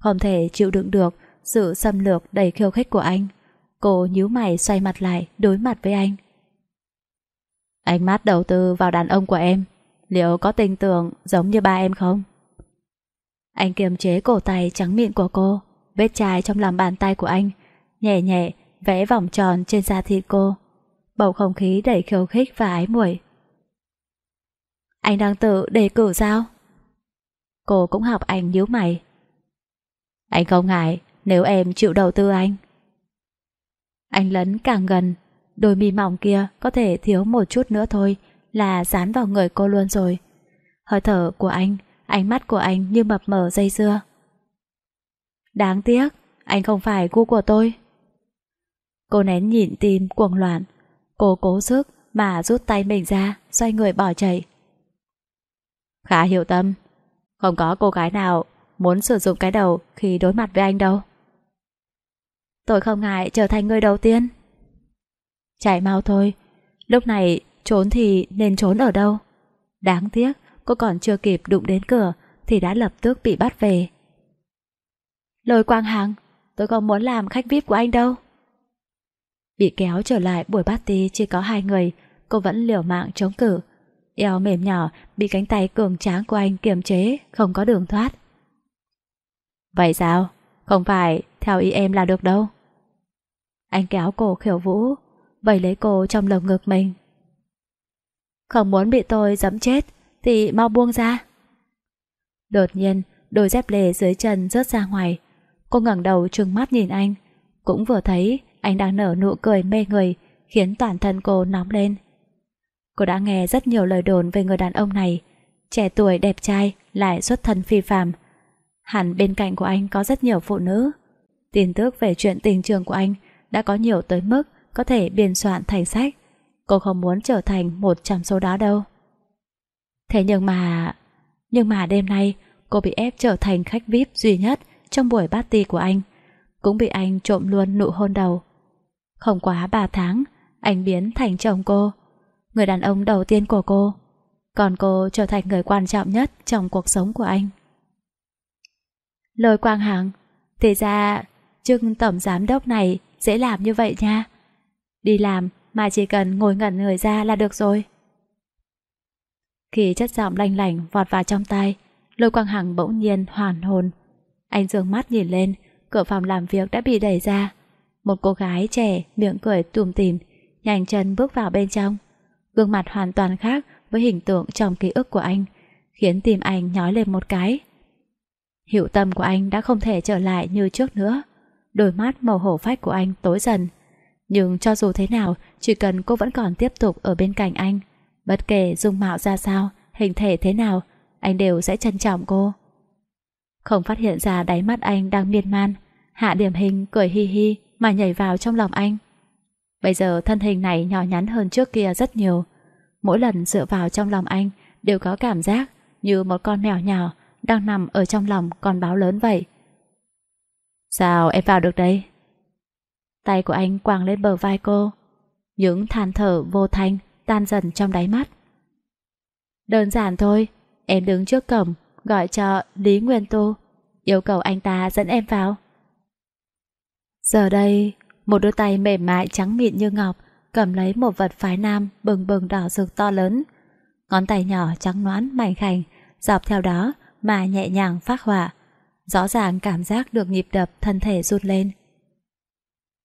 Không thể chịu đựng được sự xâm lược đầy khiêu khích của anh. Cô nhíu mày xoay mặt lại Đối mặt với anh Ánh mắt đầu tư vào đàn ông của em Liệu có tình tưởng giống như ba em không? Anh kiềm chế cổ tay trắng miệng của cô Vết chai trong lòng bàn tay của anh Nhẹ nhẹ vẽ vòng tròn trên da thịt cô Bầu không khí đầy khiêu khích và ái muội Anh đang tự đề cử sao? Cô cũng học anh nhíu mày Anh không ngại nếu em chịu đầu tư anh anh lấn càng gần, đôi mi mỏng kia có thể thiếu một chút nữa thôi là dán vào người cô luôn rồi. Hơi thở của anh, ánh mắt của anh như mập mờ dây dưa. Đáng tiếc, anh không phải gu của tôi. Cô nén nhịn tim cuồng loạn, cô cố sức mà rút tay mình ra, xoay người bỏ chạy. Khá hiểu tâm, không có cô gái nào muốn sử dụng cái đầu khi đối mặt với anh đâu. Tôi không ngại trở thành người đầu tiên. Chạy mau thôi. Lúc này trốn thì nên trốn ở đâu? Đáng tiếc, cô còn chưa kịp đụng đến cửa thì đã lập tức bị bắt về. Lôi Quang Hằng, tôi không muốn làm khách VIP của anh đâu. Bị kéo trở lại buổi party chỉ có hai người, cô vẫn liều mạng chống cự. Eo mềm nhỏ bị cánh tay cường tráng của anh kiềm chế, không có đường thoát. Vậy sao? Không phải theo ý em là được đâu. Anh kéo cô khiêu vũ, vậy lấy cô trong lồng ngực mình. Không muốn bị tôi giẫm chết thì mau buông ra. Đột nhiên, đôi dép lê dưới chân rớt ra ngoài. Cô ngẩng đầu trừng mắt nhìn anh, cũng vừa thấy anh đang nở nụ cười mê người, khiến toàn thân cô nóng lên. Cô đã nghe rất nhiều lời đồn về người đàn ông này, trẻ tuổi đẹp trai lại xuất thân phi phàm. Hẳn bên cạnh của anh có rất nhiều phụ nữ. Tin tức về chuyện tình trường của anh đã có nhiều tới mức có thể biên soạn thành sách. Cô không muốn trở thành một trong số đó đâu. Thế nhưng mà... Nhưng mà đêm nay cô bị ép trở thành khách VIP duy nhất trong buổi party của anh. Cũng bị anh trộm luôn nụ hôn đầu. Không quá 3 tháng, anh biến thành chồng cô. Người đàn ông đầu tiên của cô. Còn cô trở thành người quan trọng nhất trong cuộc sống của anh. Lời quang hàng, Thì ra, chức tổng giám đốc này dễ làm như vậy nha. Đi làm mà chỉ cần ngồi ngẩn người ra là được rồi. Khi chất giọng lanh lảnh vọt vào trong tay, Lôi Quang Hằng bỗng nhiên hoàn hồn. Anh dương mắt nhìn lên, cửa phòng làm việc đã bị đẩy ra. Một cô gái trẻ miệng cười tùm tìm, nhanh chân bước vào bên trong. Gương mặt hoàn toàn khác với hình tượng trong ký ức của anh, khiến tim anh nhói lên một cái. hiệu tâm của anh đã không thể trở lại như trước nữa đôi mắt màu hổ phách của anh tối dần. Nhưng cho dù thế nào, chỉ cần cô vẫn còn tiếp tục ở bên cạnh anh. Bất kể dung mạo ra sao, hình thể thế nào, anh đều sẽ trân trọng cô. Không phát hiện ra đáy mắt anh đang miên man, hạ điểm hình cười hi hi mà nhảy vào trong lòng anh. Bây giờ thân hình này nhỏ nhắn hơn trước kia rất nhiều. Mỗi lần dựa vào trong lòng anh đều có cảm giác như một con mèo nhỏ đang nằm ở trong lòng con báo lớn vậy. Sao em vào được đây? Tay của anh quàng lên bờ vai cô Những than thở vô thanh Tan dần trong đáy mắt Đơn giản thôi Em đứng trước cổng Gọi cho Lý Nguyên Tu Yêu cầu anh ta dẫn em vào Giờ đây Một đôi tay mềm mại trắng mịn như ngọc Cầm lấy một vật phái nam Bừng bừng đỏ rực to lớn Ngón tay nhỏ trắng noãn mảnh khảnh Dọc theo đó mà nhẹ nhàng phát họa rõ ràng cảm giác được nhịp đập thân thể rút lên.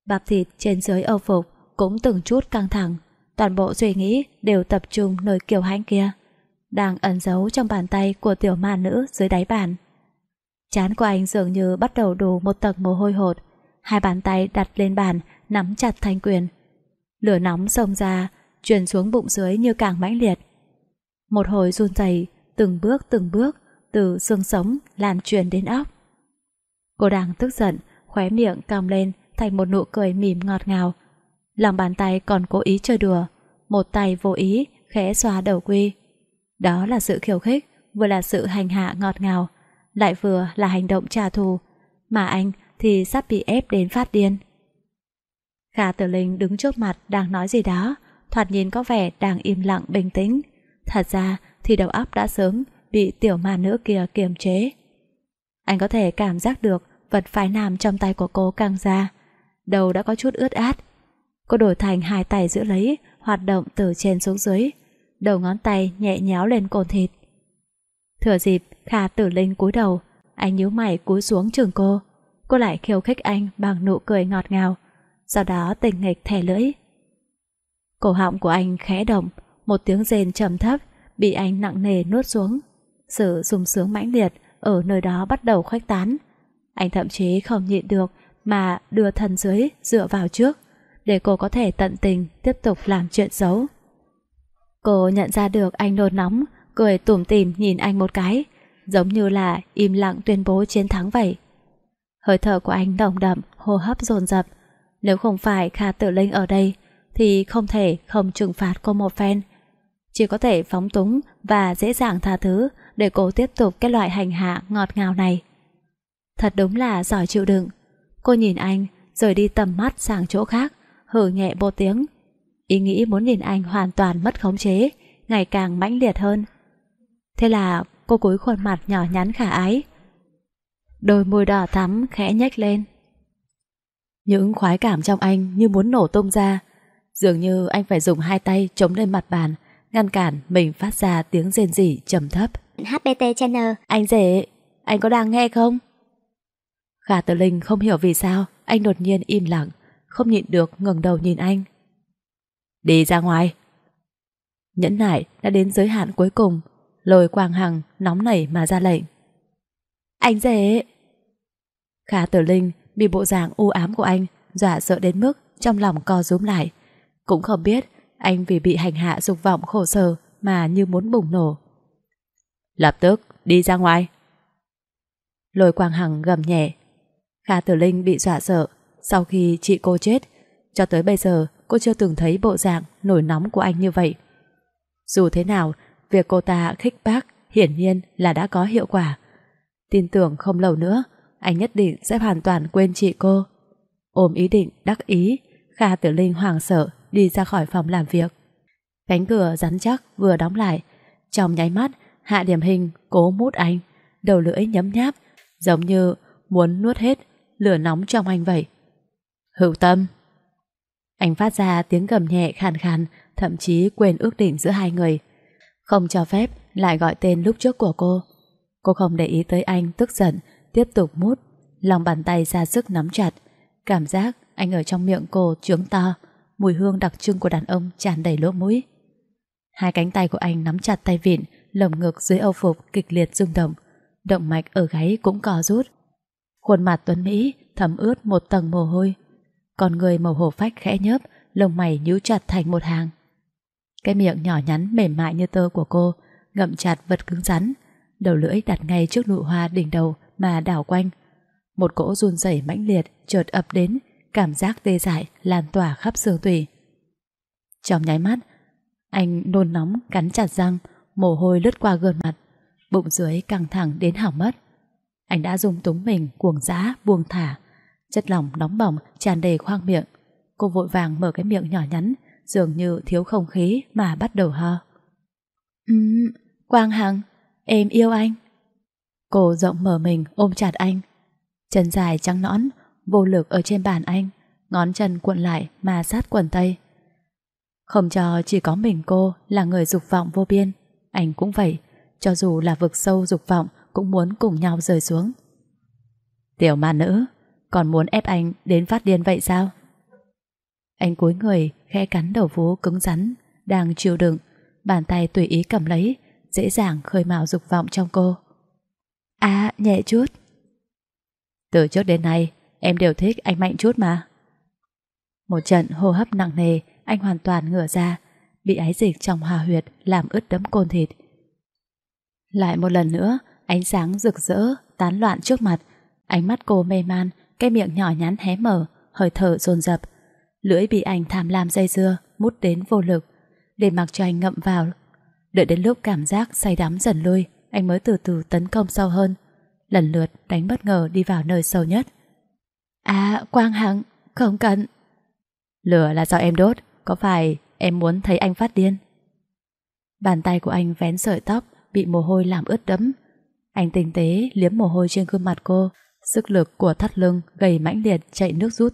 bạp thịt trên dưới âu phục cũng từng chút căng thẳng, toàn bộ suy nghĩ đều tập trung nơi kiều hãnh kia, đang ẩn giấu trong bàn tay của tiểu ma nữ dưới đáy bàn. Chán của anh dường như bắt đầu đổ một tầng mồ hôi hột, hai bàn tay đặt lên bàn, nắm chặt thanh quyền. Lửa nóng xông ra, truyền xuống bụng dưới như càng mãnh liệt. Một hồi run rẩy, từng bước từng bước, từ xương sống lan truyền đến óc. Cô đang tức giận, khóe miệng cong lên thành một nụ cười mỉm ngọt ngào. Lòng bàn tay còn cố ý chơi đùa, một tay vô ý khẽ xoa đầu quy. Đó là sự khiêu khích, vừa là sự hành hạ ngọt ngào, lại vừa là hành động trả thù, mà anh thì sắp bị ép đến phát điên. Khả Tử Linh đứng trước mặt đang nói gì đó, thoạt nhìn có vẻ đang im lặng bình tĩnh. Thật ra thì đầu óc đã sớm bị tiểu ma nữ kia kiềm chế. Anh có thể cảm giác được vật phái nam trong tay của cô căng ra. Đầu đã có chút ướt át. Cô đổi thành hai tay giữ lấy, hoạt động từ trên xuống dưới. Đầu ngón tay nhẹ nhéo lên cồn thịt. Thừa dịp, Kha Tử Linh cúi đầu, anh nhíu mày cúi xuống trường cô. Cô lại khiêu khích anh bằng nụ cười ngọt ngào, sau đó tình nghịch thẻ lưỡi. Cổ họng của anh khẽ động, một tiếng rên trầm thấp bị anh nặng nề nuốt xuống. Sự sung sướng mãnh liệt ở nơi đó bắt đầu khoách tán. Anh thậm chí không nhịn được mà đưa thân dưới dựa vào trước để cô có thể tận tình tiếp tục làm chuyện xấu. Cô nhận ra được anh nôn nóng, cười tủm tỉm nhìn anh một cái, giống như là im lặng tuyên bố chiến thắng vậy. Hơi thở của anh đồng đậm, hô hấp dồn dập. Nếu không phải Kha Tử Linh ở đây, thì không thể không trừng phạt cô một phen. Chỉ có thể phóng túng và dễ dàng tha thứ để cô tiếp tục cái loại hành hạ ngọt ngào này. Thật đúng là giỏi chịu đựng. Cô nhìn anh, rồi đi tầm mắt sang chỗ khác, hử nhẹ vô tiếng. Ý nghĩ muốn nhìn anh hoàn toàn mất khống chế, ngày càng mãnh liệt hơn. Thế là cô cúi khuôn mặt nhỏ nhắn khả ái. Đôi môi đỏ thắm khẽ nhếch lên. Những khoái cảm trong anh như muốn nổ tung ra, dường như anh phải dùng hai tay chống lên mặt bàn, ngăn cản mình phát ra tiếng rên rỉ trầm thấp. HPT Channel. Anh rể, anh có đang nghe không? Khả Tử Linh không hiểu vì sao anh đột nhiên im lặng, không nhịn được ngẩng đầu nhìn anh. Đi ra ngoài. Nhẫn nại đã đến giới hạn cuối cùng, lôi Quang Hằng nóng nảy mà ra lệnh. Anh rể! Khả Tử Linh bị bộ dạng u ám của anh dọa sợ đến mức trong lòng co rúm lại. Cũng không biết anh vì bị hành hạ dục vọng khổ sở mà như muốn bùng nổ. Lập tức đi ra ngoài Lôi Quang Hằng gầm nhẹ Kha Tử Linh bị dọa sợ Sau khi chị cô chết Cho tới bây giờ cô chưa từng thấy bộ dạng Nổi nóng của anh như vậy Dù thế nào Việc cô ta khích bác hiển nhiên là đã có hiệu quả Tin tưởng không lâu nữa Anh nhất định sẽ hoàn toàn quên chị cô Ôm ý định đắc ý Kha Tử Linh hoảng sợ Đi ra khỏi phòng làm việc Cánh cửa rắn chắc vừa đóng lại Trong nháy mắt Hạ điểm hình cố mút anh Đầu lưỡi nhấm nháp Giống như muốn nuốt hết Lửa nóng trong anh vậy Hữu tâm Anh phát ra tiếng gầm nhẹ khàn khàn Thậm chí quên ước định giữa hai người Không cho phép lại gọi tên lúc trước của cô Cô không để ý tới anh tức giận Tiếp tục mút Lòng bàn tay ra sức nắm chặt Cảm giác anh ở trong miệng cô trướng to Mùi hương đặc trưng của đàn ông tràn đầy lỗ mũi Hai cánh tay của anh nắm chặt tay vịn lồng ngực dưới âu phục kịch liệt rung động, động mạch ở gáy cũng co rút. Khuôn mặt Tuấn Mỹ thấm ướt một tầng mồ hôi, còn người màu hổ phách khẽ nhớp, lông mày nhíu chặt thành một hàng. Cái miệng nhỏ nhắn mềm mại như tơ của cô ngậm chặt vật cứng rắn, đầu lưỡi đặt ngay trước nụ hoa đỉnh đầu mà đảo quanh. Một cỗ run rẩy mãnh liệt chợt ập đến, cảm giác tê dại lan tỏa khắp xương tủy. Trong nháy mắt, anh nôn nóng cắn chặt răng, mồ hôi lướt qua gương mặt, bụng dưới căng thẳng đến hỏng mất. Anh đã dùng túng mình cuồng dã buông thả, chất lỏng nóng bỏng tràn đầy khoang miệng. Cô vội vàng mở cái miệng nhỏ nhắn, dường như thiếu không khí mà bắt đầu ho. Ừm, Quang Hằng, em yêu anh. Cô rộng mở mình ôm chặt anh. Chân dài trắng nõn, vô lực ở trên bàn anh, ngón chân cuộn lại mà sát quần tây. Không cho chỉ có mình cô là người dục vọng vô biên. Anh cũng vậy Cho dù là vực sâu dục vọng Cũng muốn cùng nhau rơi xuống Tiểu ma nữ Còn muốn ép anh đến phát điên vậy sao Anh cúi người Khe cắn đầu vú cứng rắn Đang chịu đựng Bàn tay tùy ý cầm lấy Dễ dàng khơi mào dục vọng trong cô À nhẹ chút Từ trước đến nay Em đều thích anh mạnh chút mà Một trận hô hấp nặng nề Anh hoàn toàn ngửa ra bị ái dịch trong hòa huyệt làm ướt đẫm côn thịt. Lại một lần nữa, ánh sáng rực rỡ, tán loạn trước mặt, ánh mắt cô mê man, cái miệng nhỏ nhắn hé mở, hơi thở dồn dập. Lưỡi bị anh tham lam dây dưa, mút đến vô lực, để mặc cho anh ngậm vào. Đợi đến lúc cảm giác say đắm dần lui, anh mới từ từ tấn công sâu hơn, lần lượt đánh bất ngờ đi vào nơi sâu nhất. À, Quang Hằng, không cần. Lửa là do em đốt, có phải Em muốn thấy anh phát điên Bàn tay của anh vén sợi tóc Bị mồ hôi làm ướt đẫm Anh tinh tế liếm mồ hôi trên gương mặt cô Sức lực của thắt lưng gầy mãnh liệt chạy nước rút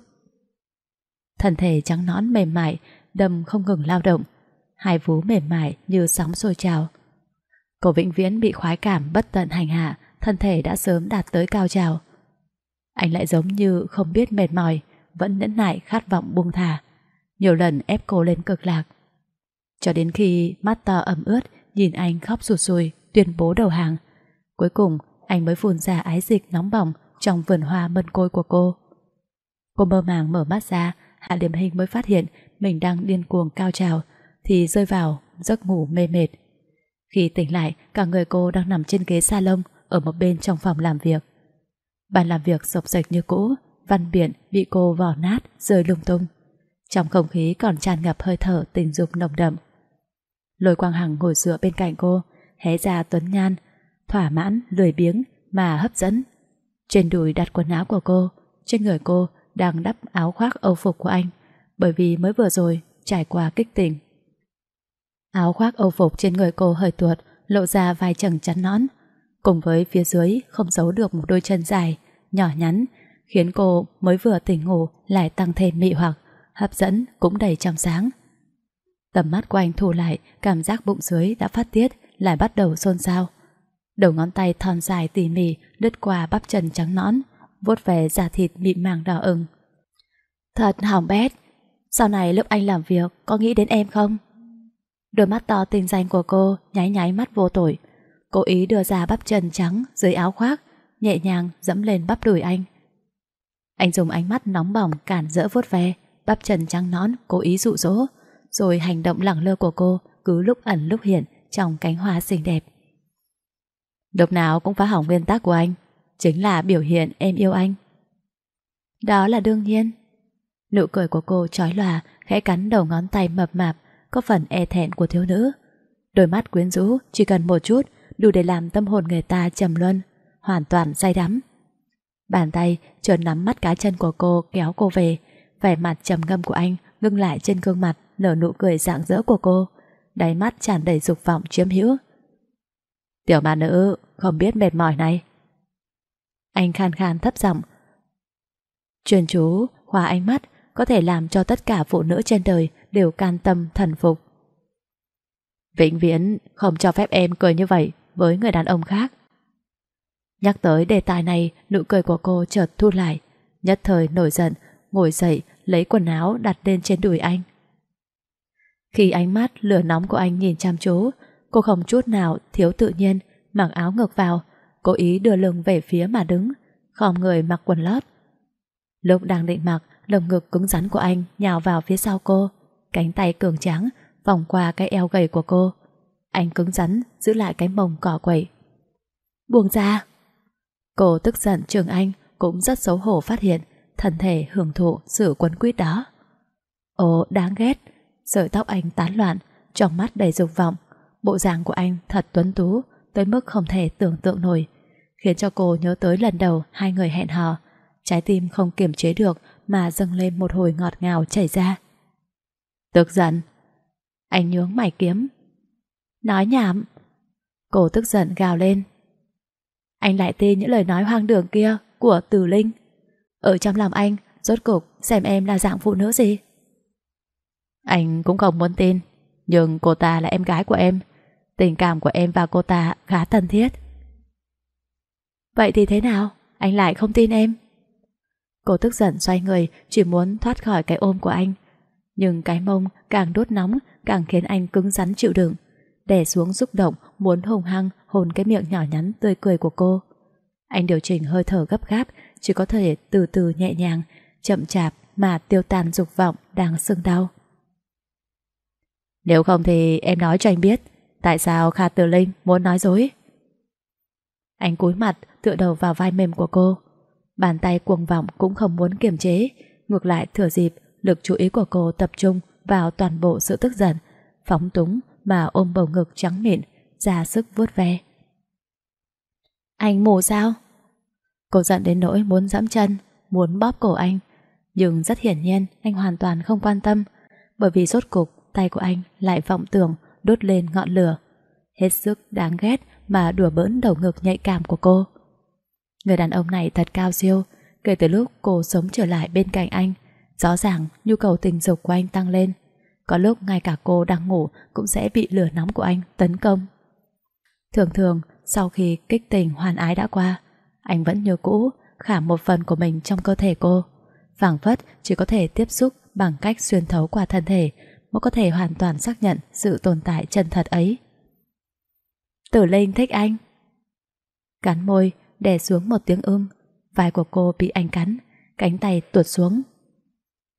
Thân thể trắng nõn mềm mại Đầm không ngừng lao động Hai vú mềm mại như sóng sôi trào Cổ vĩnh viễn bị khoái cảm bất tận hành hạ Thân thể đã sớm đạt tới cao trào Anh lại giống như không biết mệt mỏi Vẫn nhẫn nại khát vọng buông thả nhiều lần ép cô lên cực lạc. Cho đến khi mắt to ẩm ướt, nhìn anh khóc sụt sùi, tuyên bố đầu hàng. Cuối cùng, anh mới phun ra ái dịch nóng bỏng trong vườn hoa mân côi của cô. Cô mơ màng mở mắt ra, Hạ Liêm hình mới phát hiện mình đang điên cuồng cao trào, thì rơi vào giấc ngủ mê mệt. Khi tỉnh lại, cả người cô đang nằm trên ghế salon ở một bên trong phòng làm việc. Bàn làm việc sọc sạch như cũ, văn biển bị cô vò nát, rơi lung tung. Trong không khí còn tràn ngập hơi thở tình dục nồng đậm. Lôi Quang Hằng ngồi dựa bên cạnh cô, hé ra tuấn nhan, thỏa mãn, lười biếng mà hấp dẫn. Trên đùi đặt quần áo của cô, trên người cô đang đắp áo khoác âu phục của anh, bởi vì mới vừa rồi trải qua kích tỉnh. Áo khoác âu phục trên người cô hơi tuột, lộ ra vài chầng chắn nón, cùng với phía dưới không giấu được một đôi chân dài, nhỏ nhắn, khiến cô mới vừa tỉnh ngủ lại tăng thêm mị hoặc hấp dẫn cũng đầy trong sáng. Tầm mắt của anh thu lại, cảm giác bụng dưới đã phát tiết, lại bắt đầu xôn xao. Đầu ngón tay thon dài tỉ mỉ đứt qua bắp chân trắng nõn, vuốt về da thịt mịn màng đỏ ửng. Thật hỏng bét, sau này lúc anh làm việc có nghĩ đến em không? Đôi mắt to tinh danh của cô nháy nháy mắt vô tội, cố ý đưa ra bắp chân trắng dưới áo khoác, nhẹ nhàng dẫm lên bắp đùi anh. Anh dùng ánh mắt nóng bỏng cản rỡ vuốt ve bắp chân trắng nón cố ý dụ dỗ, rồi hành động lẳng lơ của cô cứ lúc ẩn lúc hiện trong cánh hoa xinh đẹp. Độc nào cũng phá hỏng nguyên tắc của anh, chính là biểu hiện em yêu anh. Đó là đương nhiên. Nụ cười của cô trói lòa, khẽ cắn đầu ngón tay mập mạp, có phần e thẹn của thiếu nữ. Đôi mắt quyến rũ chỉ cần một chút đủ để làm tâm hồn người ta trầm luân, hoàn toàn say đắm. Bàn tay trượt nắm mắt cá chân của cô kéo cô về, vẻ mặt trầm ngâm của anh ngưng lại trên gương mặt nở nụ cười rạng rỡ của cô, đáy mắt tràn đầy dục vọng chiếm hữu. Tiểu bà nữ không biết mệt mỏi này. Anh khan khan thấp giọng. Truyền chú, hòa ánh mắt có thể làm cho tất cả phụ nữ trên đời đều can tâm thần phục. Vĩnh viễn không cho phép em cười như vậy với người đàn ông khác. Nhắc tới đề tài này, nụ cười của cô chợt thu lại, nhất thời nổi giận, ngồi dậy, lấy quần áo đặt lên trên đùi anh. Khi ánh mắt lửa nóng của anh nhìn chăm chú, cô không chút nào thiếu tự nhiên, mặc áo ngược vào, cố ý đưa lưng về phía mà đứng, khom người mặc quần lót. Lúc đang định mặc, lồng ngực cứng rắn của anh nhào vào phía sau cô, cánh tay cường tráng vòng qua cái eo gầy của cô. Anh cứng rắn giữ lại cái mông cỏ quậy. Buông ra! Cô tức giận trường anh cũng rất xấu hổ phát hiện thân thể hưởng thụ sự quấn quýt đó. Ồ, đáng ghét, sợi tóc anh tán loạn, trong mắt đầy dục vọng, bộ dạng của anh thật tuấn tú, tới mức không thể tưởng tượng nổi, khiến cho cô nhớ tới lần đầu hai người hẹn hò, trái tim không kiềm chế được mà dâng lên một hồi ngọt ngào chảy ra. Tức giận, anh nhướng mày kiếm. Nói nhảm. Cô tức giận gào lên. Anh lại tin những lời nói hoang đường kia của Tử Linh. Ở trong lòng anh Rốt cuộc xem em là dạng phụ nữ gì Anh cũng không muốn tin Nhưng cô ta là em gái của em Tình cảm của em và cô ta khá thân thiết Vậy thì thế nào Anh lại không tin em Cô tức giận xoay người Chỉ muốn thoát khỏi cái ôm của anh Nhưng cái mông càng đốt nóng Càng khiến anh cứng rắn chịu đựng Đè xuống xúc động Muốn hùng hăng hồn cái miệng nhỏ nhắn tươi cười của cô Anh điều chỉnh hơi thở gấp gáp chỉ có thể từ từ nhẹ nhàng, chậm chạp mà tiêu tan dục vọng đang sưng đau. Nếu không thì em nói cho anh biết tại sao Kha Tử Linh muốn nói dối. Anh cúi mặt tựa đầu vào vai mềm của cô. Bàn tay cuồng vọng cũng không muốn kiềm chế, ngược lại thừa dịp lực chú ý của cô tập trung vào toàn bộ sự tức giận, phóng túng mà ôm bầu ngực trắng mịn, ra sức vuốt ve. Anh mù sao? Cô giận đến nỗi muốn dẫm chân, muốn bóp cổ anh. Nhưng rất hiển nhiên anh hoàn toàn không quan tâm bởi vì rốt cục tay của anh lại vọng tưởng đốt lên ngọn lửa. Hết sức đáng ghét mà đùa bỡn đầu ngực nhạy cảm của cô. Người đàn ông này thật cao siêu kể từ lúc cô sống trở lại bên cạnh anh. Rõ ràng nhu cầu tình dục của anh tăng lên. Có lúc ngay cả cô đang ngủ cũng sẽ bị lửa nóng của anh tấn công. Thường thường, sau khi kích tình hoàn ái đã qua, anh vẫn như cũ Khả một phần của mình trong cơ thể cô phảng phất chỉ có thể tiếp xúc Bằng cách xuyên thấu qua thân thể Mới có thể hoàn toàn xác nhận Sự tồn tại chân thật ấy Tử Linh thích anh Cắn môi Đè xuống một tiếng ưm Vai của cô bị anh cắn Cánh tay tuột xuống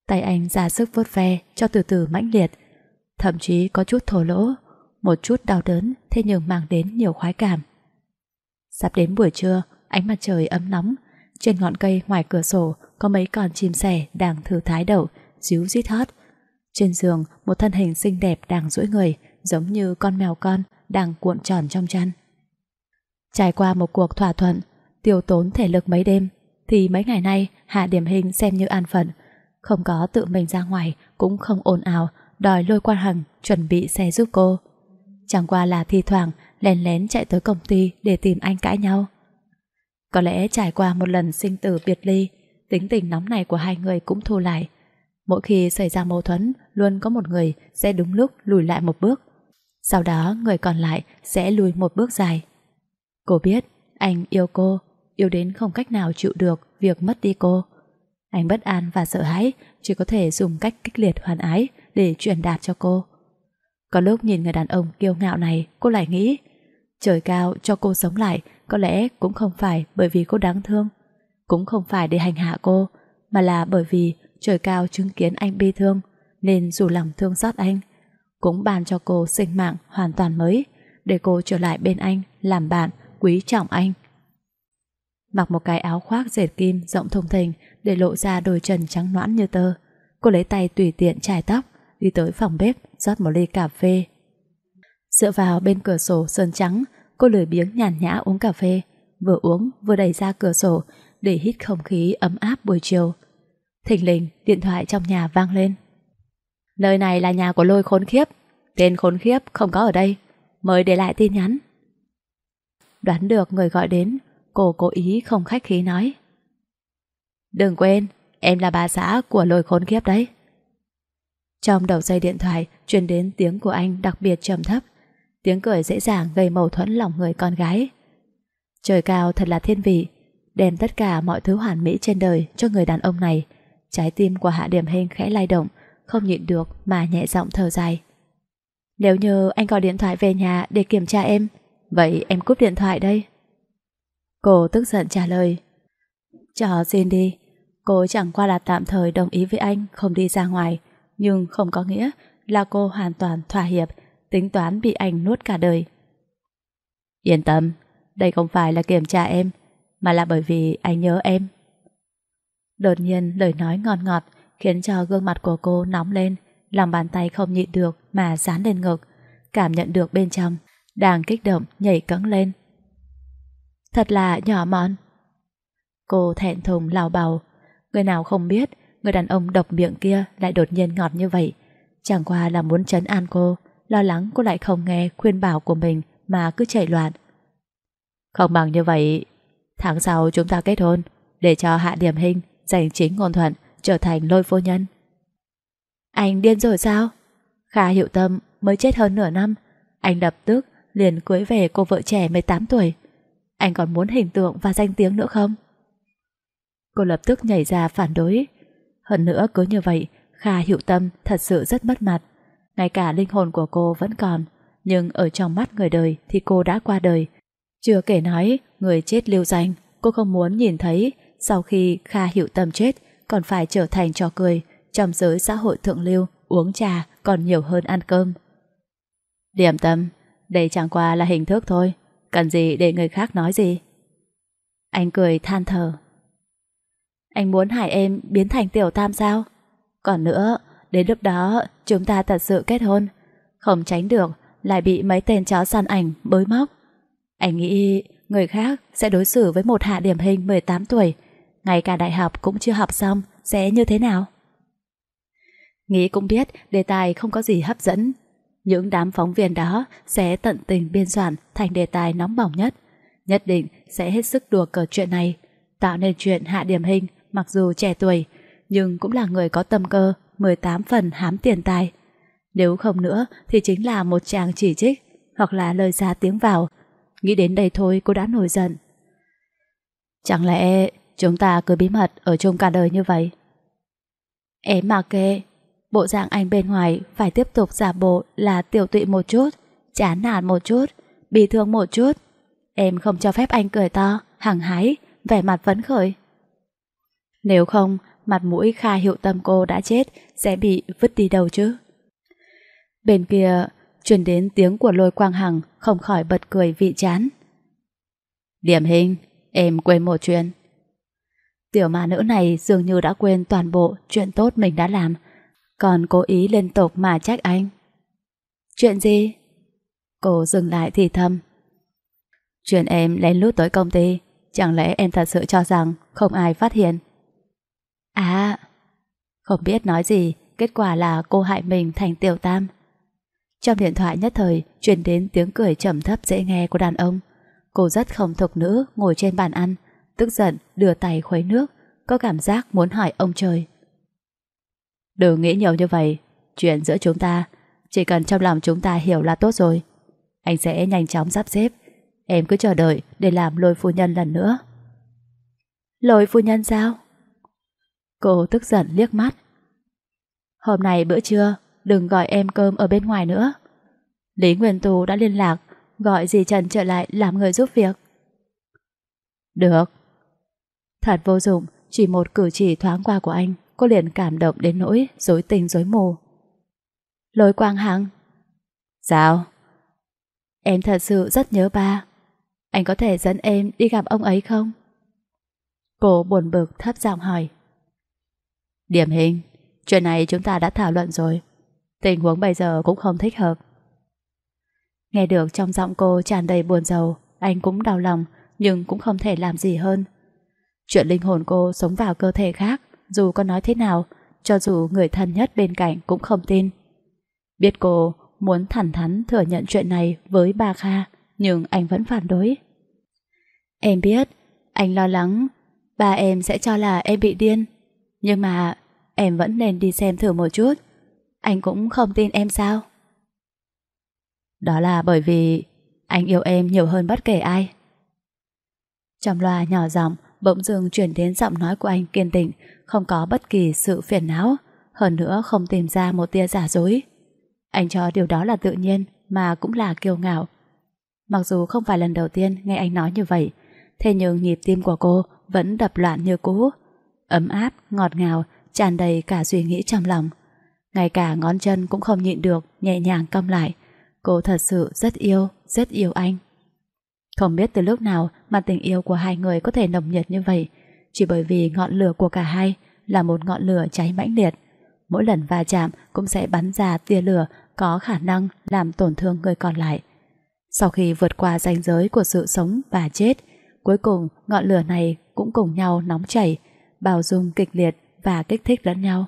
Tay anh ra sức vớt ve cho từ từ mãnh liệt Thậm chí có chút thổ lỗ Một chút đau đớn Thế nhưng mang đến nhiều khoái cảm Sắp đến buổi trưa Ánh mặt trời ấm nóng Trên ngọn cây ngoài cửa sổ Có mấy con chim sẻ đang thư thái đậu Díu rít hót Trên giường một thân hình xinh đẹp đang duỗi người Giống như con mèo con Đang cuộn tròn trong chăn Trải qua một cuộc thỏa thuận Tiêu tốn thể lực mấy đêm Thì mấy ngày nay Hạ Điểm Hình xem như an phận Không có tự mình ra ngoài Cũng không ồn ào Đòi lôi quan hằng chuẩn bị xe giúp cô Chẳng qua là thi thoảng lén lén chạy tới công ty để tìm anh cãi nhau. Có lẽ trải qua một lần sinh tử biệt ly, tính tình nóng này của hai người cũng thu lại. Mỗi khi xảy ra mâu thuẫn, luôn có một người sẽ đúng lúc lùi lại một bước. Sau đó người còn lại sẽ lùi một bước dài. Cô biết, anh yêu cô, yêu đến không cách nào chịu được việc mất đi cô. Anh bất an và sợ hãi, chỉ có thể dùng cách kích liệt hoàn ái để truyền đạt cho cô. Có lúc nhìn người đàn ông kiêu ngạo này, cô lại nghĩ, trời cao cho cô sống lại có lẽ cũng không phải bởi vì cô đáng thương Cũng không phải để hành hạ cô Mà là bởi vì trời cao chứng kiến anh bi thương Nên dù lòng thương xót anh Cũng bàn cho cô sinh mạng hoàn toàn mới Để cô trở lại bên anh Làm bạn, quý trọng anh Mặc một cái áo khoác dệt kim rộng thùng thình Để lộ ra đôi chân trắng noãn như tơ Cô lấy tay tùy tiện chải tóc Đi tới phòng bếp rót một ly cà phê Dựa vào bên cửa sổ sơn trắng Cô lười biếng nhàn nhã uống cà phê, vừa uống vừa đẩy ra cửa sổ để hít không khí ấm áp buổi chiều. thỉnh lình, điện thoại trong nhà vang lên. Nơi này là nhà của lôi khốn khiếp, tên khốn khiếp không có ở đây, mới để lại tin nhắn. Đoán được người gọi đến, cô cố ý không khách khí nói. Đừng quên, em là bà xã của lôi khốn khiếp đấy. Trong đầu dây điện thoại truyền đến tiếng của anh đặc biệt trầm thấp, Tiếng cười dễ dàng gây mâu thuẫn lòng người con gái Trời cao thật là thiên vị Đem tất cả mọi thứ hoàn mỹ trên đời Cho người đàn ông này Trái tim của Hạ Điểm Hình khẽ lay động Không nhịn được mà nhẹ giọng thở dài Nếu như anh gọi điện thoại về nhà Để kiểm tra em Vậy em cúp điện thoại đây Cô tức giận trả lời Cho xin đi Cô chẳng qua là tạm thời đồng ý với anh Không đi ra ngoài Nhưng không có nghĩa là cô hoàn toàn thỏa hiệp tính toán bị anh nuốt cả đời. Yên tâm, đây không phải là kiểm tra em, mà là bởi vì anh nhớ em. Đột nhiên lời nói ngọt ngọt khiến cho gương mặt của cô nóng lên, lòng bàn tay không nhịn được mà dán lên ngực, cảm nhận được bên trong, đang kích động nhảy cẫng lên. Thật là nhỏ mọn. Cô thẹn thùng lào bào, người nào không biết người đàn ông độc miệng kia lại đột nhiên ngọt như vậy, chẳng qua là muốn trấn an cô, lo lắng cô lại không nghe khuyên bảo của mình mà cứ chạy loạn. Không bằng như vậy, tháng sau chúng ta kết hôn, để cho Hạ Điểm Hinh giành chính ngôn thuận trở thành lôi phu nhân. Anh điên rồi sao? Kha Hiệu Tâm mới chết hơn nửa năm, anh lập tức liền cưới về cô vợ trẻ 18 tuổi. Anh còn muốn hình tượng và danh tiếng nữa không? Cô lập tức nhảy ra phản đối. Hơn nữa cứ như vậy, Kha Hiệu Tâm thật sự rất mất mặt. Ngay cả linh hồn của cô vẫn còn Nhưng ở trong mắt người đời Thì cô đã qua đời Chưa kể nói người chết lưu danh Cô không muốn nhìn thấy Sau khi Kha hiểu Tâm chết Còn phải trở thành trò cười Trong giới xã hội thượng lưu Uống trà còn nhiều hơn ăn cơm Điểm tâm Đây chẳng qua là hình thức thôi Cần gì để người khác nói gì Anh cười than thở Anh muốn hại em biến thành tiểu tam sao Còn nữa Đến lúc đó chúng ta thật sự kết hôn Không tránh được Lại bị mấy tên chó săn ảnh bới móc Anh nghĩ người khác Sẽ đối xử với một hạ điểm hình 18 tuổi Ngay cả đại học cũng chưa học xong Sẽ như thế nào Nghĩ cũng biết đề tài không có gì hấp dẫn Những đám phóng viên đó Sẽ tận tình biên soạn Thành đề tài nóng bỏng nhất Nhất định sẽ hết sức đùa cờ chuyện này Tạo nên chuyện hạ điểm hình Mặc dù trẻ tuổi nhưng cũng là người có tâm cơ 18 phần hám tiền tài. Nếu không nữa thì chính là một chàng chỉ trích hoặc là lời ra tiếng vào. Nghĩ đến đây thôi cô đã nổi giận. Chẳng lẽ chúng ta cứ bí mật ở chung cả đời như vậy? Em mà kệ, bộ dạng anh bên ngoài phải tiếp tục giả bộ là tiểu tụy một chút, chán nản một chút, bị thương một chút. Em không cho phép anh cười to, hằng hái, vẻ mặt vấn khởi. Nếu không, mặt mũi Kha Hiệu Tâm cô đã chết sẽ bị vứt đi đâu chứ? Bên kia, truyền đến tiếng của lôi quang hằng không khỏi bật cười vị chán. Điểm hình, em quên một chuyện. Tiểu ma nữ này dường như đã quên toàn bộ chuyện tốt mình đã làm, còn cố ý liên tục mà trách anh. Chuyện gì? Cô dừng lại thì thầm. Chuyện em lén lút tới công ty, chẳng lẽ em thật sự cho rằng không ai phát hiện? À, không biết nói gì Kết quả là cô hại mình thành tiểu tam Trong điện thoại nhất thời Truyền đến tiếng cười trầm thấp dễ nghe của đàn ông Cô rất không thục nữ Ngồi trên bàn ăn Tức giận đưa tay khuấy nước Có cảm giác muốn hỏi ông trời Đừng nghĩ nhiều như vậy Chuyện giữa chúng ta Chỉ cần trong lòng chúng ta hiểu là tốt rồi Anh sẽ nhanh chóng sắp xếp Em cứ chờ đợi để làm lôi phu nhân lần nữa Lôi phu nhân sao Cô tức giận liếc mắt Hôm nay bữa trưa, đừng gọi em cơm ở bên ngoài nữa. Lý Nguyên Tú đã liên lạc, gọi dì Trần trở lại làm người giúp việc. Được. Thật vô dụng, chỉ một cử chỉ thoáng qua của anh, cô liền cảm động đến nỗi dối tình dối mù. Lôi Quang Hằng. Sao? Em thật sự rất nhớ ba. Anh có thể dẫn em đi gặp ông ấy không? Cô buồn bực thấp giọng hỏi. Điểm hình, Chuyện này chúng ta đã thảo luận rồi Tình huống bây giờ cũng không thích hợp Nghe được trong giọng cô tràn đầy buồn rầu Anh cũng đau lòng Nhưng cũng không thể làm gì hơn Chuyện linh hồn cô sống vào cơ thể khác Dù có nói thế nào Cho dù người thân nhất bên cạnh cũng không tin Biết cô muốn thẳng thắn thừa nhận chuyện này với bà Kha Nhưng anh vẫn phản đối Em biết Anh lo lắng Ba em sẽ cho là em bị điên Nhưng mà em vẫn nên đi xem thử một chút. Anh cũng không tin em sao? Đó là bởi vì anh yêu em nhiều hơn bất kể ai. Trong loa nhỏ giọng, bỗng dưng chuyển đến giọng nói của anh kiên định, không có bất kỳ sự phiền não, hơn nữa không tìm ra một tia giả dối. Anh cho điều đó là tự nhiên mà cũng là kiêu ngạo. Mặc dù không phải lần đầu tiên nghe anh nói như vậy, thế nhưng nhịp tim của cô vẫn đập loạn như cũ. Ấm áp, ngọt ngào, tràn đầy cả suy nghĩ trong lòng. Ngay cả ngón chân cũng không nhịn được, nhẹ nhàng cong lại. Cô thật sự rất yêu, rất yêu anh. Không biết từ lúc nào mà tình yêu của hai người có thể nồng nhiệt như vậy, chỉ bởi vì ngọn lửa của cả hai là một ngọn lửa cháy mãnh liệt. Mỗi lần va chạm cũng sẽ bắn ra tia lửa có khả năng làm tổn thương người còn lại. Sau khi vượt qua ranh giới của sự sống và chết, cuối cùng ngọn lửa này cũng cùng nhau nóng chảy, bao dung kịch liệt và kích thích lẫn nhau.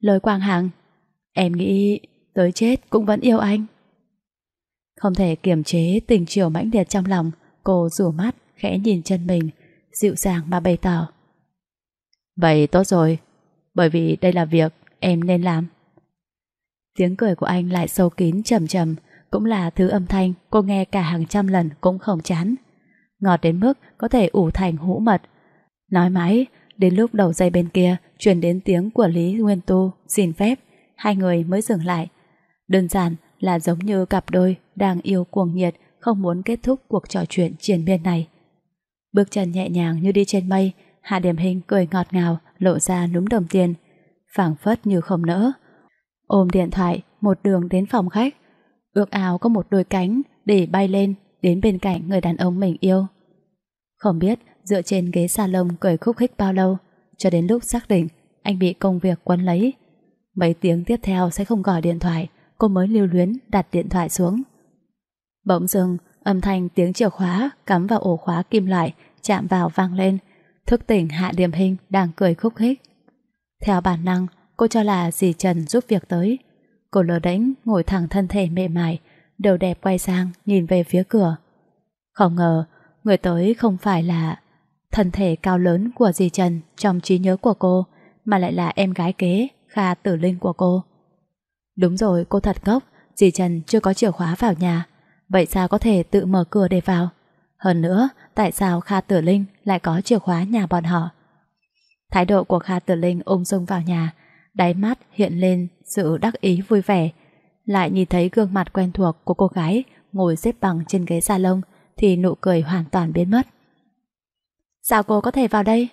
Lời Quang Hằng Em nghĩ tới chết cũng vẫn yêu anh. Không thể kiềm chế tình chiều mãnh liệt trong lòng, cô rủ mắt, khẽ nhìn chân mình, dịu dàng mà bày tỏ. Vậy tốt rồi, bởi vì đây là việc em nên làm. Tiếng cười của anh lại sâu kín trầm trầm, cũng là thứ âm thanh cô nghe cả hàng trăm lần cũng không chán. Ngọt đến mức có thể ủ thành hũ mật. Nói mãi, Đến lúc đầu dây bên kia truyền đến tiếng của Lý Nguyên Tu xin phép, hai người mới dừng lại. Đơn giản là giống như cặp đôi đang yêu cuồng nhiệt, không muốn kết thúc cuộc trò chuyện triền miên này. Bước chân nhẹ nhàng như đi trên mây, Hạ Điểm Hình cười ngọt ngào, lộ ra núm đồng tiền, phảng phất như không nỡ. Ôm điện thoại, một đường đến phòng khách, ước ao có một đôi cánh để bay lên đến bên cạnh người đàn ông mình yêu. Không biết dựa trên ghế salon cười khúc khích bao lâu, cho đến lúc xác định anh bị công việc quấn lấy. Mấy tiếng tiếp theo sẽ không gọi điện thoại, cô mới lưu luyến đặt điện thoại xuống. Bỗng dưng, âm thanh tiếng chìa khóa cắm vào ổ khóa kim loại chạm vào vang lên, thức tỉnh Hạ Điểm Hình đang cười khúc khích. Theo bản năng, cô cho là dì Trần giúp việc tới. Cô lờ đánh ngồi thẳng thân thể mềm mại, đầu đẹp quay sang nhìn về phía cửa. Không ngờ, người tới không phải là thân thể cao lớn của dì Trần trong trí nhớ của cô mà lại là em gái kế Kha Tử Linh của cô. Đúng rồi, cô thật ngốc, dì Trần chưa có chìa khóa vào nhà, vậy sao có thể tự mở cửa để vào? Hơn nữa, tại sao Kha Tử Linh lại có chìa khóa nhà bọn họ? Thái độ của Kha Tử Linh ôm sông vào nhà, đáy mắt hiện lên sự đắc ý vui vẻ, lại nhìn thấy gương mặt quen thuộc của cô gái ngồi xếp bằng trên ghế salon thì nụ cười hoàn toàn biến mất. Sao cô có thể vào đây?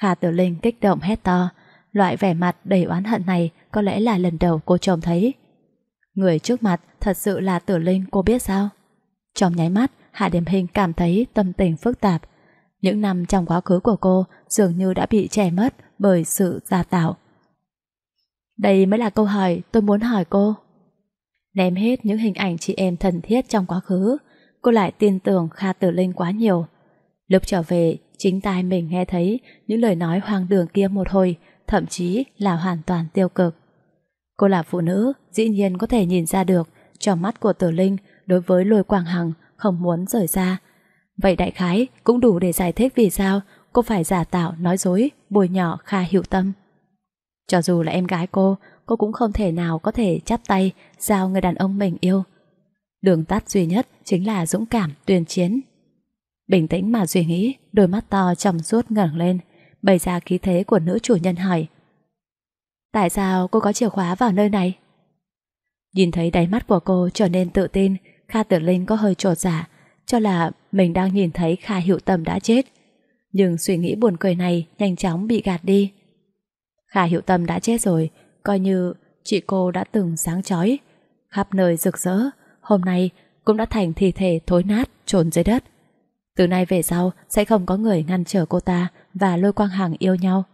Khả Tử Linh kích động hét to, loại vẻ mặt đầy oán hận này có lẽ là lần đầu cô trông thấy. Người trước mặt thật sự là Tử Linh cô biết sao? Trong nháy mắt, Hạ Điềm Hình cảm thấy tâm tình phức tạp. Những năm trong quá khứ của cô dường như đã bị che mất bởi sự giả tạo. Đây mới là câu hỏi tôi muốn hỏi cô. Ném hết những hình ảnh chị em thân thiết trong quá khứ, cô lại tin tưởng Kha Tử Linh quá nhiều. Lúc trở về, chính tai mình nghe thấy những lời nói hoang đường kia một hồi, thậm chí là hoàn toàn tiêu cực. Cô là phụ nữ, dĩ nhiên có thể nhìn ra được trong mắt của Tử Linh đối với Lôi Quảng Hằng không muốn rời ra. Vậy đại khái cũng đủ để giải thích vì sao cô phải giả tạo, nói dối, bồi nhỏ Kha hiệu Tâm. Cho dù là em gái cô, cô cũng không thể nào có thể chắp tay giao người đàn ông mình yêu. Đường tắt duy nhất chính là dũng cảm tuyên chiến Bình tĩnh mà suy nghĩ, đôi mắt to trầm suốt ngẩng lên, bày ra khí thế của nữ chủ nhân hỏi. Tại sao cô có chìa khóa vào nơi này? Nhìn thấy đáy mắt của cô trở nên tự tin, Kha Tử Linh có hơi trột giả, dạ, cho là mình đang nhìn thấy Kha Hiệu Tâm đã chết. Nhưng suy nghĩ buồn cười này nhanh chóng bị gạt đi. Kha Hiệu Tâm đã chết rồi, coi như chị cô đã từng sáng chói, khắp nơi rực rỡ, hôm nay cũng đã thành thi thể thối nát trồn dưới đất. Từ nay về sau sẽ không có người ngăn trở cô ta và lôi quang hằng yêu nhau.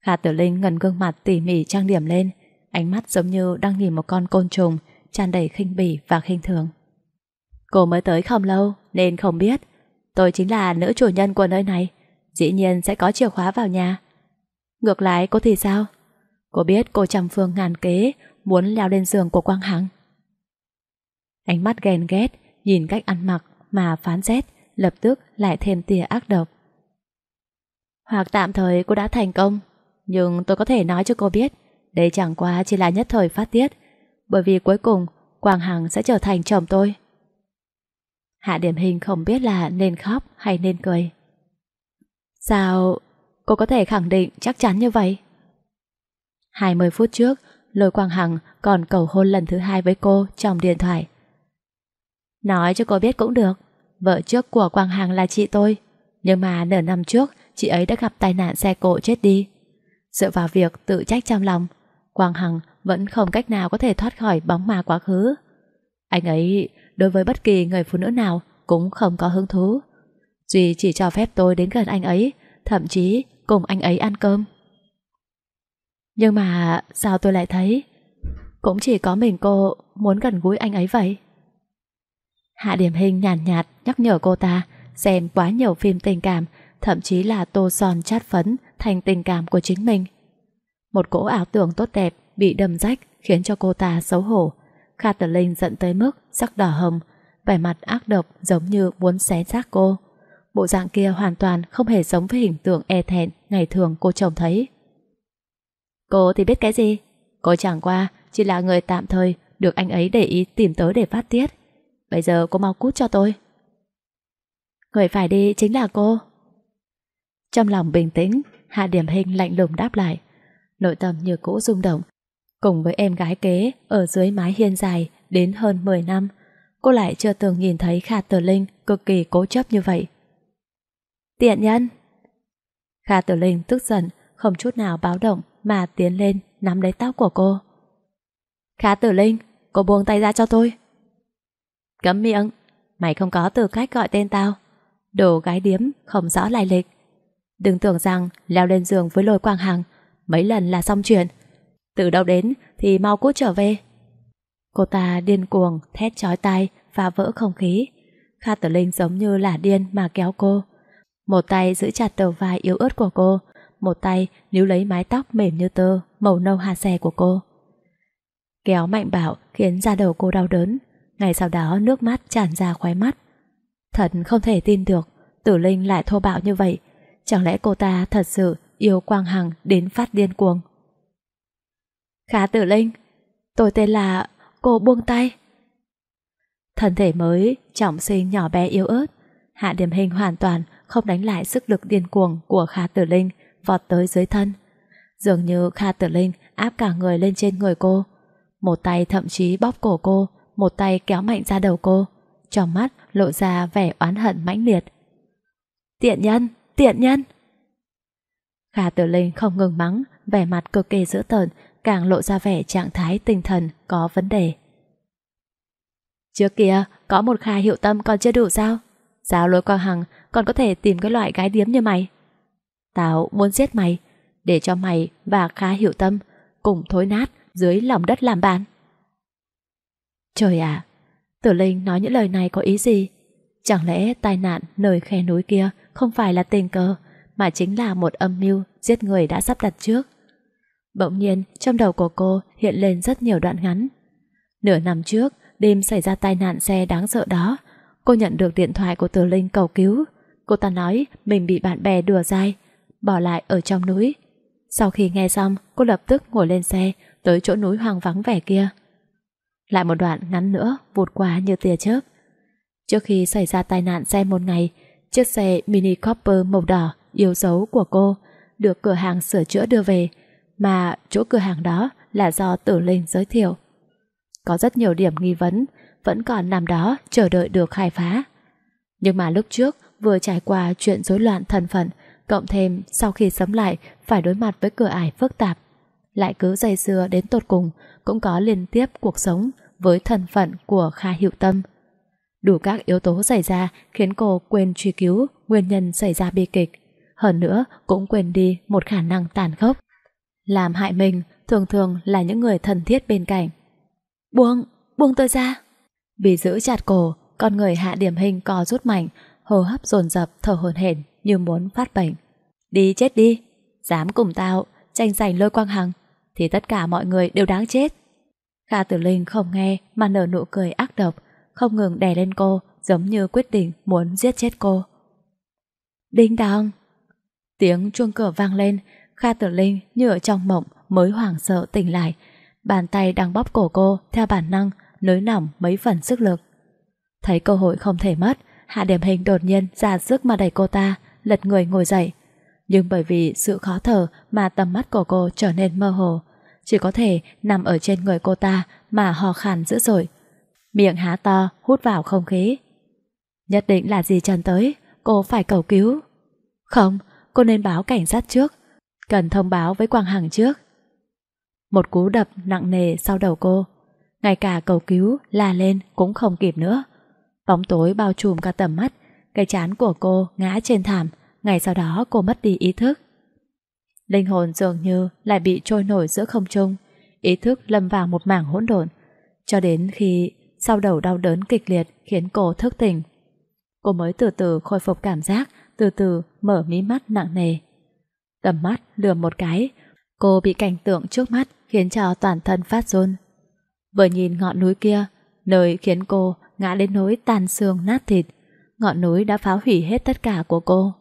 Hà Tử Linh ngần gương mặt tỉ mỉ trang điểm lên, ánh mắt giống như đang nhìn một con côn trùng, tràn đầy khinh bỉ và khinh thường. Cô mới tới không lâu nên không biết, tôi chính là nữ chủ nhân của nơi này, dĩ nhiên sẽ có chìa khóa vào nhà. Ngược lại cô thì sao? Cô biết cô trăm phương ngàn kế muốn leo lên giường của Quang Hằng. Ánh mắt ghen ghét, nhìn cách ăn mặc mà phán xét, lập tức lại thêm tia ác độc. Hoặc tạm thời cô đã thành công, nhưng tôi có thể nói cho cô biết, đây chẳng qua chỉ là nhất thời phát tiết, bởi vì cuối cùng Quang Hằng sẽ trở thành chồng tôi. Hạ Điểm Hình không biết là nên khóc hay nên cười. Sao cô có thể khẳng định chắc chắn như vậy? 20 phút trước, Lôi Quang Hằng còn cầu hôn lần thứ hai với cô trong điện thoại. Nói cho cô biết cũng được, Vợ trước của Quang Hằng là chị tôi Nhưng mà nửa năm trước Chị ấy đã gặp tai nạn xe cộ chết đi Dựa vào việc tự trách trong lòng Quang Hằng vẫn không cách nào Có thể thoát khỏi bóng ma quá khứ Anh ấy đối với bất kỳ người phụ nữ nào Cũng không có hứng thú Duy chỉ cho phép tôi đến gần anh ấy Thậm chí cùng anh ấy ăn cơm Nhưng mà sao tôi lại thấy Cũng chỉ có mình cô Muốn gần gũi anh ấy vậy Hạ Điểm Hình nhàn nhạt, nhạt nhắc nhở cô ta xem quá nhiều phim tình cảm, thậm chí là tô son chát phấn thành tình cảm của chính mình. Một cỗ ảo tưởng tốt đẹp bị đâm rách khiến cho cô ta xấu hổ. Kha Tử Linh giận tới mức sắc đỏ hồng, vẻ mặt ác độc giống như muốn xé xác cô. Bộ dạng kia hoàn toàn không hề giống với hình tượng e thẹn ngày thường cô chồng thấy. Cô thì biết cái gì? Cô chẳng qua chỉ là người tạm thời được anh ấy để ý tìm tới để phát tiết. Bây giờ cô mau cút cho tôi Người phải đi chính là cô Trong lòng bình tĩnh Hạ điểm hình lạnh lùng đáp lại Nội tâm như cũ rung động Cùng với em gái kế Ở dưới mái hiên dài đến hơn 10 năm Cô lại chưa từng nhìn thấy Kha Tử Linh Cực kỳ cố chấp như vậy Tiện nhân Kha Tử Linh tức giận Không chút nào báo động mà tiến lên Nắm lấy tóc của cô Kha Tử Linh Cô buông tay ra cho tôi Cấm miệng, mày không có tư cách gọi tên tao. Đồ gái điếm, không rõ lai lịch. Đừng tưởng rằng leo lên giường với lôi quang hằng mấy lần là xong chuyện. Từ đâu đến thì mau cút trở về. Cô ta điên cuồng, thét chói tai, phá vỡ không khí. Kha Tử Linh giống như là điên mà kéo cô. Một tay giữ chặt tờ vai yếu ớt của cô, một tay níu lấy mái tóc mềm như tơ, màu nâu hạt xe của cô. Kéo mạnh bảo khiến da đầu cô đau đớn, Ngày sau đó nước mắt tràn ra khóe mắt Thật không thể tin được Tử Linh lại thô bạo như vậy Chẳng lẽ cô ta thật sự yêu Quang Hằng đến phát điên cuồng Khá Tử Linh Tôi tên là Cô buông tay Thân thể mới Trọng sinh nhỏ bé yếu ớt Hạ điểm hình hoàn toàn Không đánh lại sức lực điên cuồng của Khá Tử Linh Vọt tới dưới thân Dường như Kha Tử Linh áp cả người lên trên người cô Một tay thậm chí bóp cổ cô một tay kéo mạnh ra đầu cô, trong mắt lộ ra vẻ oán hận mãnh liệt. Tiện nhân, tiện nhân! Khả tử linh không ngừng mắng, vẻ mặt cực kỳ dữ tợn, càng lộ ra vẻ trạng thái tinh thần có vấn đề. Trước kia, có một Kha hiệu tâm còn chưa đủ sao? Giáo lối quang hằng còn có thể tìm cái loại gái điếm như mày. Tao muốn giết mày, để cho mày và Kha hiệu tâm cùng thối nát dưới lòng đất làm bàn. Trời ạ, à, Tử Linh nói những lời này có ý gì? Chẳng lẽ tai nạn nơi khe núi kia không phải là tình cờ, mà chính là một âm mưu giết người đã sắp đặt trước? Bỗng nhiên, trong đầu của cô hiện lên rất nhiều đoạn ngắn. Nửa năm trước, đêm xảy ra tai nạn xe đáng sợ đó, cô nhận được điện thoại của Tử Linh cầu cứu. Cô ta nói mình bị bạn bè đùa dai, bỏ lại ở trong núi. Sau khi nghe xong, cô lập tức ngồi lên xe tới chỗ núi hoang vắng vẻ kia. Lại một đoạn ngắn nữa vụt qua như tia chớp Trước khi xảy ra tai nạn xe một ngày Chiếc xe Mini Cooper màu đỏ Yếu dấu của cô Được cửa hàng sửa chữa đưa về Mà chỗ cửa hàng đó là do Tử Linh giới thiệu Có rất nhiều điểm nghi vấn Vẫn còn nằm đó chờ đợi được khai phá Nhưng mà lúc trước Vừa trải qua chuyện rối loạn thần phận Cộng thêm sau khi sấm lại Phải đối mặt với cửa ải phức tạp Lại cứ dày dưa đến tột cùng Cũng có liên tiếp cuộc sống với thân phận của Kha Hiệu Tâm. Đủ các yếu tố xảy ra khiến cô quên truy cứu nguyên nhân xảy ra bi kịch. Hơn nữa cũng quên đi một khả năng tàn khốc. Làm hại mình thường thường là những người thân thiết bên cạnh. Buông, buông tôi ra. Bị giữ chặt cổ, con người hạ điểm hình co rút mạnh, hô hấp dồn dập thở hổn hển như muốn phát bệnh. Đi chết đi, dám cùng tao tranh giành lôi quang hằng thì tất cả mọi người đều đáng chết. Kha Tử Linh không nghe mà nở nụ cười ác độc, không ngừng đè lên cô giống như quyết định muốn giết chết cô. Đinh đong! Tiếng chuông cửa vang lên, Kha Tử Linh như ở trong mộng mới hoảng sợ tỉnh lại. Bàn tay đang bóp cổ cô theo bản năng, nới lỏng mấy phần sức lực. Thấy cơ hội không thể mất, Hạ Điểm Hình đột nhiên ra sức mà đẩy cô ta, lật người ngồi dậy. Nhưng bởi vì sự khó thở mà tầm mắt của cô trở nên mơ hồ, chỉ có thể nằm ở trên người cô ta mà hò khàn dữ dội. Miệng há to, hút vào không khí. Nhất định là gì Trần tới, cô phải cầu cứu. Không, cô nên báo cảnh sát trước. Cần thông báo với Quang Hằng trước. Một cú đập nặng nề sau đầu cô. Ngay cả cầu cứu, la lên cũng không kịp nữa. Bóng tối bao trùm cả tầm mắt, cái chán của cô ngã trên thảm, ngày sau đó cô mất đi ý thức. Linh hồn dường như lại bị trôi nổi giữa không trung, ý thức lâm vào một mảng hỗn độn, cho đến khi sau đầu đau đớn kịch liệt khiến cô thức tỉnh. Cô mới từ từ khôi phục cảm giác, từ từ mở mí mắt nặng nề. Tầm mắt lừa một cái, cô bị cảnh tượng trước mắt khiến cho toàn thân phát run. Vừa nhìn ngọn núi kia, nơi khiến cô ngã đến nỗi tàn xương nát thịt, ngọn núi đã phá hủy hết tất cả của cô.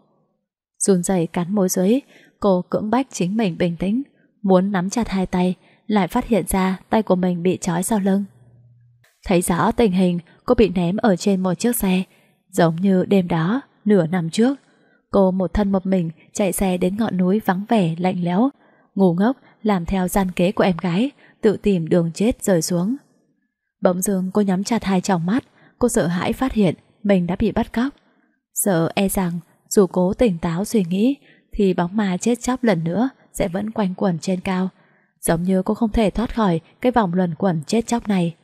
Run rẩy cắn môi dưới, Cô cưỡng bách chính mình bình tĩnh Muốn nắm chặt hai tay Lại phát hiện ra tay của mình bị trói sau lưng Thấy rõ tình hình Cô bị ném ở trên một chiếc xe Giống như đêm đó Nửa năm trước Cô một thân một mình chạy xe đến ngọn núi vắng vẻ lạnh lẽo Ngu ngốc làm theo gian kế của em gái Tự tìm đường chết rời xuống Bỗng dưng cô nhắm chặt hai tròng mắt Cô sợ hãi phát hiện Mình đã bị bắt cóc Sợ e rằng dù cố tỉnh táo suy nghĩ thì bóng ma chết chóc lần nữa sẽ vẫn quanh quẩn trên cao, giống như cô không thể thoát khỏi cái vòng luẩn quẩn chết chóc này.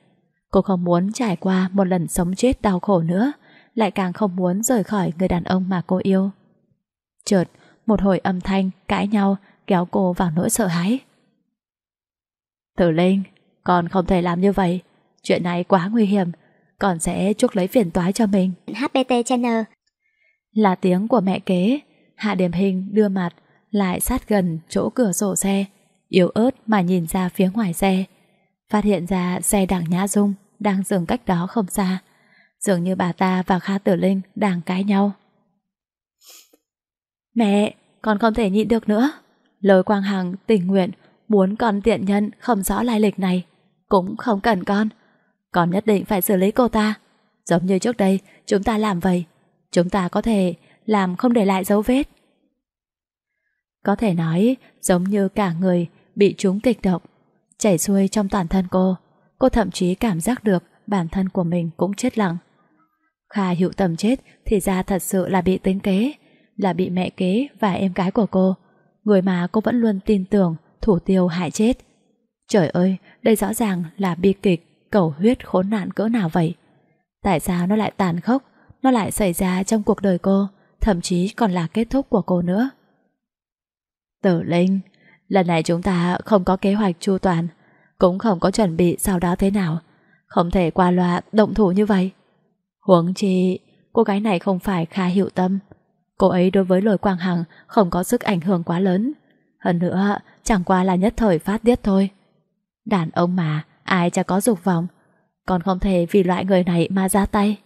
Cô không muốn trải qua một lần sống chết đau khổ nữa, lại càng không muốn rời khỏi người đàn ông mà cô yêu. Chợt, một hồi âm thanh cãi nhau kéo cô vào nỗi sợ hãi. Tử Linh, con không thể làm như vậy, chuyện này quá nguy hiểm, con sẽ chuốc lấy phiền toái cho mình. HPT Channel là tiếng của mẹ kế, Hạ Điểm Hình đưa mặt lại sát gần chỗ cửa sổ xe, yếu ớt mà nhìn ra phía ngoài xe. Phát hiện ra xe đảng Nhã Dung đang dừng cách đó không xa. Dường như bà ta và Kha Tử Linh đang cãi nhau. Mẹ, con không thể nhịn được nữa. lời Quang Hằng tình nguyện muốn con tiện nhân không rõ lai lịch này. Cũng không cần con. Con nhất định phải xử lý cô ta. Giống như trước đây, chúng ta làm vậy. Chúng ta có thể làm không để lại dấu vết. Có thể nói, giống như cả người bị trúng kịch độc, chảy xuôi trong toàn thân cô, cô thậm chí cảm giác được bản thân của mình cũng chết lặng. Kha hiệu tầm chết thì ra thật sự là bị tính kế, là bị mẹ kế và em gái của cô, người mà cô vẫn luôn tin tưởng thủ tiêu hại chết. Trời ơi, đây rõ ràng là bi kịch, cầu huyết khốn nạn cỡ nào vậy? Tại sao nó lại tàn khốc, nó lại xảy ra trong cuộc đời cô? thậm chí còn là kết thúc của cô nữa. Tử Linh, lần này chúng ta không có kế hoạch chu toàn, cũng không có chuẩn bị sau đó thế nào, không thể qua loa động thủ như vậy. Huống chi, cô gái này không phải khá hiệu tâm, cô ấy đối với lôi quang hằng không có sức ảnh hưởng quá lớn, hơn nữa chẳng qua là nhất thời phát tiết thôi. Đàn ông mà, ai chả có dục vọng, còn không thể vì loại người này mà ra tay.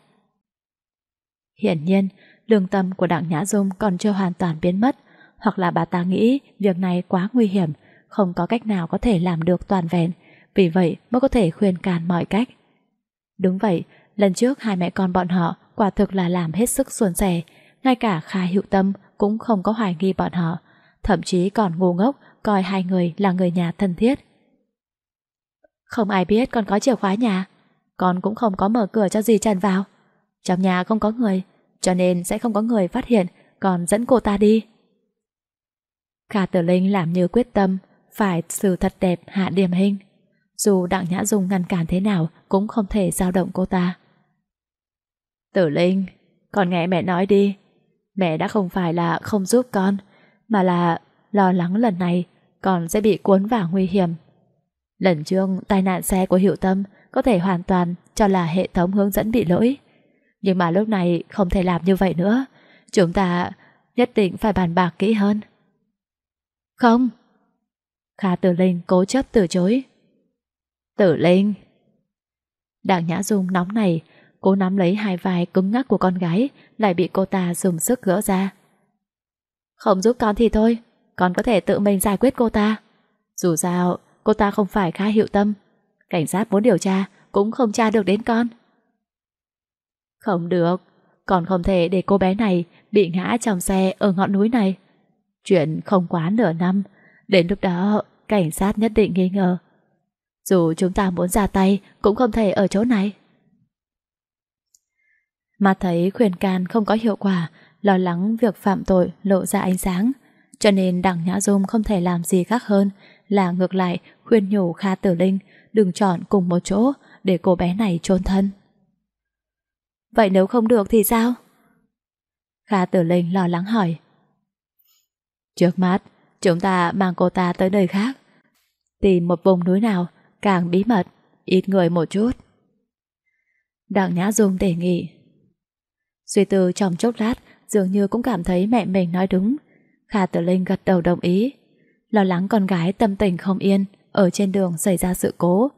Hiển nhiên, lương tâm của đặng Nhã Dung còn chưa hoàn toàn biến mất, hoặc là bà ta nghĩ việc này quá nguy hiểm, không có cách nào có thể làm được toàn vẹn, vì vậy mới có thể khuyên can mọi cách. Đúng vậy, lần trước hai mẹ con bọn họ quả thực là làm hết sức suôn sẻ, ngay cả Kha Hữu Tâm cũng không có hoài nghi bọn họ, thậm chí còn ngu ngốc coi hai người là người nhà thân thiết. Không ai biết con có chìa khóa nhà, con cũng không có mở cửa cho gì Trần vào. Trong nhà không có người, cho nên sẽ không có người phát hiện còn dẫn cô ta đi. Khả tử linh làm như quyết tâm phải xử thật đẹp hạ điểm hình. Dù Đặng Nhã Dung ngăn cản thế nào cũng không thể dao động cô ta. Tử Linh, con nghe mẹ nói đi. Mẹ đã không phải là không giúp con, mà là lo lắng lần này con sẽ bị cuốn vào nguy hiểm. Lần trước, tai nạn xe của Hiệu Tâm có thể hoàn toàn cho là hệ thống hướng dẫn bị lỗi. Nhưng mà lúc này không thể làm như vậy nữa Chúng ta nhất định phải bàn bạc kỹ hơn Không Kha Tử Linh cố chấp từ chối Tử Linh Đặng Nhã Dung nóng này Cố nắm lấy hai vai cứng ngắc của con gái Lại bị cô ta dùng sức gỡ ra Không giúp con thì thôi Con có thể tự mình giải quyết cô ta Dù sao Cô ta không phải Kha hiệu tâm Cảnh sát muốn điều tra Cũng không tra được đến con không được, còn không thể để cô bé này bị ngã trong xe ở ngọn núi này. Chuyện không quá nửa năm, đến lúc đó cảnh sát nhất định nghi ngờ. Dù chúng ta muốn ra tay cũng không thể ở chỗ này. Mà thấy khuyên can không có hiệu quả, lo lắng việc phạm tội lộ ra ánh sáng, cho nên Đặng Nhã Dung không thể làm gì khác hơn là ngược lại khuyên nhủ Kha Tử Linh đừng chọn cùng một chỗ để cô bé này trốn thân. Vậy nếu không được thì sao? Kha Tử Linh lo lắng hỏi. Trước mắt, chúng ta mang cô ta tới nơi khác. Tìm một vùng núi nào càng bí mật, ít người một chút. Đặng Nhã Dung đề nghị. Suy tư trong chốc lát, dường như cũng cảm thấy mẹ mình nói đúng. Kha Tử Linh gật đầu đồng ý. Lo lắng con gái tâm tình không yên, ở trên đường xảy ra sự cố.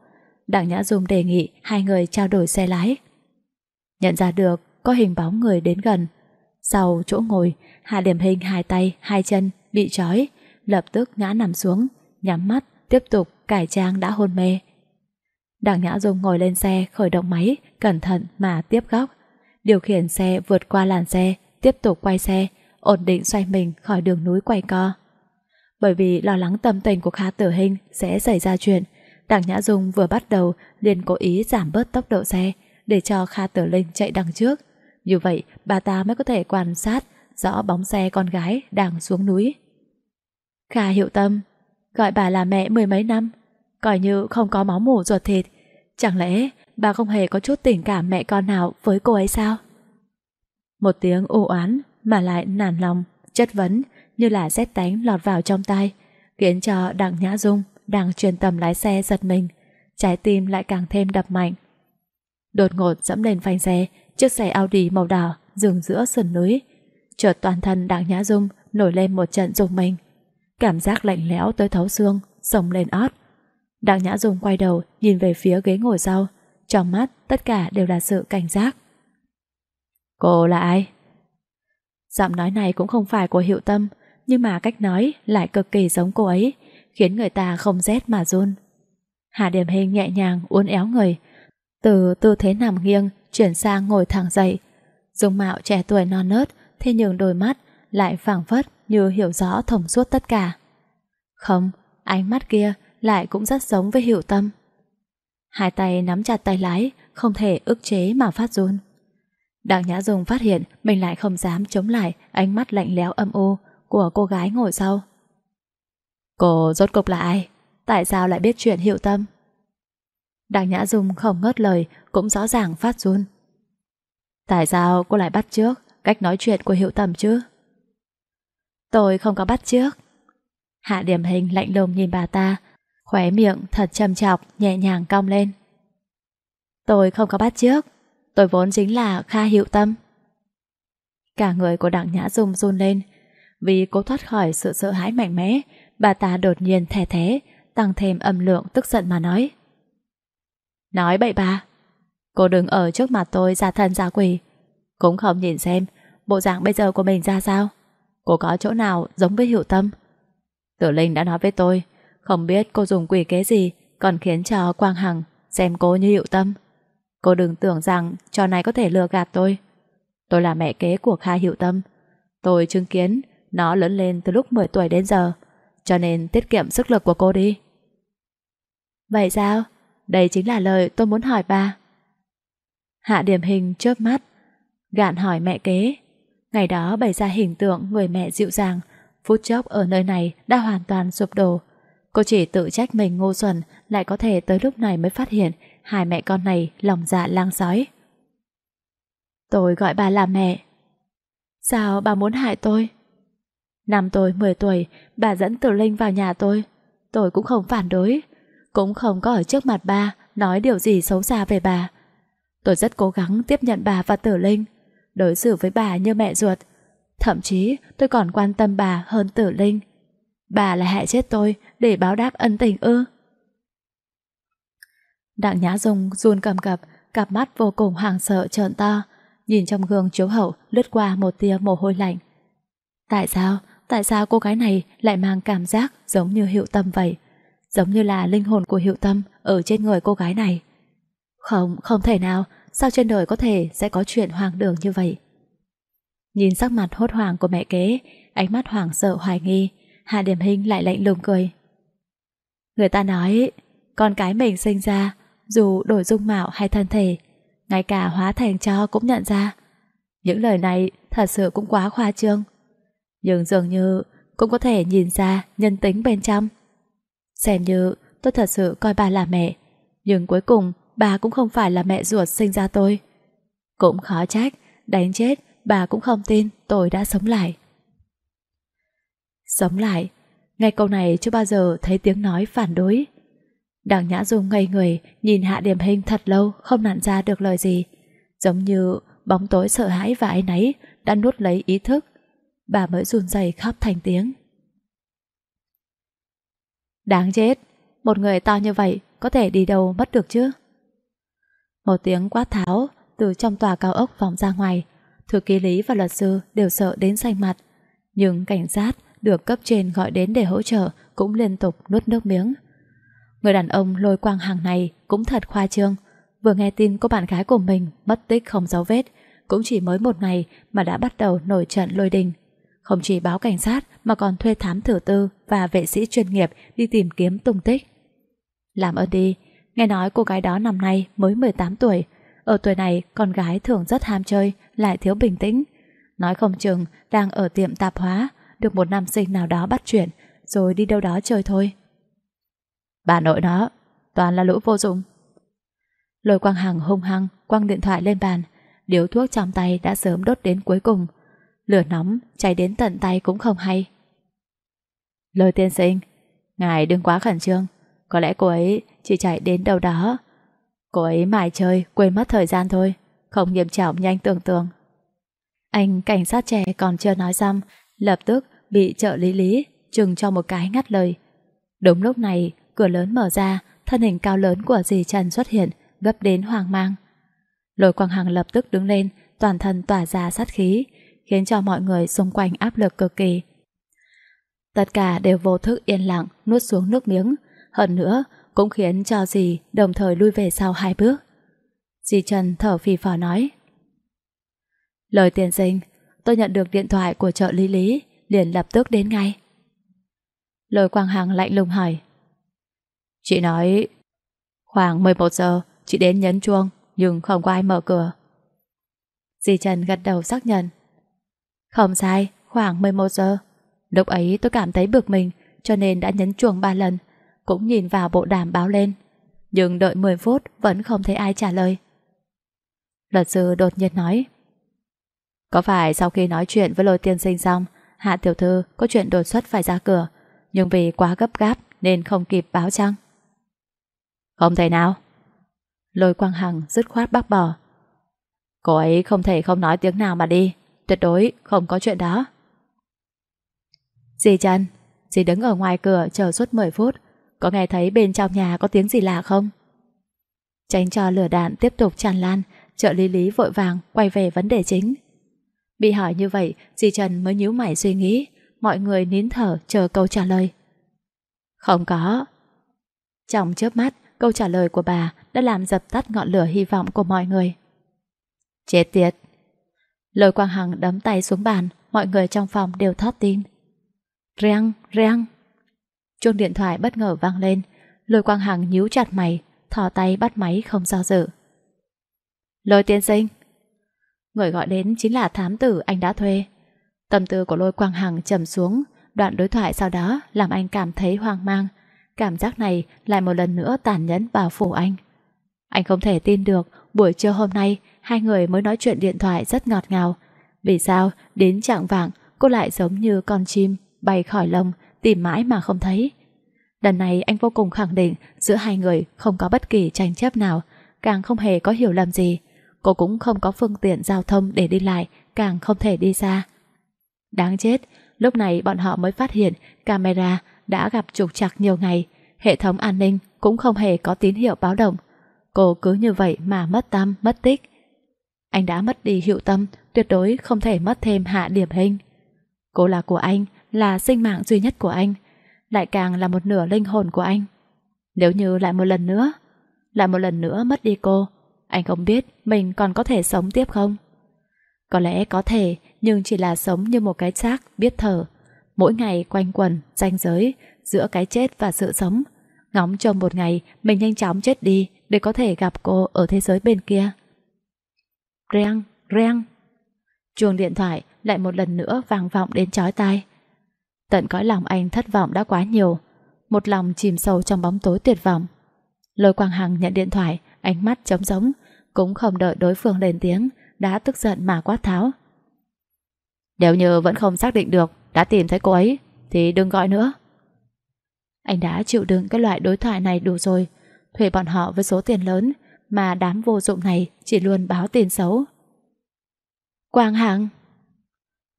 Đặng Nhã Dung đề nghị hai người trao đổi xe lái. Nhận ra được có hình bóng người đến gần Sau chỗ ngồi Hạ điểm hình hai tay, hai chân Bị trói, lập tức ngã nằm xuống Nhắm mắt, tiếp tục cải trang đã hôn mê Đảng Nhã Dung ngồi lên xe khởi động máy Cẩn thận mà tiếp góc Điều khiển xe vượt qua làn xe Tiếp tục quay xe Ổn định xoay mình khỏi đường núi quay co Bởi vì lo lắng tâm tình của Kha Tử Hinh Sẽ xảy ra chuyện Đảng Nhã Dung vừa bắt đầu liền cố ý giảm bớt tốc độ xe để cho Kha Tử Linh chạy đằng trước. Như vậy, bà ta mới có thể quan sát rõ bóng xe con gái đang xuống núi. Kha Hiệu Tâm gọi bà là mẹ mười mấy năm, coi như không có máu mủ ruột thịt. Chẳng lẽ bà không hề có chút tình cảm mẹ con nào với cô ấy sao? Một tiếng u oán mà lại nản lòng, chất vấn như là xét tánh lọt vào trong tai, khiến cho Đặng Nhã Dung đang truyền tầm lái xe giật mình, trái tim lại càng thêm đập mạnh. Đột ngột dẫm lên phanh xe, chiếc xe Audi màu đỏ dừng giữa sườn núi. Chợt toàn thân Đặng Nhã Dung nổi lên một trận rùng mình. Cảm giác lạnh lẽo tới thấu xương, sống lên ót. Đặng Nhã Dung quay đầu nhìn về phía ghế ngồi sau. Trong mắt tất cả đều là sự cảnh giác. Cô là ai? Giọng nói này cũng không phải của hiệu tâm, nhưng mà cách nói lại cực kỳ giống cô ấy, khiến người ta không rét mà run. Hà Điểm Hình nhẹ nhàng uốn éo người, từ tư thế nằm nghiêng chuyển sang ngồi thẳng dậy. Dung mạo trẻ tuổi non nớt, thế nhưng đôi mắt lại phảng phất như hiểu rõ thông suốt tất cả. Không, ánh mắt kia lại cũng rất giống với hiểu tâm. Hai tay nắm chặt tay lái, không thể ức chế mà phát run. Đặng Nhã Dung phát hiện mình lại không dám chống lại ánh mắt lạnh lẽo âm u của cô gái ngồi sau. Cô rốt cục là ai? Tại sao lại biết chuyện hiệu tâm? Đặng Nhã Dung không ngớt lời Cũng rõ ràng phát run Tại sao cô lại bắt trước Cách nói chuyện của hiệu tầm chứ Tôi không có bắt trước Hạ điểm hình lạnh lùng nhìn bà ta Khóe miệng thật châm chọc Nhẹ nhàng cong lên Tôi không có bắt trước Tôi vốn chính là Kha Hiệu Tâm Cả người của Đặng Nhã Dung run lên Vì cố thoát khỏi sự sợ hãi mạnh mẽ Bà ta đột nhiên thẻ thế Tăng thêm âm lượng tức giận mà nói Nói bậy bà, Cô đứng ở trước mặt tôi ra thân ra quỷ Cũng không nhìn xem Bộ dạng bây giờ của mình ra sao Cô có chỗ nào giống với hiệu tâm Tử Linh đã nói với tôi Không biết cô dùng quỷ kế gì Còn khiến cho Quang Hằng Xem cô như hiệu tâm Cô đừng tưởng rằng trò này có thể lừa gạt tôi Tôi là mẹ kế của Kha Hiệu Tâm Tôi chứng kiến Nó lớn lên từ lúc 10 tuổi đến giờ Cho nên tiết kiệm sức lực của cô đi Vậy sao? Đây chính là lời tôi muốn hỏi bà. Hạ điểm hình chớp mắt, gạn hỏi mẹ kế. Ngày đó bày ra hình tượng người mẹ dịu dàng, phút chốc ở nơi này đã hoàn toàn sụp đổ. Cô chỉ tự trách mình ngu xuẩn lại có thể tới lúc này mới phát hiện hai mẹ con này lòng dạ lang sói. Tôi gọi bà là mẹ. Sao bà muốn hại tôi? Năm tôi 10 tuổi, bà dẫn Tử Linh vào nhà tôi. Tôi cũng không phản đối, cũng không có ở trước mặt ba nói điều gì xấu xa về bà. Tôi rất cố gắng tiếp nhận bà và Tử Linh, đối xử với bà như mẹ ruột. Thậm chí tôi còn quan tâm bà hơn Tử Linh. Bà là hại chết tôi để báo đáp ân tình ư. Đặng Nhã Dung run cầm cập, cặp mắt vô cùng hoảng sợ trợn to, nhìn trong gương chiếu hậu lướt qua một tia mồ hôi lạnh. Tại sao, tại sao cô gái này lại mang cảm giác giống như hiệu tâm vậy? giống như là linh hồn của hiệu tâm ở trên người cô gái này. Không, không thể nào, sao trên đời có thể sẽ có chuyện hoàng đường như vậy? Nhìn sắc mặt hốt hoảng của mẹ kế, ánh mắt hoảng sợ hoài nghi, hạ Điểm Hinh lại lạnh lùng cười. Người ta nói, con cái mình sinh ra, dù đổi dung mạo hay thân thể, ngay cả hóa thành cho cũng nhận ra. Những lời này thật sự cũng quá khoa trương. Nhưng dường như cũng có thể nhìn ra nhân tính bên trong. Xem như tôi thật sự coi bà là mẹ Nhưng cuối cùng bà cũng không phải là mẹ ruột sinh ra tôi Cũng khó trách Đánh chết bà cũng không tin tôi đã sống lại Sống lại ngay câu này chưa bao giờ thấy tiếng nói phản đối Đằng Nhã Dung ngây người Nhìn hạ điểm hình thật lâu Không nặn ra được lời gì Giống như bóng tối sợ hãi và áy náy Đã nuốt lấy ý thức Bà mới run rẩy khóc thành tiếng Đáng chết, một người to như vậy có thể đi đâu mất được chứ? Một tiếng quát tháo từ trong tòa cao ốc vọng ra ngoài, thư ký lý và luật sư đều sợ đến xanh mặt. Nhưng cảnh sát được cấp trên gọi đến để hỗ trợ cũng liên tục nuốt nước miếng. Người đàn ông lôi quang hàng này cũng thật khoa trương. Vừa nghe tin cô bạn gái của mình mất tích không dấu vết, cũng chỉ mới một ngày mà đã bắt đầu nổi trận lôi đình. Không chỉ báo cảnh sát mà còn thuê thám thử tư và vệ sĩ chuyên nghiệp đi tìm kiếm tung tích. Làm ơn đi, nghe nói cô gái đó năm nay mới 18 tuổi. Ở tuổi này, con gái thường rất ham chơi, lại thiếu bình tĩnh. Nói không chừng, đang ở tiệm tạp hóa, được một nam sinh nào đó bắt chuyện, rồi đi đâu đó chơi thôi. Bà nội nó, toàn là lũ vô dụng. Lôi Quang Hằng hung hăng quăng điện thoại lên bàn, điếu thuốc trong tay đã sớm đốt đến cuối cùng. Lửa nóng cháy đến tận tay cũng không hay Lôi tiên sinh Ngài đừng quá khẩn trương Có lẽ cô ấy chỉ chạy đến đâu đó Cô ấy mải chơi Quên mất thời gian thôi Không nghiêm trọng nhanh tưởng tượng Anh cảnh sát trẻ còn chưa nói xong Lập tức bị trợ lý lý Chừng cho một cái ngắt lời Đúng lúc này cửa lớn mở ra Thân hình cao lớn của dì Trần xuất hiện Gấp đến hoang mang Lôi Quang Hằng lập tức đứng lên Toàn thân tỏa ra sát khí khiến cho mọi người xung quanh áp lực cực kỳ. Tất cả đều vô thức yên lặng, nuốt xuống nước miếng. Hơn nữa, cũng khiến cho dì đồng thời lui về sau hai bước. Dì Trần thở phì phò nói. Lời tiền sinh, tôi nhận được điện thoại của chợ lý lý, liền lập tức đến ngay. Lời Quang Hằng lạnh lùng hỏi. Chị nói, khoảng 11 giờ, chị đến nhấn chuông, nhưng không có ai mở cửa. Dì Trần gật đầu xác nhận. Không sai, khoảng 11 giờ. Lúc ấy tôi cảm thấy bực mình, cho nên đã nhấn chuông ba lần, cũng nhìn vào bộ đàm báo lên. Nhưng đợi 10 phút vẫn không thấy ai trả lời. Luật sư đột nhiên nói. Có phải sau khi nói chuyện với lôi tiên sinh xong, Hạ Tiểu Thư có chuyện đột xuất phải ra cửa, nhưng vì quá gấp gáp nên không kịp báo chăng? Không thể nào. Lôi Quang Hằng dứt khoát bác bỏ. Cô ấy không thể không nói tiếng nào mà đi. Tuyệt đối không có chuyện đó Dì Trần Dì đứng ở ngoài cửa chờ suốt 10 phút Có nghe thấy bên trong nhà có tiếng gì lạ không? Tránh cho lửa đạn tiếp tục tràn lan Trợ lý lý vội vàng quay về vấn đề chính Bị hỏi như vậy Dì Trần mới nhíu mày suy nghĩ Mọi người nín thở chờ câu trả lời Không có Trong chớp mắt Câu trả lời của bà đã làm dập tắt ngọn lửa hy vọng của mọi người Chết tiệt Lôi Quang Hằng đấm tay xuống bàn, mọi người trong phòng đều thót tim. Reng, reng. Chuông điện thoại bất ngờ vang lên, Lôi Quang Hằng nhíu chặt mày, thò tay bắt máy không do dự. Lôi tiên sinh. Người gọi đến chính là thám tử anh đã thuê. Tâm tư của Lôi Quang Hằng trầm xuống, đoạn đối thoại sau đó làm anh cảm thấy hoang mang. Cảm giác này lại một lần nữa tàn nhẫn bao phủ anh. Anh không thể tin được buổi trưa hôm nay hai người mới nói chuyện điện thoại rất ngọt ngào. Vì sao đến trạng vạng cô lại giống như con chim bay khỏi lồng tìm mãi mà không thấy. Lần này anh vô cùng khẳng định giữa hai người không có bất kỳ tranh chấp nào, càng không hề có hiểu lầm gì. Cô cũng không có phương tiện giao thông để đi lại, càng không thể đi xa. Đáng chết, lúc này bọn họ mới phát hiện camera đã gặp trục trặc nhiều ngày, hệ thống an ninh cũng không hề có tín hiệu báo động. Cô cứ như vậy mà mất tâm, mất tích anh đã mất đi hiệu tâm, tuyệt đối không thể mất thêm hạ điểm hình. Cô là của anh, là sinh mạng duy nhất của anh, lại càng là một nửa linh hồn của anh. Nếu như lại một lần nữa, lại một lần nữa mất đi cô, anh không biết mình còn có thể sống tiếp không? Có lẽ có thể, nhưng chỉ là sống như một cái xác biết thở, mỗi ngày quanh quẩn, ranh giới, giữa cái chết và sự sống. Ngóng trông một ngày mình nhanh chóng chết đi để có thể gặp cô ở thế giới bên kia. Reng, reng. Chuông điện thoại lại một lần nữa vang vọng đến chói tai. Tận cõi lòng anh thất vọng đã quá nhiều, một lòng chìm sâu trong bóng tối tuyệt vọng. Lôi Quang Hằng nhận điện thoại, ánh mắt trống rỗng, cũng không đợi đối phương lên tiếng, đã tức giận mà quát tháo. Nếu như vẫn không xác định được, đã tìm thấy cô ấy, thì đừng gọi nữa. Anh đã chịu đựng cái loại đối thoại này đủ rồi, thuê bọn họ với số tiền lớn, mà đám vô dụng này chỉ luôn báo tin xấu. Quang Hằng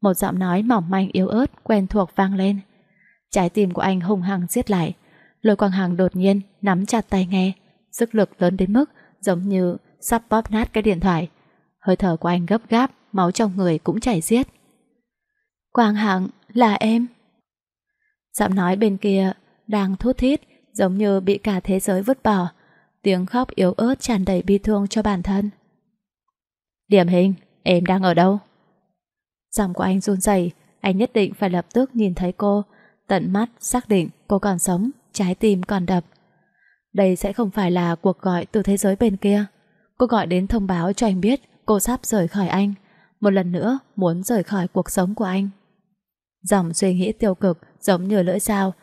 Một giọng nói mỏng manh yếu ớt quen thuộc vang lên. Trái tim của anh hùng hằng giết lại. Lôi Quang Hằng đột nhiên nắm chặt tay nghe, sức lực lớn đến mức giống như sắp bóp nát cái điện thoại. Hơi thở của anh gấp gáp, máu trong người cũng chảy xiết. Quang Hằng là em. Giọng nói bên kia đang thút thít giống như bị cả thế giới vứt bỏ, tiếng khóc yếu ớt tràn đầy bi thương cho bản thân. Điểm hình, em đang ở đâu? Giọng của anh run rẩy, anh nhất định phải lập tức nhìn thấy cô, tận mắt xác định cô còn sống, trái tim còn đập. Đây sẽ không phải là cuộc gọi từ thế giới bên kia. Cô gọi đến thông báo cho anh biết cô sắp rời khỏi anh, một lần nữa muốn rời khỏi cuộc sống của anh. Dòng suy nghĩ tiêu cực giống như lưỡi dao,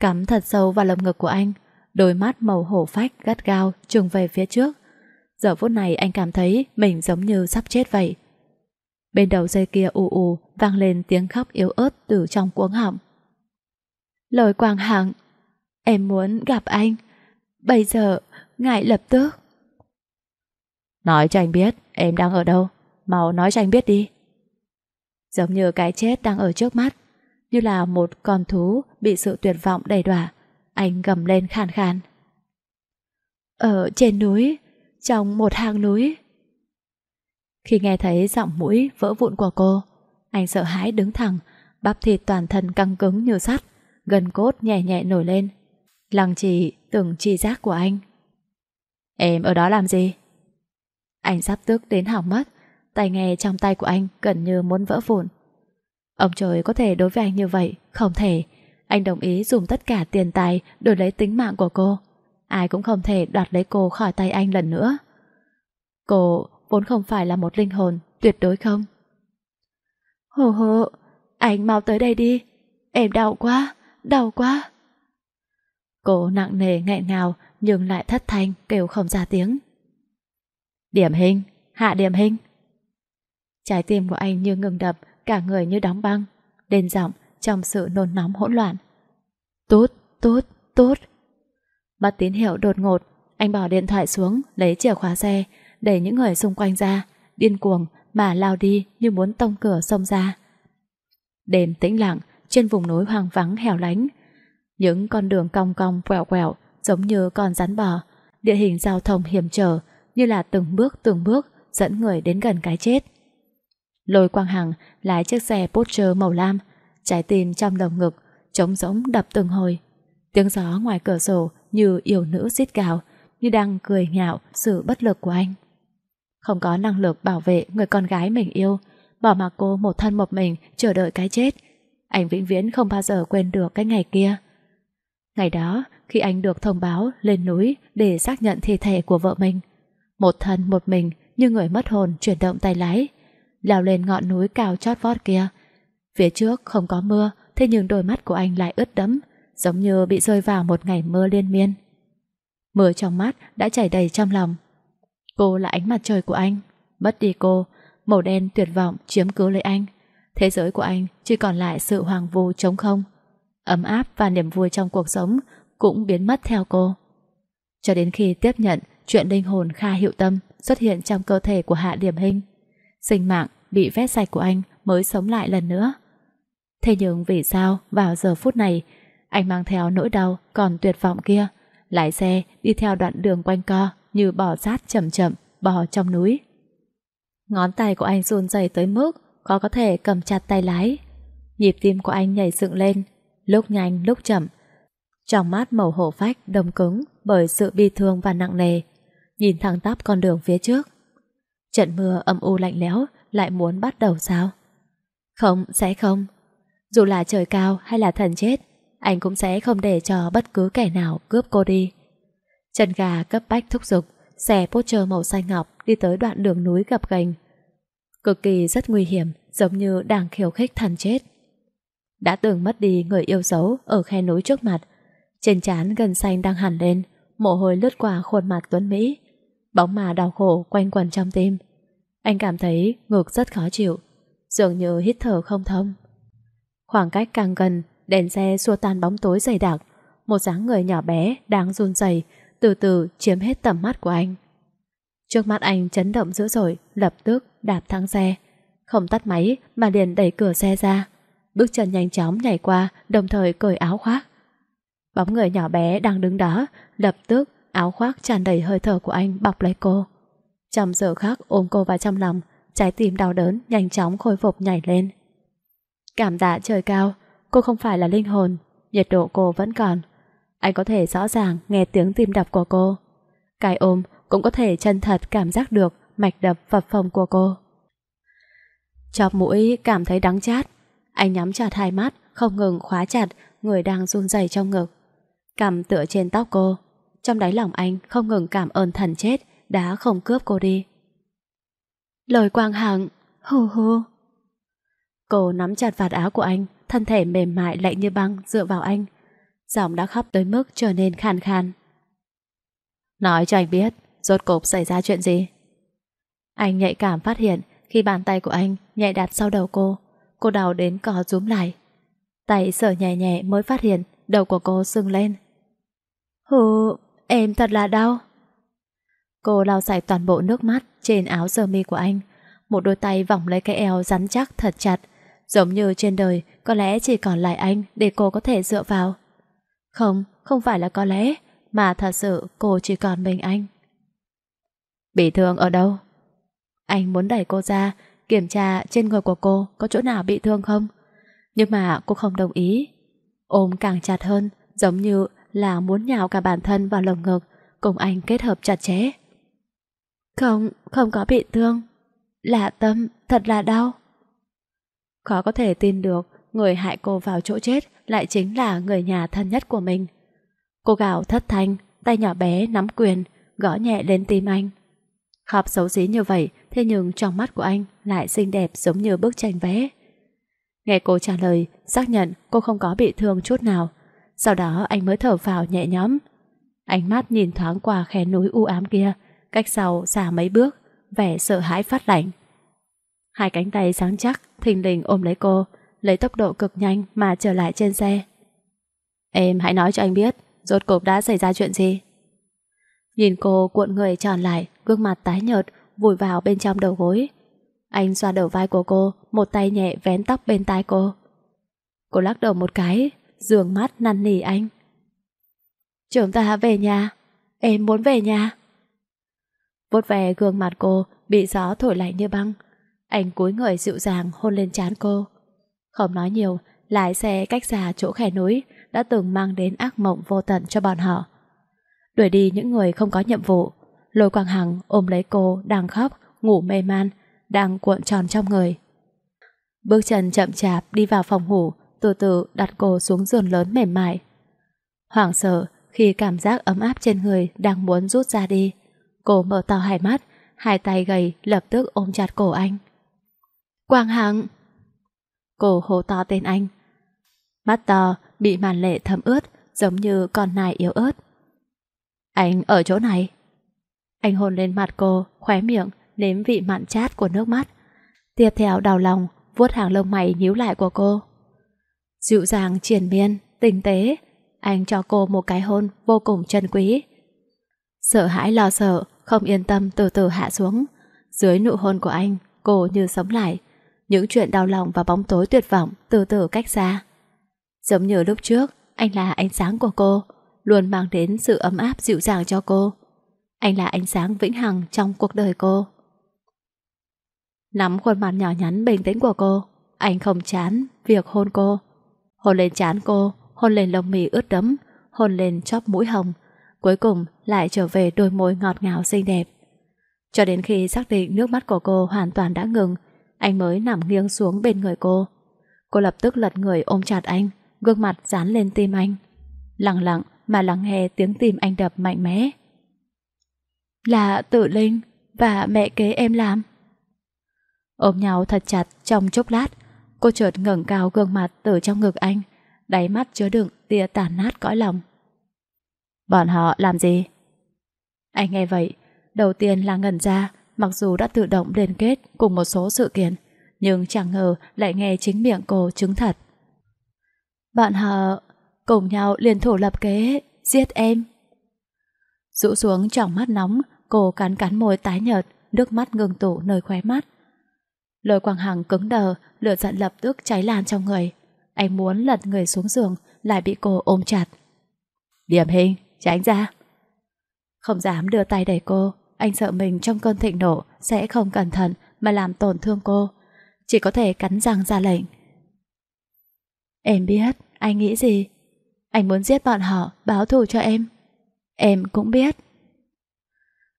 cắm thật sâu vào lồng ngực của anh, đôi mắt màu hổ phách gắt gao trừng về phía trước. Giờ phút này anh cảm thấy mình giống như sắp chết vậy. Bên đầu dây kia ù ù vang lên tiếng khóc yếu ớt từ trong cuống họng. Lời quang hạng, em muốn gặp anh. Bây giờ, ngại lập tức. Nói cho anh biết em đang ở đâu, Màu nói cho anh biết đi. Giống như cái chết đang ở trước mắt, như là một con thú bị sự tuyệt vọng đầy đọa anh gầm lên khàn khàn. Ở trên núi, trong một hang núi. Khi nghe thấy giọng mũi vỡ vụn của cô, anh sợ hãi đứng thẳng, bắp thịt toàn thân căng cứng như sắt, gần cốt nhẹ nhẹ nổi lên. Lăng trì từng chi giác của anh. Em ở đó làm gì? Anh sắp tức đến hỏng mất, tay nghe trong tay của anh gần như muốn vỡ vụn. Ông trời có thể đối với anh như vậy, không thể, anh đồng ý dùng tất cả tiền tài đổi lấy tính mạng của cô. Ai cũng không thể đoạt lấy cô khỏi tay anh lần nữa. Cô vốn không phải là một linh hồn, tuyệt đối không? Hồ hồ, anh mau tới đây đi. Em đau quá, đau quá. Cô nặng nề nghẹn ngào nhưng lại thất thanh kêu không ra tiếng. Điểm hình, hạ điểm hình. Trái tim của anh như ngừng đập, cả người như đóng băng. Đền giọng, trong sự nôn nóng hỗn loạn. Tốt, tốt, tốt. Bắt tín hiệu đột ngột, anh bỏ điện thoại xuống, lấy chìa khóa xe, đẩy những người xung quanh ra, điên cuồng mà lao đi như muốn tông cửa xông ra. Đêm tĩnh lặng, trên vùng núi hoang vắng hẻo lánh, những con đường cong cong quẹo quẹo giống như con rắn bò, địa hình giao thông hiểm trở như là từng bước từng bước dẫn người đến gần cái chết. Lôi Quang Hằng lái chiếc xe Porsche màu lam trái tim trong lồng ngực, trống rỗng đập từng hồi. Tiếng gió ngoài cửa sổ như yêu nữ xít gào, như đang cười nhạo sự bất lực của anh. Không có năng lực bảo vệ người con gái mình yêu, bỏ mặc cô một thân một mình chờ đợi cái chết. Anh vĩnh viễn không bao giờ quên được cái ngày kia. Ngày đó, khi anh được thông báo lên núi để xác nhận thi thể của vợ mình, một thân một mình như người mất hồn chuyển động tay lái, leo lên ngọn núi cao chót vót kia, Phía trước không có mưa, thế nhưng đôi mắt của anh lại ướt đẫm, giống như bị rơi vào một ngày mưa liên miên. Mưa trong mắt đã chảy đầy trong lòng. Cô là ánh mặt trời của anh. Mất đi cô, màu đen tuyệt vọng chiếm cứ lấy anh. Thế giới của anh chỉ còn lại sự hoàng vu trống không. Ấm áp và niềm vui trong cuộc sống cũng biến mất theo cô. Cho đến khi tiếp nhận chuyện linh hồn Kha Hiệu Tâm xuất hiện trong cơ thể của Hạ Điểm Hinh. Sinh mạng bị vét sạch của anh mới sống lại lần nữa. Thế nhưng vì sao vào giờ phút này Anh mang theo nỗi đau còn tuyệt vọng kia Lái xe đi theo đoạn đường quanh co Như bò sát chậm chậm Bò trong núi Ngón tay của anh run rẩy tới mức Khó có thể cầm chặt tay lái Nhịp tim của anh nhảy dựng lên Lúc nhanh lúc chậm Trong mắt màu hổ phách đông cứng Bởi sự bi thương và nặng nề Nhìn thẳng tắp con đường phía trước Trận mưa âm u lạnh lẽo Lại muốn bắt đầu sao Không sẽ không dù là trời cao hay là thần chết, anh cũng sẽ không để cho bất cứ kẻ nào cướp cô đi. Chân gà cấp bách thúc giục, xe poster màu xanh ngọc đi tới đoạn đường núi gập ghềnh. Cực kỳ rất nguy hiểm, giống như đang khiêu khích thần chết. Đã từng mất đi người yêu dấu ở khe núi trước mặt, trên trán gần xanh đang hẳn lên, mồ hôi lướt qua khuôn mặt Tuấn Mỹ. Bóng mà đau khổ quanh quẩn trong tim. Anh cảm thấy ngực rất khó chịu, dường như hít thở không thông. Khoảng cách càng gần, đèn xe xua tan bóng tối dày đặc. Một dáng người nhỏ bé, đang run rẩy từ từ chiếm hết tầm mắt của anh. Trước mắt anh chấn động dữ dội, lập tức đạp thang xe. Không tắt máy mà liền đẩy cửa xe ra. Bước chân nhanh chóng nhảy qua, đồng thời cởi áo khoác. Bóng người nhỏ bé đang đứng đó, lập tức áo khoác tràn đầy hơi thở của anh bọc lấy cô. Trong giờ khác ôm cô vào trong lòng, trái tim đau đớn nhanh chóng khôi phục nhảy lên. Cảm tạ trời cao, cô không phải là linh hồn, nhiệt độ cô vẫn còn. Anh có thể rõ ràng nghe tiếng tim đập của cô. Cái ôm cũng có thể chân thật cảm giác được mạch đập phập phồng của cô. Chọc mũi cảm thấy đắng chát. Anh nhắm chặt hai mắt, không ngừng khóa chặt người đang run rẩy trong ngực. Cầm tựa trên tóc cô. Trong đáy lòng anh không ngừng cảm ơn thần chết đã không cướp cô đi. Lời quang hằng hù hù. Cô nắm chặt vạt áo của anh, thân thể mềm mại lạnh như băng dựa vào anh. Giọng đã khóc tới mức trở nên khàn khàn. Nói cho anh biết, rốt cục xảy ra chuyện gì? Anh nhạy cảm phát hiện khi bàn tay của anh nhẹ đặt sau đầu cô. Cô đào đến cò rúm lại. Tay sở nhẹ nhẹ mới phát hiện đầu của cô sưng lên. Hừ, em thật là đau. Cô lau sạch toàn bộ nước mắt trên áo sơ mi của anh. Một đôi tay vòng lấy cái eo rắn chắc thật chặt Giống như trên đời Có lẽ chỉ còn lại anh để cô có thể dựa vào Không, không phải là có lẽ Mà thật sự cô chỉ còn mình anh Bị thương ở đâu? Anh muốn đẩy cô ra Kiểm tra trên người của cô Có chỗ nào bị thương không? Nhưng mà cô không đồng ý Ôm càng chặt hơn Giống như là muốn nhào cả bản thân vào lồng ngực Cùng anh kết hợp chặt chẽ Không, không có bị thương Lạ tâm, thật là đau Khó có thể tin được người hại cô vào chỗ chết lại chính là người nhà thân nhất của mình. Cô gào thất thanh, tay nhỏ bé nắm quyền, gõ nhẹ lên tim anh. Khóc xấu xí như vậy, thế nhưng trong mắt của anh lại xinh đẹp giống như bức tranh vẽ. Nghe cô trả lời, xác nhận cô không có bị thương chút nào. Sau đó anh mới thở vào nhẹ nhõm. Ánh mắt nhìn thoáng qua khe núi u ám kia, cách sau xa mấy bước, vẻ sợ hãi phát lạnh. Hai cánh tay sáng chắc, thình lình ôm lấy cô, lấy tốc độ cực nhanh mà trở lại trên xe. Em hãy nói cho anh biết, rốt cuộc đã xảy ra chuyện gì? Nhìn cô cuộn người tròn lại, gương mặt tái nhợt, vùi vào bên trong đầu gối. Anh xoa đầu vai của cô, một tay nhẹ vén tóc bên tai cô. Cô lắc đầu một cái, dường mắt năn nỉ anh. Chúng ta về nhà, em muốn về nhà. Vốt về gương mặt cô, bị gió thổi lạnh như băng, anh cúi người dịu dàng hôn lên trán cô. Không nói nhiều, lái xe cách xa chỗ khe núi đã từng mang đến ác mộng vô tận cho bọn họ. Đuổi đi những người không có nhiệm vụ, Lôi Quang Hằng ôm lấy cô đang khóc, ngủ mê man, đang cuộn tròn trong người. Bước chân chậm chạp đi vào phòng ngủ, từ từ đặt cô xuống giường lớn mềm mại. Hoảng sợ khi cảm giác ấm áp trên người đang muốn rút ra đi. Cô mở to hai mắt, hai tay gầy lập tức ôm chặt cổ anh. Quang Hằng! Cô hô to tên anh. Mắt to bị màn lệ thấm ướt giống như con nai yếu ớt. Anh ở chỗ này. Anh hôn lên mặt cô, khóe miệng, nếm vị mặn chát của nước mắt. Tiếp theo đào lòng, vuốt hàng lông mày nhíu lại của cô. Dịu dàng, triển miên, tinh tế, anh cho cô một cái hôn vô cùng trân quý. Sợ hãi lo sợ, không yên tâm từ từ hạ xuống. Dưới nụ hôn của anh, cô như sống lại, những chuyện đau lòng và bóng tối tuyệt vọng từ từ cách xa. Giống như lúc trước, anh là ánh sáng của cô, luôn mang đến sự ấm áp dịu dàng cho cô. Anh là ánh sáng vĩnh hằng trong cuộc đời cô. Nắm khuôn mặt nhỏ nhắn bình tĩnh của cô, anh không chán việc hôn cô. Hôn lên chán cô, hôn lên lông mì ướt đẫm, hôn lên chóp mũi hồng, cuối cùng lại trở về đôi môi ngọt ngào xinh đẹp. Cho đến khi xác định nước mắt của cô hoàn toàn đã ngừng, anh mới nằm nghiêng xuống bên người cô. Cô lập tức lật người ôm chặt anh, gương mặt dán lên tim anh. Lặng lặng mà lắng nghe tiếng tim anh đập mạnh mẽ. Là tự linh và mẹ kế em làm. Ôm nhau thật chặt trong chốc lát, cô chợt ngẩng cao gương mặt từ trong ngực anh, đáy mắt chứa đựng tia tàn nát cõi lòng. Bọn họ làm gì? Anh nghe vậy, đầu tiên là ngẩn ra, mặc dù đã tự động liên kết cùng một số sự kiện, nhưng chẳng ngờ lại nghe chính miệng cô chứng thật. Bạn Hà cùng nhau liền thủ lập kế, giết em. Rũ xuống trong mắt nóng, cô cắn cắn môi tái nhợt, nước mắt ngừng tụ nơi khóe mắt. Lôi Quang Hằng cứng đờ, lửa giận lập tức cháy lan trong người. Anh muốn lật người xuống giường, lại bị cô ôm chặt. Điểm hình, tránh ra. Không dám đưa tay đẩy cô, anh sợ mình trong cơn thịnh nộ sẽ không cẩn thận mà làm tổn thương cô. Chỉ có thể cắn răng ra lệnh. Em biết, anh nghĩ gì? Anh muốn giết bọn họ, báo thù cho em. Em cũng biết.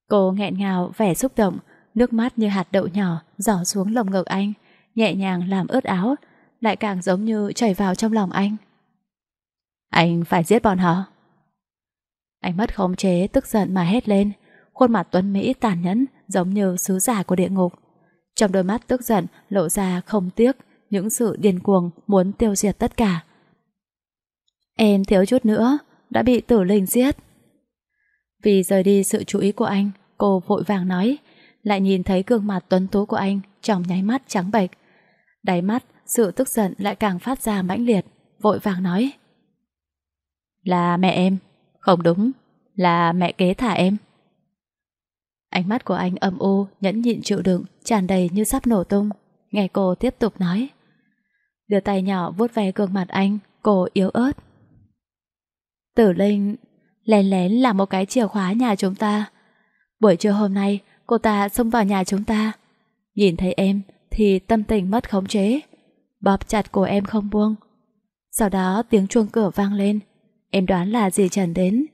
Cô nghẹn ngào, vẻ xúc động, nước mắt như hạt đậu nhỏ giỏ xuống lồng ngực anh, nhẹ nhàng làm ướt áo, lại càng giống như chảy vào trong lòng anh. Anh phải giết bọn họ. Anh mất khống chế, tức giận mà hét lên khuôn mặt Tuấn Mỹ tàn nhẫn giống như sứ giả của địa ngục. Trong đôi mắt tức giận lộ ra không tiếc những sự điên cuồng muốn tiêu diệt tất cả. Em thiếu chút nữa đã bị tử linh giết. Vì rời đi sự chú ý của anh, cô vội vàng nói, lại nhìn thấy gương mặt tuấn tú của anh trong nháy mắt trắng bệch. Đáy mắt, sự tức giận lại càng phát ra mãnh liệt, vội vàng nói. Là mẹ em, không đúng, là mẹ kế thả em. Ánh mắt của anh âm u, nhẫn nhịn chịu đựng, tràn đầy như sắp nổ tung. Nghe cô tiếp tục nói. Đưa tay nhỏ vuốt ve gương mặt anh, cô yếu ớt. Tử Linh lén lén là một cái chìa khóa nhà chúng ta. Buổi trưa hôm nay, cô ta xông vào nhà chúng ta. Nhìn thấy em thì tâm tình mất khống chế, bóp chặt cổ em không buông. Sau đó tiếng chuông cửa vang lên, em đoán là dì Trần đến.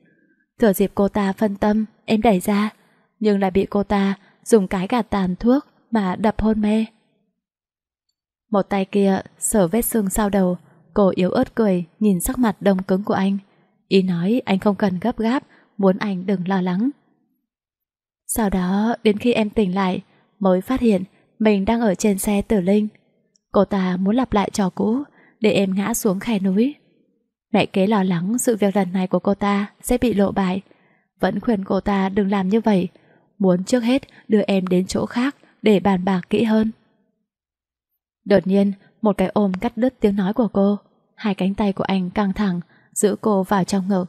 Thừa dịp cô ta phân tâm, em đẩy ra, nhưng lại bị cô ta dùng cái gạt tàn thuốc mà đập hôn mê. Một tay kia sở vết xương sau đầu, cô yếu ớt cười nhìn sắc mặt đông cứng của anh. Ý nói anh không cần gấp gáp, muốn anh đừng lo lắng. Sau đó đến khi em tỉnh lại, mới phát hiện mình đang ở trên xe tử linh. Cô ta muốn lặp lại trò cũ để em ngã xuống khe núi. Mẹ kế lo lắng sự việc lần này của cô ta sẽ bị lộ bại, vẫn khuyên cô ta đừng làm như vậy, muốn trước hết đưa em đến chỗ khác để bàn bạc kỹ hơn. Đột nhiên, một cái ôm cắt đứt tiếng nói của cô. Hai cánh tay của anh căng thẳng, giữ cô vào trong ngực.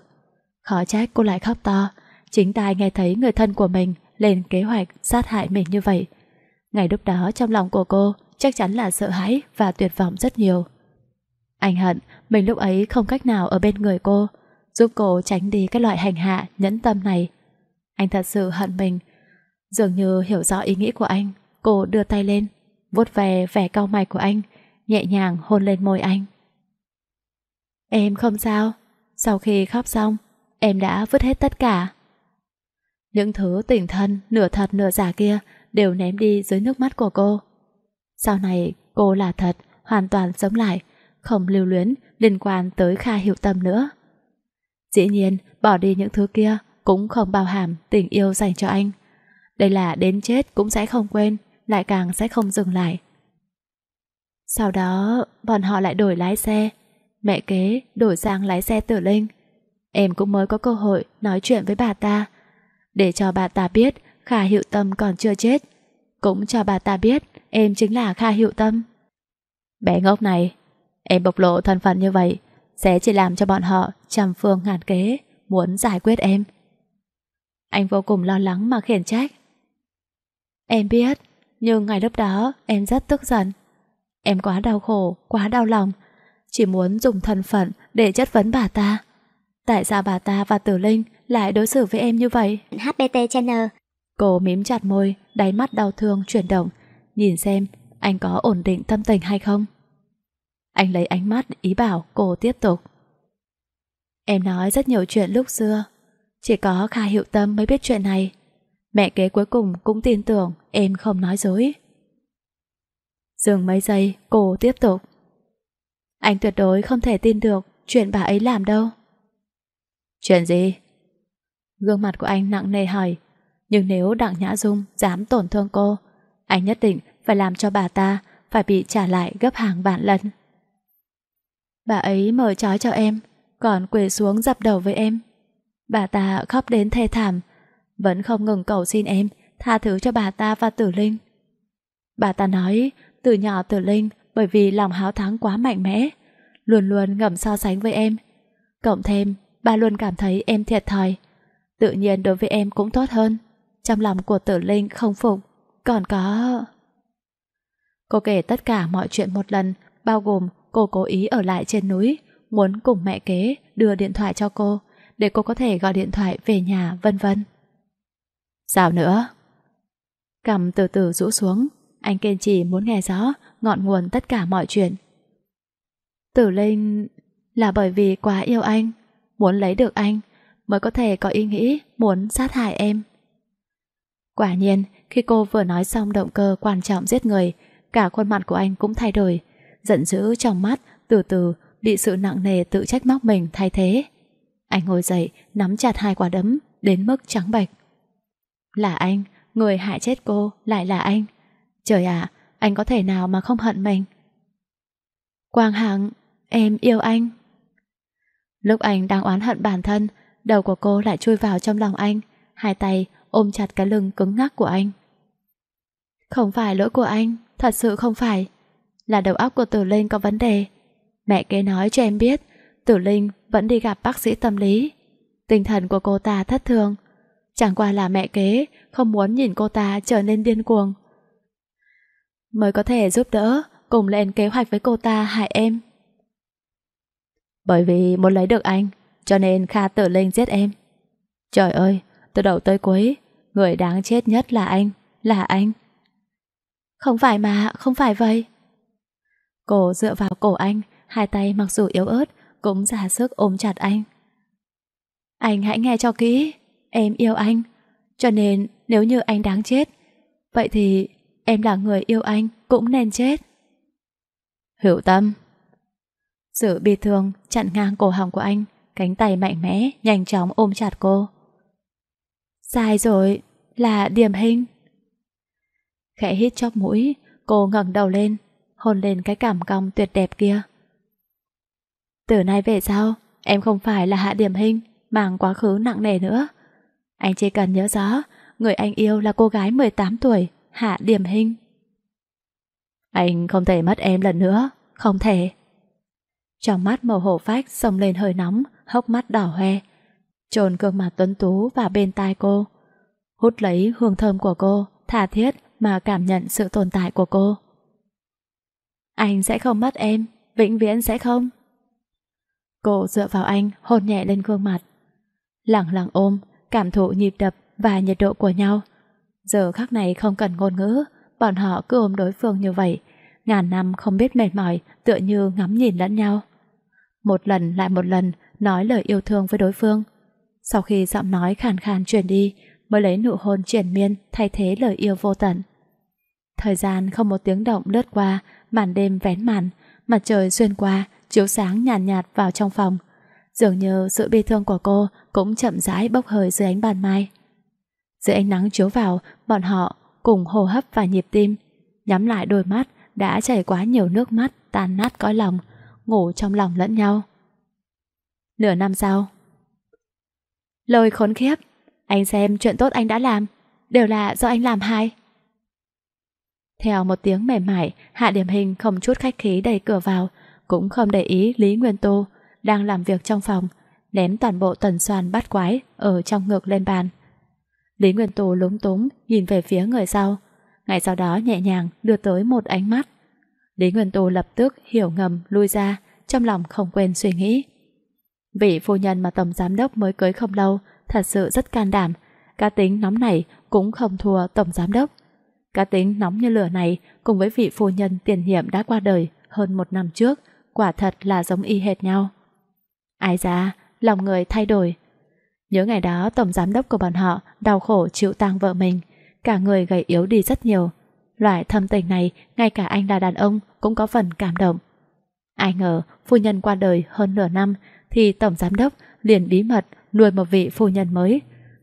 Khó trách cô lại khóc to. Chính tai nghe thấy người thân của mình lên kế hoạch sát hại mình như vậy. Ngày lúc đó trong lòng của cô chắc chắn là sợ hãi và tuyệt vọng rất nhiều. Anh hận mình lúc ấy không cách nào ở bên người cô, giúp cô tránh đi các loại hành hạ nhẫn tâm này. Anh thật sự hận mình Dường như hiểu rõ ý nghĩ của anh Cô đưa tay lên vuốt về vẻ cau mày của anh Nhẹ nhàng hôn lên môi anh Em không sao Sau khi khóc xong Em đã vứt hết tất cả Những thứ tình thân Nửa thật nửa giả kia Đều ném đi dưới nước mắt của cô Sau này cô là thật Hoàn toàn sống lại Không lưu luyến liên quan tới Kha Hiệu Tâm nữa Dĩ nhiên bỏ đi những thứ kia Cũng không bao hàm tình yêu dành cho anh đây là đến chết cũng sẽ không quên, lại càng sẽ không dừng lại. Sau đó, bọn họ lại đổi lái xe. Mẹ kế đổi sang lái xe tử linh. Em cũng mới có cơ hội nói chuyện với bà ta. Để cho bà ta biết Khả Hiệu Tâm còn chưa chết. Cũng cho bà ta biết em chính là Kha Hiệu Tâm. Bé ngốc này, em bộc lộ thân phận như vậy sẽ chỉ làm cho bọn họ trầm phương ngàn kế muốn giải quyết em. Anh vô cùng lo lắng mà khiển trách. Em biết, nhưng ngày lúc đó em rất tức giận. Em quá đau khổ, quá đau lòng, chỉ muốn dùng thân phận để chất vấn bà ta. Tại sao bà ta và Tử Linh lại đối xử với em như vậy? HBT Channel Cô mím chặt môi, đáy mắt đau thương chuyển động, nhìn xem anh có ổn định tâm tình hay không. Anh lấy ánh mắt ý bảo cô tiếp tục. Em nói rất nhiều chuyện lúc xưa, chỉ có Kha Hiệu Tâm mới biết chuyện này. Mẹ kế cuối cùng cũng tin tưởng em không nói dối. Dừng mấy giây, cô tiếp tục. Anh tuyệt đối không thể tin được chuyện bà ấy làm đâu. Chuyện gì? Gương mặt của anh nặng nề hỏi. Nhưng nếu Đặng Nhã Dung dám tổn thương cô, anh nhất định phải làm cho bà ta phải bị trả lại gấp hàng vạn lần. Bà ấy mở trói cho em, còn quỳ xuống dập đầu với em. Bà ta khóc đến thê thảm, vẫn không ngừng cầu xin em tha thứ cho bà ta và Tử Linh. Bà ta nói, từ nhỏ Tử Linh bởi vì lòng háo thắng quá mạnh mẽ, luôn luôn ngầm so sánh với em. Cộng thêm, bà luôn cảm thấy em thiệt thòi. Tự nhiên đối với em cũng tốt hơn. Trong lòng của Tử Linh không phục, còn có... Cô kể tất cả mọi chuyện một lần, bao gồm cô cố ý ở lại trên núi, muốn cùng mẹ kế đưa điện thoại cho cô, để cô có thể gọi điện thoại về nhà, vân vân. Sao nữa? Cầm từ từ rũ xuống, anh kiên trì muốn nghe rõ ngọn nguồn tất cả mọi chuyện. Tử Linh là bởi vì quá yêu anh, muốn lấy được anh mới có thể có ý nghĩ muốn sát hại em. Quả nhiên, khi cô vừa nói xong động cơ quan trọng giết người, cả khuôn mặt của anh cũng thay đổi, giận dữ trong mắt từ từ bị sự nặng nề tự trách móc mình thay thế. Anh ngồi dậy, nắm chặt hai quả đấm đến mức trắng bạch. Là anh, người hại chết cô lại là anh. Trời ạ, anh có thể nào mà không hận mình? Quang Hằng, em yêu anh. Lúc anh đang oán hận bản thân, đầu của cô lại chui vào trong lòng anh, hai tay ôm chặt cái lưng cứng ngắc của anh. Không phải lỗi của anh, thật sự không phải. Là đầu óc của Tử Linh có vấn đề. Mẹ kế nói cho em biết, Tử Linh vẫn đi gặp bác sĩ tâm lý. Tinh thần của cô ta thất thường, chẳng qua là mẹ kế, không muốn nhìn cô ta trở nên điên cuồng. Mới có thể giúp đỡ, cùng lên kế hoạch với cô ta hại em. Bởi vì muốn lấy được anh, cho nên Kha tự Linh giết em. Trời ơi, từ đầu tới cuối, người đáng chết nhất là anh, là anh. Không phải mà, không phải vậy. Cô dựa vào cổ anh, hai tay mặc dù yếu ớt, cũng giả sức ôm chặt anh. Anh hãy nghe cho kỹ, em yêu anh. Cho nên nếu như anh đáng chết, vậy thì em là người yêu anh cũng nên chết. Hiểu tâm. Sự bi thương chặn ngang cổ họng của anh, cánh tay mạnh mẽ nhanh chóng ôm chặt cô. Sai rồi, là điểm hình. Khẽ hít chóp mũi, cô ngẩng đầu lên, hôn lên cái cảm cong tuyệt đẹp kia. Từ nay về sau, em không phải là hạ điểm hình, mang quá khứ nặng nề nữa. Anh chỉ cần nhớ rõ, người anh yêu là cô gái 18 tuổi, Hạ Điểm Hinh. Anh không thể mất em lần nữa, không thể. Trong mắt màu hổ phách sông lên hơi nóng, hốc mắt đỏ hoe, trồn gương mặt tuấn tú và bên tai cô. Hút lấy hương thơm của cô, thả thiết mà cảm nhận sự tồn tại của cô. Anh sẽ không mất em, vĩnh viễn sẽ không. Cô dựa vào anh, hôn nhẹ lên gương mặt. Lặng lặng ôm, cảm thụ nhịp đập và nhiệt độ của nhau. Giờ khắc này không cần ngôn ngữ, bọn họ cứ ôm đối phương như vậy, ngàn năm không biết mệt mỏi, tựa như ngắm nhìn lẫn nhau. Một lần lại một lần nói lời yêu thương với đối phương. Sau khi giọng nói khàn khàn truyền đi, mới lấy nụ hôn triển miên thay thế lời yêu vô tận. Thời gian không một tiếng động lướt qua, màn đêm vén màn, mặt trời xuyên qua, chiếu sáng nhàn nhạt, nhạt vào trong phòng, Dường như sự bi thương của cô cũng chậm rãi bốc hơi dưới ánh bàn mai. Dưới ánh nắng chiếu vào, bọn họ cùng hô hấp và nhịp tim. Nhắm lại đôi mắt, đã chảy quá nhiều nước mắt, tan nát cõi lòng, ngủ trong lòng lẫn nhau. Nửa năm sau Lời khốn khiếp, anh xem chuyện tốt anh đã làm, đều là do anh làm hay Theo một tiếng mềm mại, Hạ Điểm Hình không chút khách khí đẩy cửa vào, cũng không để ý Lý Nguyên Tô, đang làm việc trong phòng, ném toàn bộ tần xoàn bắt quái ở trong ngực lên bàn. Lý Nguyên Tù lúng túng nhìn về phía người sau, ngay sau đó nhẹ nhàng đưa tới một ánh mắt. Lý Nguyên Tù lập tức hiểu ngầm lui ra, trong lòng không quên suy nghĩ. Vị phu nhân mà tổng giám đốc mới cưới không lâu thật sự rất can đảm, cá tính nóng này cũng không thua tổng giám đốc. Cá tính nóng như lửa này cùng với vị phu nhân tiền nhiệm đã qua đời hơn một năm trước, quả thật là giống y hệt nhau. Ai ra, lòng người thay đổi. Nhớ ngày đó tổng giám đốc của bọn họ đau khổ chịu tang vợ mình, cả người gầy yếu đi rất nhiều. Loại thâm tình này, ngay cả anh là đàn ông cũng có phần cảm động. Ai ngờ phu nhân qua đời hơn nửa năm thì tổng giám đốc liền bí mật nuôi một vị phu nhân mới,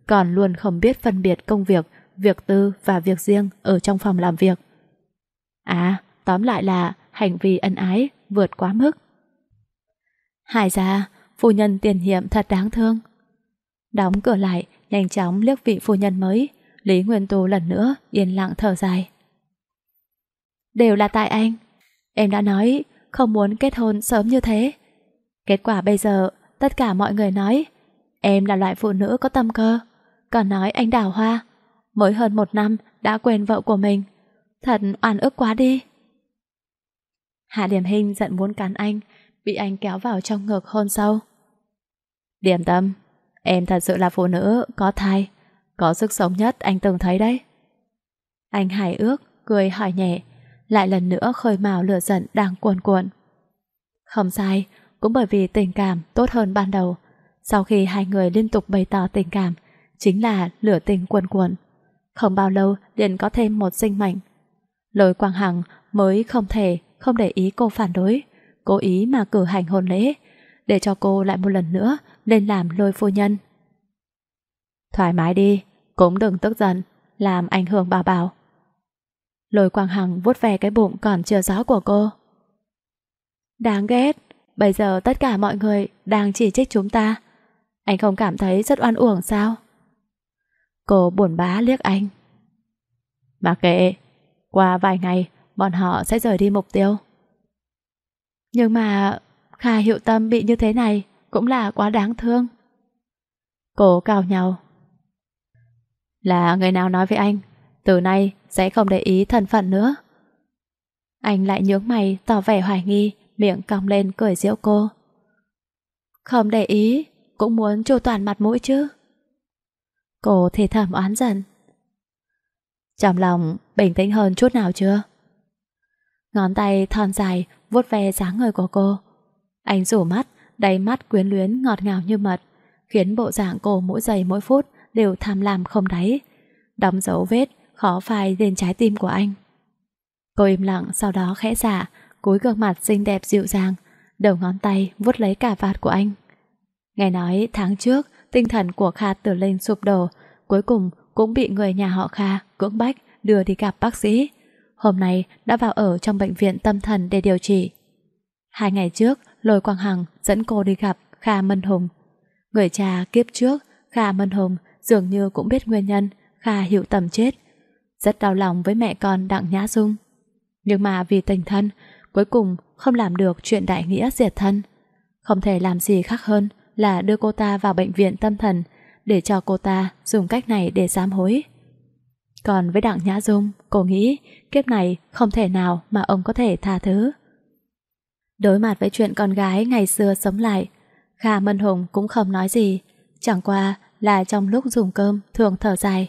còn luôn không biết phân biệt công việc, việc tư và việc riêng ở trong phòng làm việc. À, tóm lại là hành vi ân ái vượt quá mức. Hải ra, phu nhân tiền nhiệm thật đáng thương. Đóng cửa lại, nhanh chóng liếc vị phu nhân mới, Lý Nguyên Tu lần nữa yên lặng thở dài. Đều là tại anh. Em đã nói không muốn kết hôn sớm như thế. Kết quả bây giờ, tất cả mọi người nói em là loại phụ nữ có tâm cơ. Còn nói anh đào hoa, mới hơn một năm đã quên vợ của mình. Thật oan ức quá đi. Hạ Điểm hình giận muốn cắn anh, bị anh kéo vào trong ngực hôn sâu. Điểm tâm, em thật sự là phụ nữ có thai, có sức sống nhất anh từng thấy đấy. Anh hài ước, cười hỏi nhẹ, lại lần nữa khơi mào lửa giận đang cuồn cuộn. Không sai, cũng bởi vì tình cảm tốt hơn ban đầu. Sau khi hai người liên tục bày tỏ tình cảm, chính là lửa tình cuồn cuộn. Không bao lâu liền có thêm một sinh mệnh. Lôi Quang Hằng mới không thể không để ý cô phản đối, cố ý mà cử hành hôn lễ, để cho cô lại một lần nữa lên làm lôi phu nhân. Thoải mái đi, cũng đừng tức giận, làm ảnh hưởng bà bảo. Lôi Quang Hằng vuốt về cái bụng còn chưa rõ của cô. Đáng ghét, bây giờ tất cả mọi người đang chỉ trích chúng ta. Anh không cảm thấy rất oan uổng sao? Cô buồn bã liếc anh. Mà kệ, qua vài ngày bọn họ sẽ rời đi mục tiêu. Nhưng mà Kha Hiệu Tâm bị như thế này cũng là quá đáng thương. Cô cào nhau. Là người nào nói với anh, từ nay sẽ không để ý thân phận nữa. Anh lại nhướng mày tỏ vẻ hoài nghi, miệng cong lên cười giễu cô. Không để ý, cũng muốn chu toàn mặt mũi chứ. Cô thì thầm oán giận. Trong lòng bình tĩnh hơn chút nào chưa? Ngón tay thon dài vuốt ve dáng người của cô. Anh rủ mắt, đáy mắt quyến luyến ngọt ngào như mật, khiến bộ dạng cô mỗi giây mỗi phút đều tham lam không đáy, đóng dấu vết khó phai lên trái tim của anh. Cô im lặng sau đó khẽ giả, cúi gương mặt xinh đẹp dịu dàng, đầu ngón tay vuốt lấy cả vạt của anh. Nghe nói tháng trước, tinh thần của Kha Tử Linh sụp đổ, cuối cùng cũng bị người nhà họ Kha cưỡng bách đưa đi gặp bác sĩ hôm nay đã vào ở trong bệnh viện tâm thần để điều trị. Hai ngày trước, Lôi Quang Hằng dẫn cô đi gặp Kha Mân Hùng. Người cha kiếp trước, Kha Mân Hùng dường như cũng biết nguyên nhân Kha Hiệu Tầm chết. Rất đau lòng với mẹ con Đặng Nhã Dung. Nhưng mà vì tình thân, cuối cùng không làm được chuyện đại nghĩa diệt thân. Không thể làm gì khác hơn là đưa cô ta vào bệnh viện tâm thần để cho cô ta dùng cách này để sám hối. Còn với Đặng Nhã Dung, cô nghĩ kiếp này không thể nào mà ông có thể tha thứ. Đối mặt với chuyện con gái ngày xưa sống lại, Kha Mân Hùng cũng không nói gì, chẳng qua là trong lúc dùng cơm thường thở dài,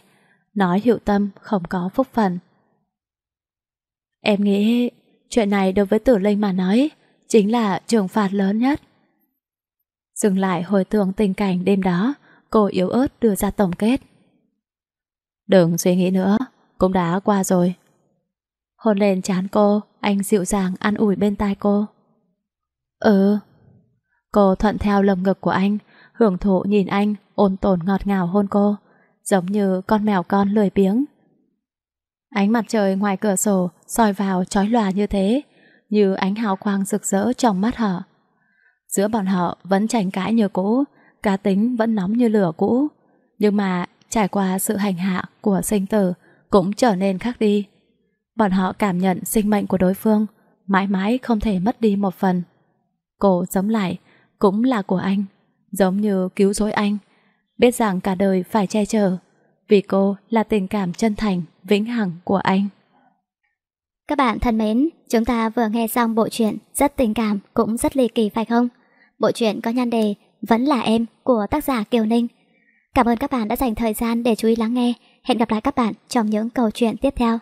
nói hiệu tâm không có phúc phần. Em nghĩ chuyện này đối với Tử Linh mà nói chính là trường phạt lớn nhất. Dừng lại hồi tưởng tình cảnh đêm đó, cô yếu ớt đưa ra tổng kết. Đừng suy nghĩ nữa, cũng đã qua rồi. Hôn lên chán cô, anh dịu dàng an ủi bên tai cô. Ừ. Cô thuận theo lầm ngực của anh, hưởng thụ nhìn anh, ôn tồn ngọt ngào hôn cô, giống như con mèo con lười biếng. Ánh mặt trời ngoài cửa sổ soi vào chói lòa như thế, như ánh hào quang rực rỡ trong mắt họ. Giữa bọn họ vẫn tranh cãi như cũ, cá tính vẫn nóng như lửa cũ, nhưng mà trải qua sự hành hạ của sinh tử cũng trở nên khác đi. Bọn họ cảm nhận sinh mệnh của đối phương mãi mãi không thể mất đi một phần. Cô sống lại cũng là của anh, giống như cứu rỗi anh, biết rằng cả đời phải che chở, vì cô là tình cảm chân thành, vĩnh hằng của anh. Các bạn thân mến, chúng ta vừa nghe xong bộ truyện rất tình cảm cũng rất ly kỳ phải không? Bộ truyện có nhan đề Vẫn là em của tác giả Kiều Ninh Cảm ơn các bạn đã dành thời gian để chú ý lắng nghe. Hẹn gặp lại các bạn trong những câu chuyện tiếp theo.